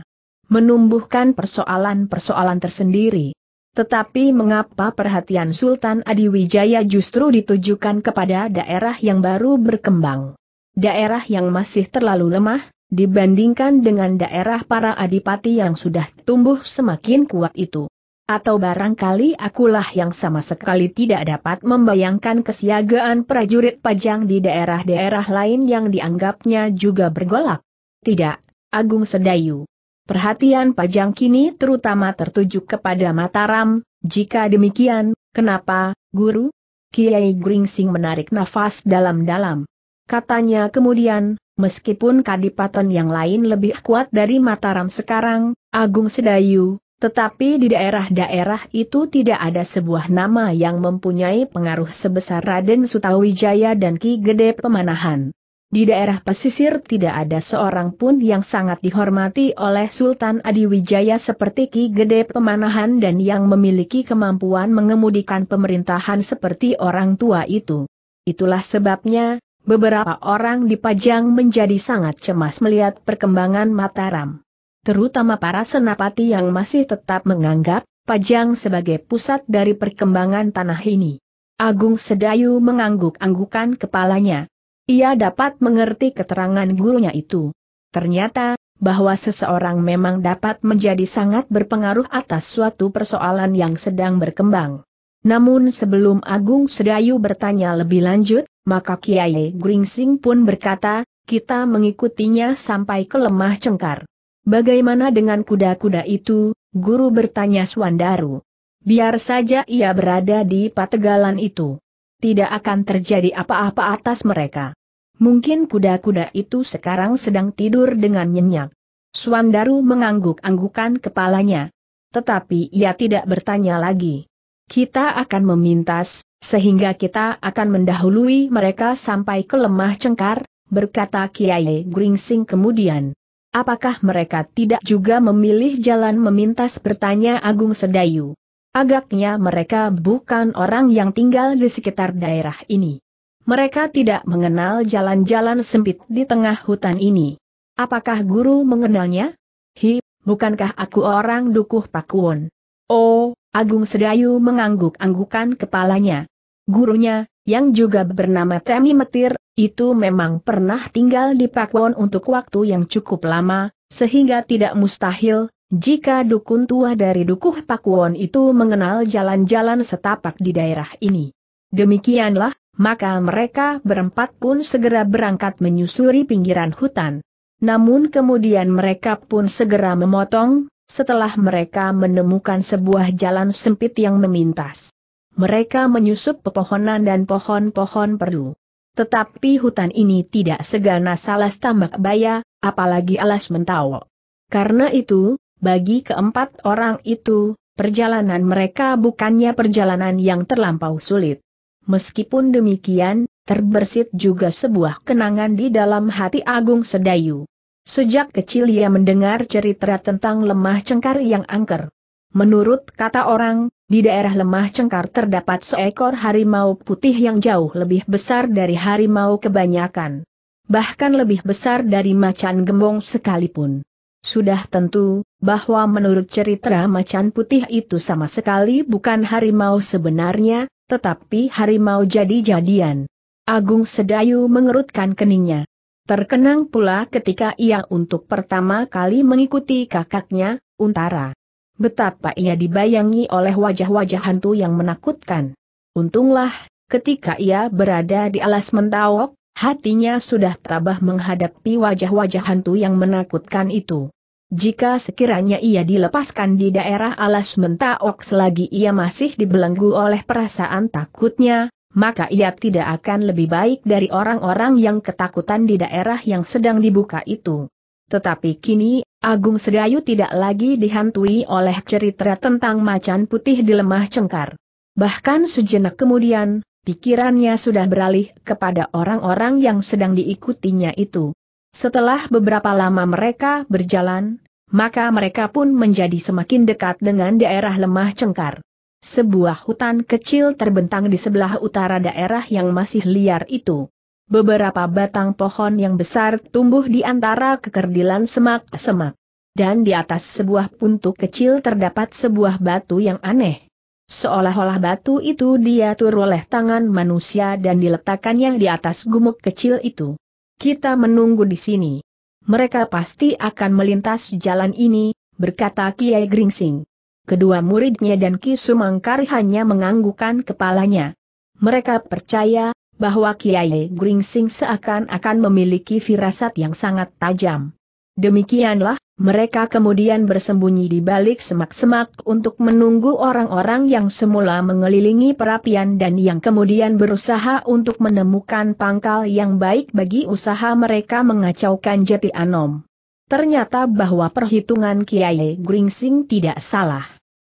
menumbuhkan persoalan-persoalan tersendiri. Tetapi mengapa perhatian Sultan Adiwijaya justru ditujukan kepada daerah yang baru berkembang? Daerah yang masih terlalu lemah, dibandingkan dengan daerah para adipati yang sudah tumbuh semakin kuat itu. Atau barangkali akulah yang sama sekali tidak dapat membayangkan kesiagaan prajurit pajang di daerah-daerah lain yang dianggapnya juga bergolak. Tidak, Agung Sedayu. Perhatian pajang kini terutama tertuju kepada Mataram, jika demikian, kenapa, guru? Kiai Gringsing menarik nafas dalam-dalam. Katanya kemudian, meskipun kadipaten yang lain lebih kuat dari Mataram sekarang, Agung Sedayu, tetapi di daerah-daerah itu tidak ada sebuah nama yang mempunyai pengaruh sebesar Raden Sutawijaya dan Ki Gede Pemanahan. Di daerah pesisir tidak ada seorang pun yang sangat dihormati oleh Sultan Adiwijaya seperti Ki Gede Pemanahan dan yang memiliki kemampuan mengemudikan pemerintahan seperti orang tua itu. Itulah sebabnya, beberapa orang di dipajang menjadi sangat cemas melihat perkembangan Mataram terutama para senapati yang masih tetap menganggap Pajang sebagai pusat dari perkembangan tanah ini. Agung Sedayu mengangguk-anggukan kepalanya. Ia dapat mengerti keterangan gurunya itu. Ternyata, bahwa seseorang memang dapat menjadi sangat berpengaruh atas suatu persoalan yang sedang berkembang. Namun sebelum Agung Sedayu bertanya lebih lanjut, maka Kiai Gringsing pun berkata, kita mengikutinya sampai ke lemah cengkar. Bagaimana dengan kuda-kuda itu, guru bertanya Swandaru. Biar saja ia berada di pategalan itu. Tidak akan terjadi apa-apa atas mereka. Mungkin kuda-kuda itu sekarang sedang tidur dengan nyenyak. Swandaru mengangguk-anggukan kepalanya. Tetapi ia tidak bertanya lagi. Kita akan memintas, sehingga kita akan mendahului mereka sampai ke lemah cengkar, berkata Kiai Gringsing kemudian. Apakah mereka tidak juga memilih jalan memintas bertanya Agung Sedayu? Agaknya mereka bukan orang yang tinggal di sekitar daerah ini. Mereka tidak mengenal jalan-jalan sempit di tengah hutan ini. Apakah guru mengenalnya? Hi, bukankah aku orang Dukuh Pakuwon? Oh, Agung Sedayu mengangguk-anggukan kepalanya. Gurunya, yang juga bernama Temi Metir, itu memang pernah tinggal di Pakwon untuk waktu yang cukup lama, sehingga tidak mustahil, jika dukun tua dari Dukuh Pakwon itu mengenal jalan-jalan setapak di daerah ini. Demikianlah, maka mereka berempat pun segera berangkat menyusuri pinggiran hutan. Namun kemudian mereka pun segera memotong, setelah mereka menemukan sebuah jalan sempit yang memintas. Mereka menyusup pepohonan dan pohon-pohon perdu. Tetapi hutan ini tidak seganas salah tambak baya, apalagi alas mentawo. Karena itu, bagi keempat orang itu, perjalanan mereka bukannya perjalanan yang terlampau sulit. Meskipun demikian, terbersit juga sebuah kenangan di dalam hati Agung Sedayu. Sejak kecil ia mendengar cerita tentang lemah cengkar yang angker. Menurut kata orang, di daerah lemah cengkar terdapat seekor harimau putih yang jauh lebih besar dari harimau kebanyakan. Bahkan lebih besar dari macan gembong sekalipun. Sudah tentu, bahwa menurut cerita macan putih itu sama sekali bukan harimau sebenarnya, tetapi harimau jadi-jadian. Agung Sedayu mengerutkan keningnya. Terkenang pula ketika ia untuk pertama kali mengikuti kakaknya, Untara. Betapa ia dibayangi oleh wajah-wajah hantu yang menakutkan. Untunglah, ketika ia berada di alas mentawok, hatinya sudah tabah menghadapi wajah-wajah hantu yang menakutkan itu. Jika sekiranya ia dilepaskan di daerah alas mentawok selagi ia masih dibelenggu oleh perasaan takutnya, maka ia tidak akan lebih baik dari orang-orang yang ketakutan di daerah yang sedang dibuka itu. Tetapi kini Agung Sedayu tidak lagi dihantui oleh cerita tentang macan putih di lemah cengkar. Bahkan sejenak kemudian, pikirannya sudah beralih kepada orang-orang yang sedang diikutinya itu. Setelah beberapa lama mereka berjalan, maka mereka pun menjadi semakin dekat dengan daerah lemah cengkar. Sebuah hutan kecil terbentang di sebelah utara daerah yang masih liar itu beberapa batang pohon yang besar tumbuh di antara kekerdilan semak-semak. Dan di atas sebuah puntuk kecil terdapat sebuah batu yang aneh. Seolah-olah batu itu diatur oleh tangan manusia dan diletakkannya di atas gumuk kecil itu. Kita menunggu di sini. Mereka pasti akan melintas jalan ini, berkata Kiai Gringsing. Kedua muridnya dan Ki Sumangkari hanya menganggukan kepalanya. Mereka percaya bahwa Kiai Gringsing seakan-akan memiliki firasat yang sangat tajam. Demikianlah, mereka kemudian bersembunyi di balik semak-semak untuk menunggu orang-orang yang semula mengelilingi perapian dan yang kemudian berusaha untuk menemukan pangkal yang baik bagi usaha mereka mengacaukan jati Anom. Ternyata bahwa perhitungan Kiai Gringsing tidak salah.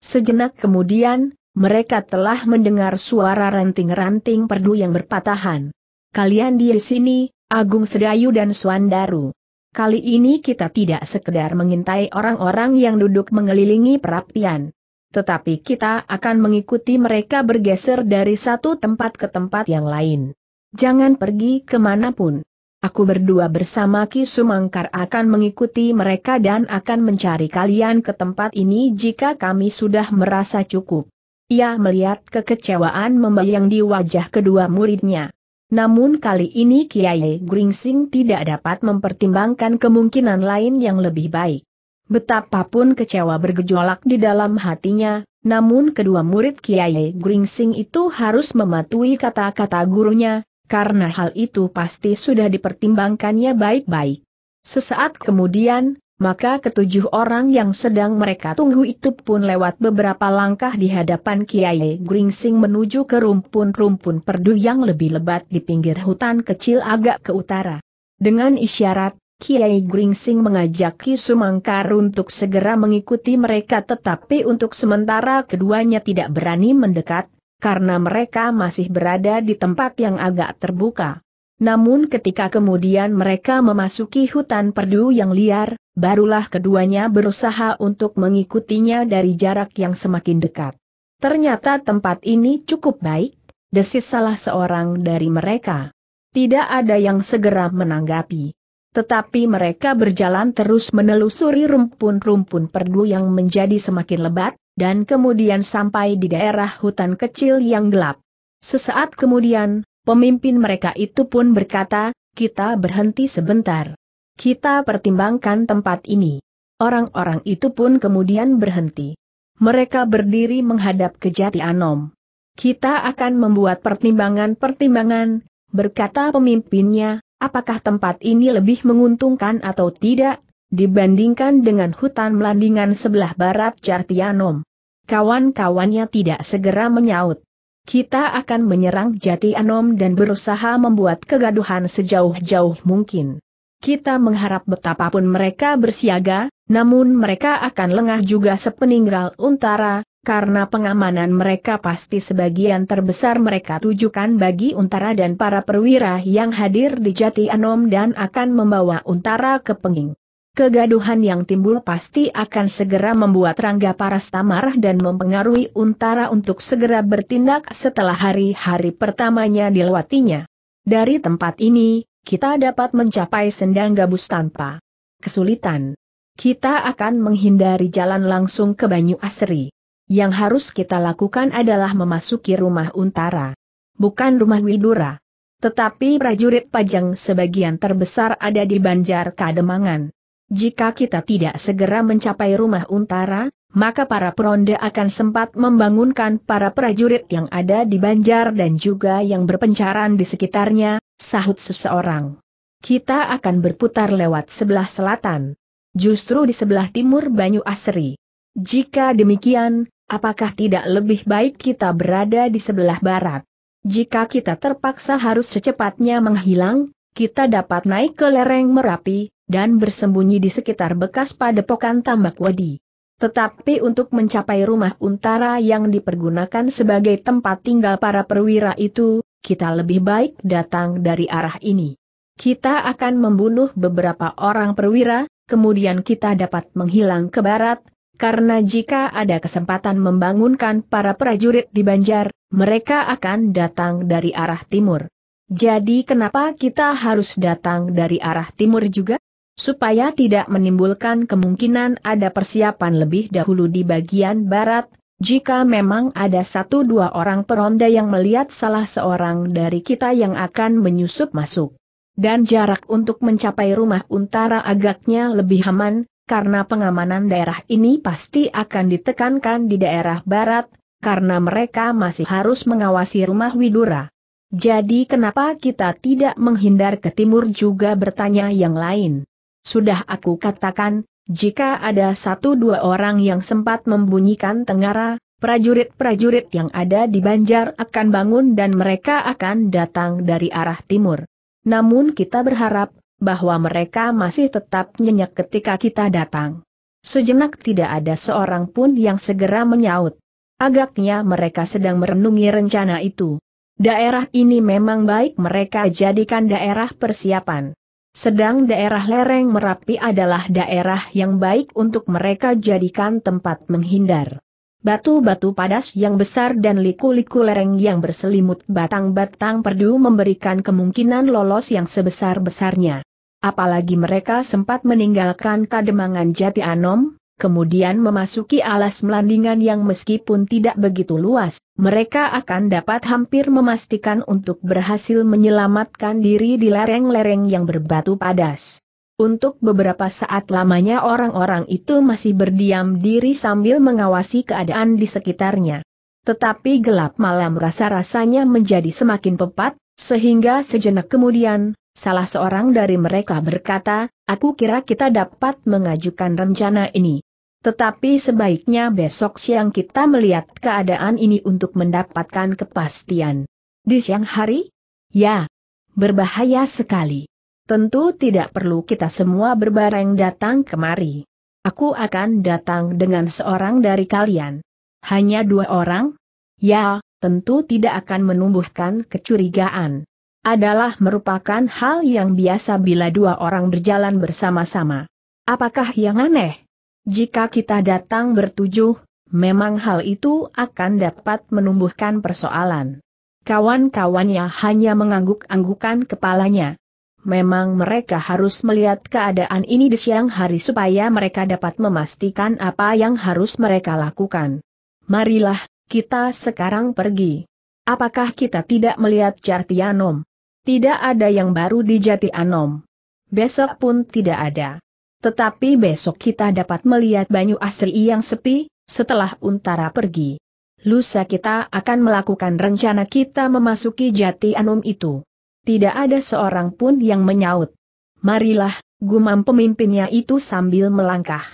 Sejenak kemudian, mereka telah mendengar suara ranting-ranting perdu yang berpatahan. Kalian di sini, Agung Sedayu dan Suandaru. Kali ini kita tidak sekedar mengintai orang-orang yang duduk mengelilingi perapian. Tetapi kita akan mengikuti mereka bergeser dari satu tempat ke tempat yang lain. Jangan pergi kemanapun. Aku berdua bersama Ki Sumangkar akan mengikuti mereka dan akan mencari kalian ke tempat ini jika kami sudah merasa cukup. Ia melihat kekecewaan membayang di wajah kedua muridnya. Namun kali ini Kiai Gringsing tidak dapat mempertimbangkan kemungkinan lain yang lebih baik. Betapapun kecewa bergejolak di dalam hatinya, namun kedua murid Kiai Gringsing itu harus mematuhi kata-kata gurunya, karena hal itu pasti sudah dipertimbangkannya baik-baik. Sesaat kemudian, maka ketujuh orang yang sedang mereka tunggu itu pun lewat beberapa langkah di hadapan Kiai Gringsing menuju ke rumpun-rumpun perdu yang lebih lebat di pinggir hutan kecil agak ke utara. Dengan isyarat, Kiai Gringsing mengajak Ki Sumangkar untuk segera mengikuti mereka tetapi untuk sementara keduanya tidak berani mendekat, karena mereka masih berada di tempat yang agak terbuka. Namun ketika kemudian mereka memasuki hutan perdu yang liar, barulah keduanya berusaha untuk mengikutinya dari jarak yang semakin dekat. Ternyata tempat ini cukup baik, desis salah seorang dari mereka. Tidak ada yang segera menanggapi. Tetapi mereka berjalan terus menelusuri rumpun-rumpun perdu yang menjadi semakin lebat, dan kemudian sampai di daerah hutan kecil yang gelap. Sesaat kemudian, Pemimpin mereka itu pun berkata, kita berhenti sebentar. Kita pertimbangkan tempat ini. Orang-orang itu pun kemudian berhenti. Mereka berdiri menghadap ke Jati Anom. Kita akan membuat pertimbangan-pertimbangan, berkata pemimpinnya, apakah tempat ini lebih menguntungkan atau tidak, dibandingkan dengan hutan melandingan sebelah barat Jati Anom. Kawan-kawannya tidak segera menyaut. Kita akan menyerang Jati Anom dan berusaha membuat kegaduhan sejauh-jauh mungkin. Kita mengharap betapapun mereka bersiaga, namun mereka akan lengah juga sepeninggal untara, karena pengamanan mereka pasti sebagian terbesar mereka tujukan bagi untara dan para perwira yang hadir di Jati Anom dan akan membawa untara ke Penging. Kegaduhan yang timbul pasti akan segera membuat Rangga Parasta marah dan mempengaruhi Untara untuk segera bertindak setelah hari-hari pertamanya dilewatinya. Dari tempat ini, kita dapat mencapai sendang gabus tanpa kesulitan. Kita akan menghindari jalan langsung ke Banyu Asri. Yang harus kita lakukan adalah memasuki rumah Untara. Bukan rumah Widura. Tetapi prajurit Pajang sebagian terbesar ada di Banjar Kademangan. Jika kita tidak segera mencapai rumah Untara, maka para peronda akan sempat membangunkan para prajurit yang ada di Banjar dan juga yang berpencaran di sekitarnya, sahut seseorang. Kita akan berputar lewat sebelah selatan. Justru di sebelah timur Banyu Asri. Jika demikian, apakah tidak lebih baik kita berada di sebelah barat? Jika kita terpaksa harus secepatnya menghilang, kita dapat naik ke lereng Merapi, dan bersembunyi di sekitar bekas padepokan tambak wadi. Tetapi untuk mencapai rumah untara yang dipergunakan sebagai tempat tinggal para perwira itu, kita lebih baik datang dari arah ini. Kita akan membunuh beberapa orang perwira, kemudian kita dapat menghilang ke barat, karena jika ada kesempatan membangunkan para prajurit di Banjar, mereka akan datang dari arah timur. Jadi kenapa kita harus datang dari arah timur juga? Supaya tidak menimbulkan kemungkinan ada persiapan lebih dahulu di bagian barat, jika memang ada satu dua orang peronda yang melihat salah seorang dari kita yang akan menyusup masuk. Dan jarak untuk mencapai rumah untara agaknya lebih aman, karena pengamanan daerah ini pasti akan ditekankan di daerah barat, karena mereka masih harus mengawasi rumah Widura. Jadi kenapa kita tidak menghindar ke timur juga bertanya yang lain. Sudah aku katakan, jika ada satu dua orang yang sempat membunyikan tengara, prajurit-prajurit yang ada di Banjar akan bangun dan mereka akan datang dari arah timur. Namun kita berharap, bahwa mereka masih tetap nyenyak ketika kita datang. Sejenak tidak ada seorang pun yang segera menyaut. Agaknya mereka sedang merenungi rencana itu. Daerah ini memang baik mereka jadikan daerah persiapan. Sedang daerah lereng Merapi adalah daerah yang baik untuk mereka jadikan tempat menghindar. Batu-batu padas yang besar dan liku-liku lereng yang berselimut batang-batang perdu memberikan kemungkinan lolos yang sebesar-besarnya. Apalagi mereka sempat meninggalkan kademangan Jati Anom, kemudian memasuki alas melandingan yang meskipun tidak begitu luas, mereka akan dapat hampir memastikan untuk berhasil menyelamatkan diri di lereng-lereng yang berbatu padas. Untuk beberapa saat lamanya orang-orang itu masih berdiam diri sambil mengawasi keadaan di sekitarnya. Tetapi gelap malam rasa-rasanya menjadi semakin pepat, sehingga sejenak kemudian, salah seorang dari mereka berkata, aku kira kita dapat mengajukan rencana ini. Tetapi sebaiknya besok siang kita melihat keadaan ini untuk mendapatkan kepastian. Di siang hari? Ya. Berbahaya sekali. Tentu tidak perlu kita semua berbareng datang kemari. Aku akan datang dengan seorang dari kalian. Hanya dua orang? Ya, tentu tidak akan menumbuhkan kecurigaan. Adalah merupakan hal yang biasa bila dua orang berjalan bersama-sama. Apakah yang aneh? Jika kita datang bertujuh, memang hal itu akan dapat menumbuhkan persoalan. Kawan-kawannya hanya mengangguk-anggukan kepalanya. Memang mereka harus melihat keadaan ini di siang hari supaya mereka dapat memastikan apa yang harus mereka lakukan. Marilah, kita sekarang pergi. Apakah kita tidak melihat Anom? Tidak ada yang baru di Jati Anom. Besok pun tidak ada. Tetapi besok kita dapat melihat Banyu Asri yang sepi, setelah Untara pergi. Lusa kita akan melakukan rencana kita memasuki jati Anum itu. Tidak ada seorang pun yang menyaut. Marilah, gumam pemimpinnya itu sambil melangkah.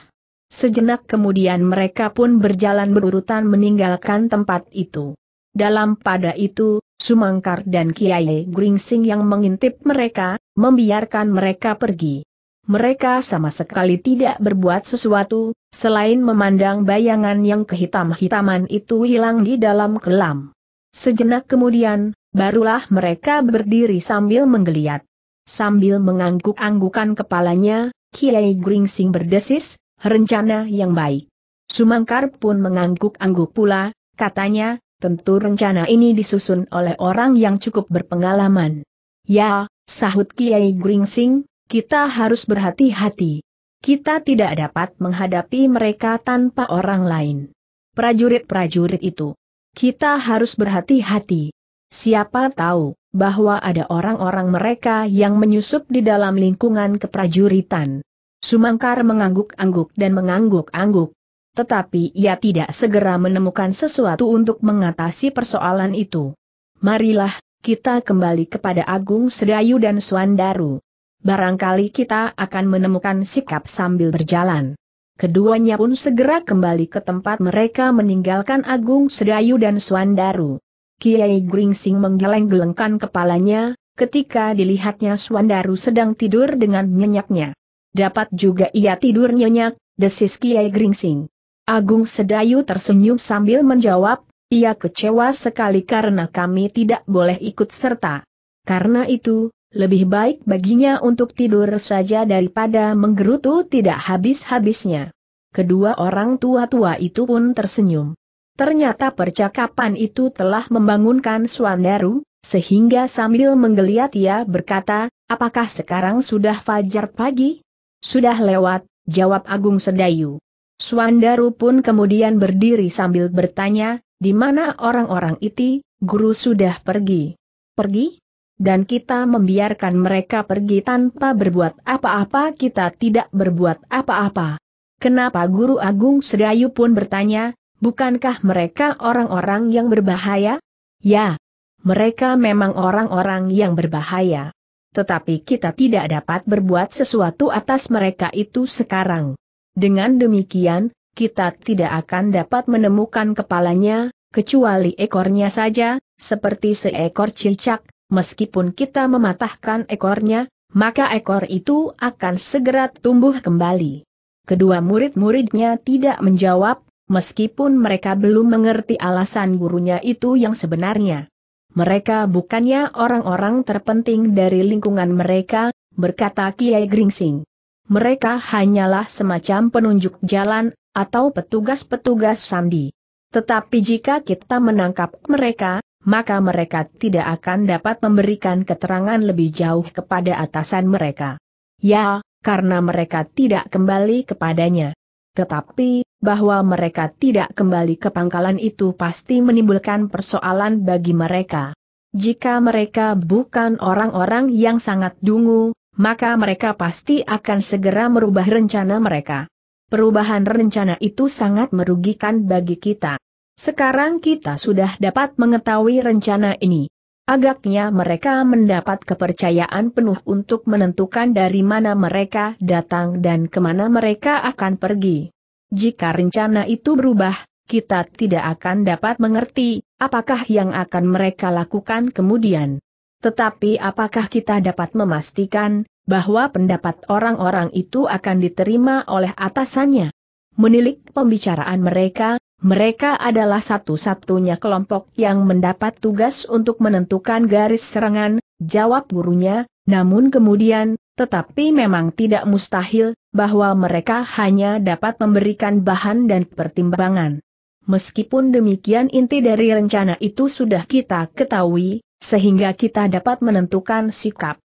Sejenak kemudian mereka pun berjalan berurutan meninggalkan tempat itu. Dalam pada itu, Sumangkar dan Kiai Gringsing yang mengintip mereka, membiarkan mereka pergi. Mereka sama sekali tidak berbuat sesuatu, selain memandang bayangan yang kehitam-hitaman itu hilang di dalam kelam. Sejenak kemudian, barulah mereka berdiri sambil menggeliat. Sambil mengangguk-anggukan kepalanya, Kiai Gringsing berdesis, rencana yang baik. Sumangkar pun mengangguk-angguk pula, katanya, tentu rencana ini disusun oleh orang yang cukup berpengalaman. Ya, sahut Kiai Gringsing, kita harus berhati-hati. Kita tidak dapat menghadapi mereka tanpa orang lain. Prajurit-prajurit itu. Kita harus berhati-hati. Siapa tahu bahwa ada orang-orang mereka yang menyusup di dalam lingkungan keprajuritan. Sumangkar mengangguk-angguk dan mengangguk-angguk. Tetapi ia tidak segera menemukan sesuatu untuk mengatasi persoalan itu. Marilah, kita kembali kepada Agung Sedayu dan Suandaru barangkali kita akan menemukan sikap sambil berjalan. Keduanya pun segera kembali ke tempat mereka meninggalkan Agung Sedayu dan Suandaru. Kiai Gringsing menggeleng-gelengkan kepalanya, ketika dilihatnya Suandaru sedang tidur dengan nyenyaknya. Dapat juga ia tidur nyenyak, desis Kiai Gringsing. Agung Sedayu tersenyum sambil menjawab, ia kecewa sekali karena kami tidak boleh ikut serta. Karena itu, lebih baik baginya untuk tidur saja daripada menggerutu tidak habis-habisnya. Kedua orang tua-tua itu pun tersenyum. Ternyata percakapan itu telah membangunkan Swandaru, sehingga sambil menggeliat ia berkata, apakah sekarang sudah fajar pagi? Sudah lewat, jawab Agung Sedayu. Swandaru pun kemudian berdiri sambil bertanya, di mana orang-orang itu, guru sudah pergi. Pergi? dan kita membiarkan mereka pergi tanpa berbuat apa-apa kita tidak berbuat apa-apa. Kenapa Guru Agung Sedayu pun bertanya, bukankah mereka orang-orang yang berbahaya? Ya, mereka memang orang-orang yang berbahaya. Tetapi kita tidak dapat berbuat sesuatu atas mereka itu sekarang. Dengan demikian, kita tidak akan dapat menemukan kepalanya, kecuali ekornya saja, seperti seekor cicak, meskipun kita mematahkan ekornya, maka ekor itu akan segera tumbuh kembali. Kedua murid-muridnya tidak menjawab, meskipun mereka belum mengerti alasan gurunya itu yang sebenarnya. Mereka bukannya orang-orang terpenting dari lingkungan mereka, berkata Kiai Gringsing. Mereka hanyalah semacam penunjuk jalan, atau petugas-petugas sandi. Tetapi jika kita menangkap mereka, maka mereka tidak akan dapat memberikan keterangan lebih jauh kepada atasan mereka. Ya, karena mereka tidak kembali kepadanya. Tetapi, bahwa mereka tidak kembali ke pangkalan itu pasti menimbulkan persoalan bagi mereka. Jika mereka bukan orang-orang yang sangat dungu, maka mereka pasti akan segera merubah rencana mereka. Perubahan rencana itu sangat merugikan bagi kita. Sekarang kita sudah dapat mengetahui rencana ini. Agaknya mereka mendapat kepercayaan penuh untuk menentukan dari mana mereka datang dan kemana mereka akan pergi. Jika rencana itu berubah, kita tidak akan dapat mengerti apakah yang akan mereka lakukan kemudian. Tetapi apakah kita dapat memastikan bahwa pendapat orang-orang itu akan diterima oleh atasannya? Menilik pembicaraan mereka, mereka adalah satu-satunya kelompok yang mendapat tugas untuk menentukan garis serangan, jawab gurunya, namun kemudian, tetapi memang tidak mustahil, bahwa mereka hanya dapat memberikan bahan dan pertimbangan. Meskipun demikian inti dari rencana itu sudah kita ketahui, sehingga kita dapat menentukan sikap.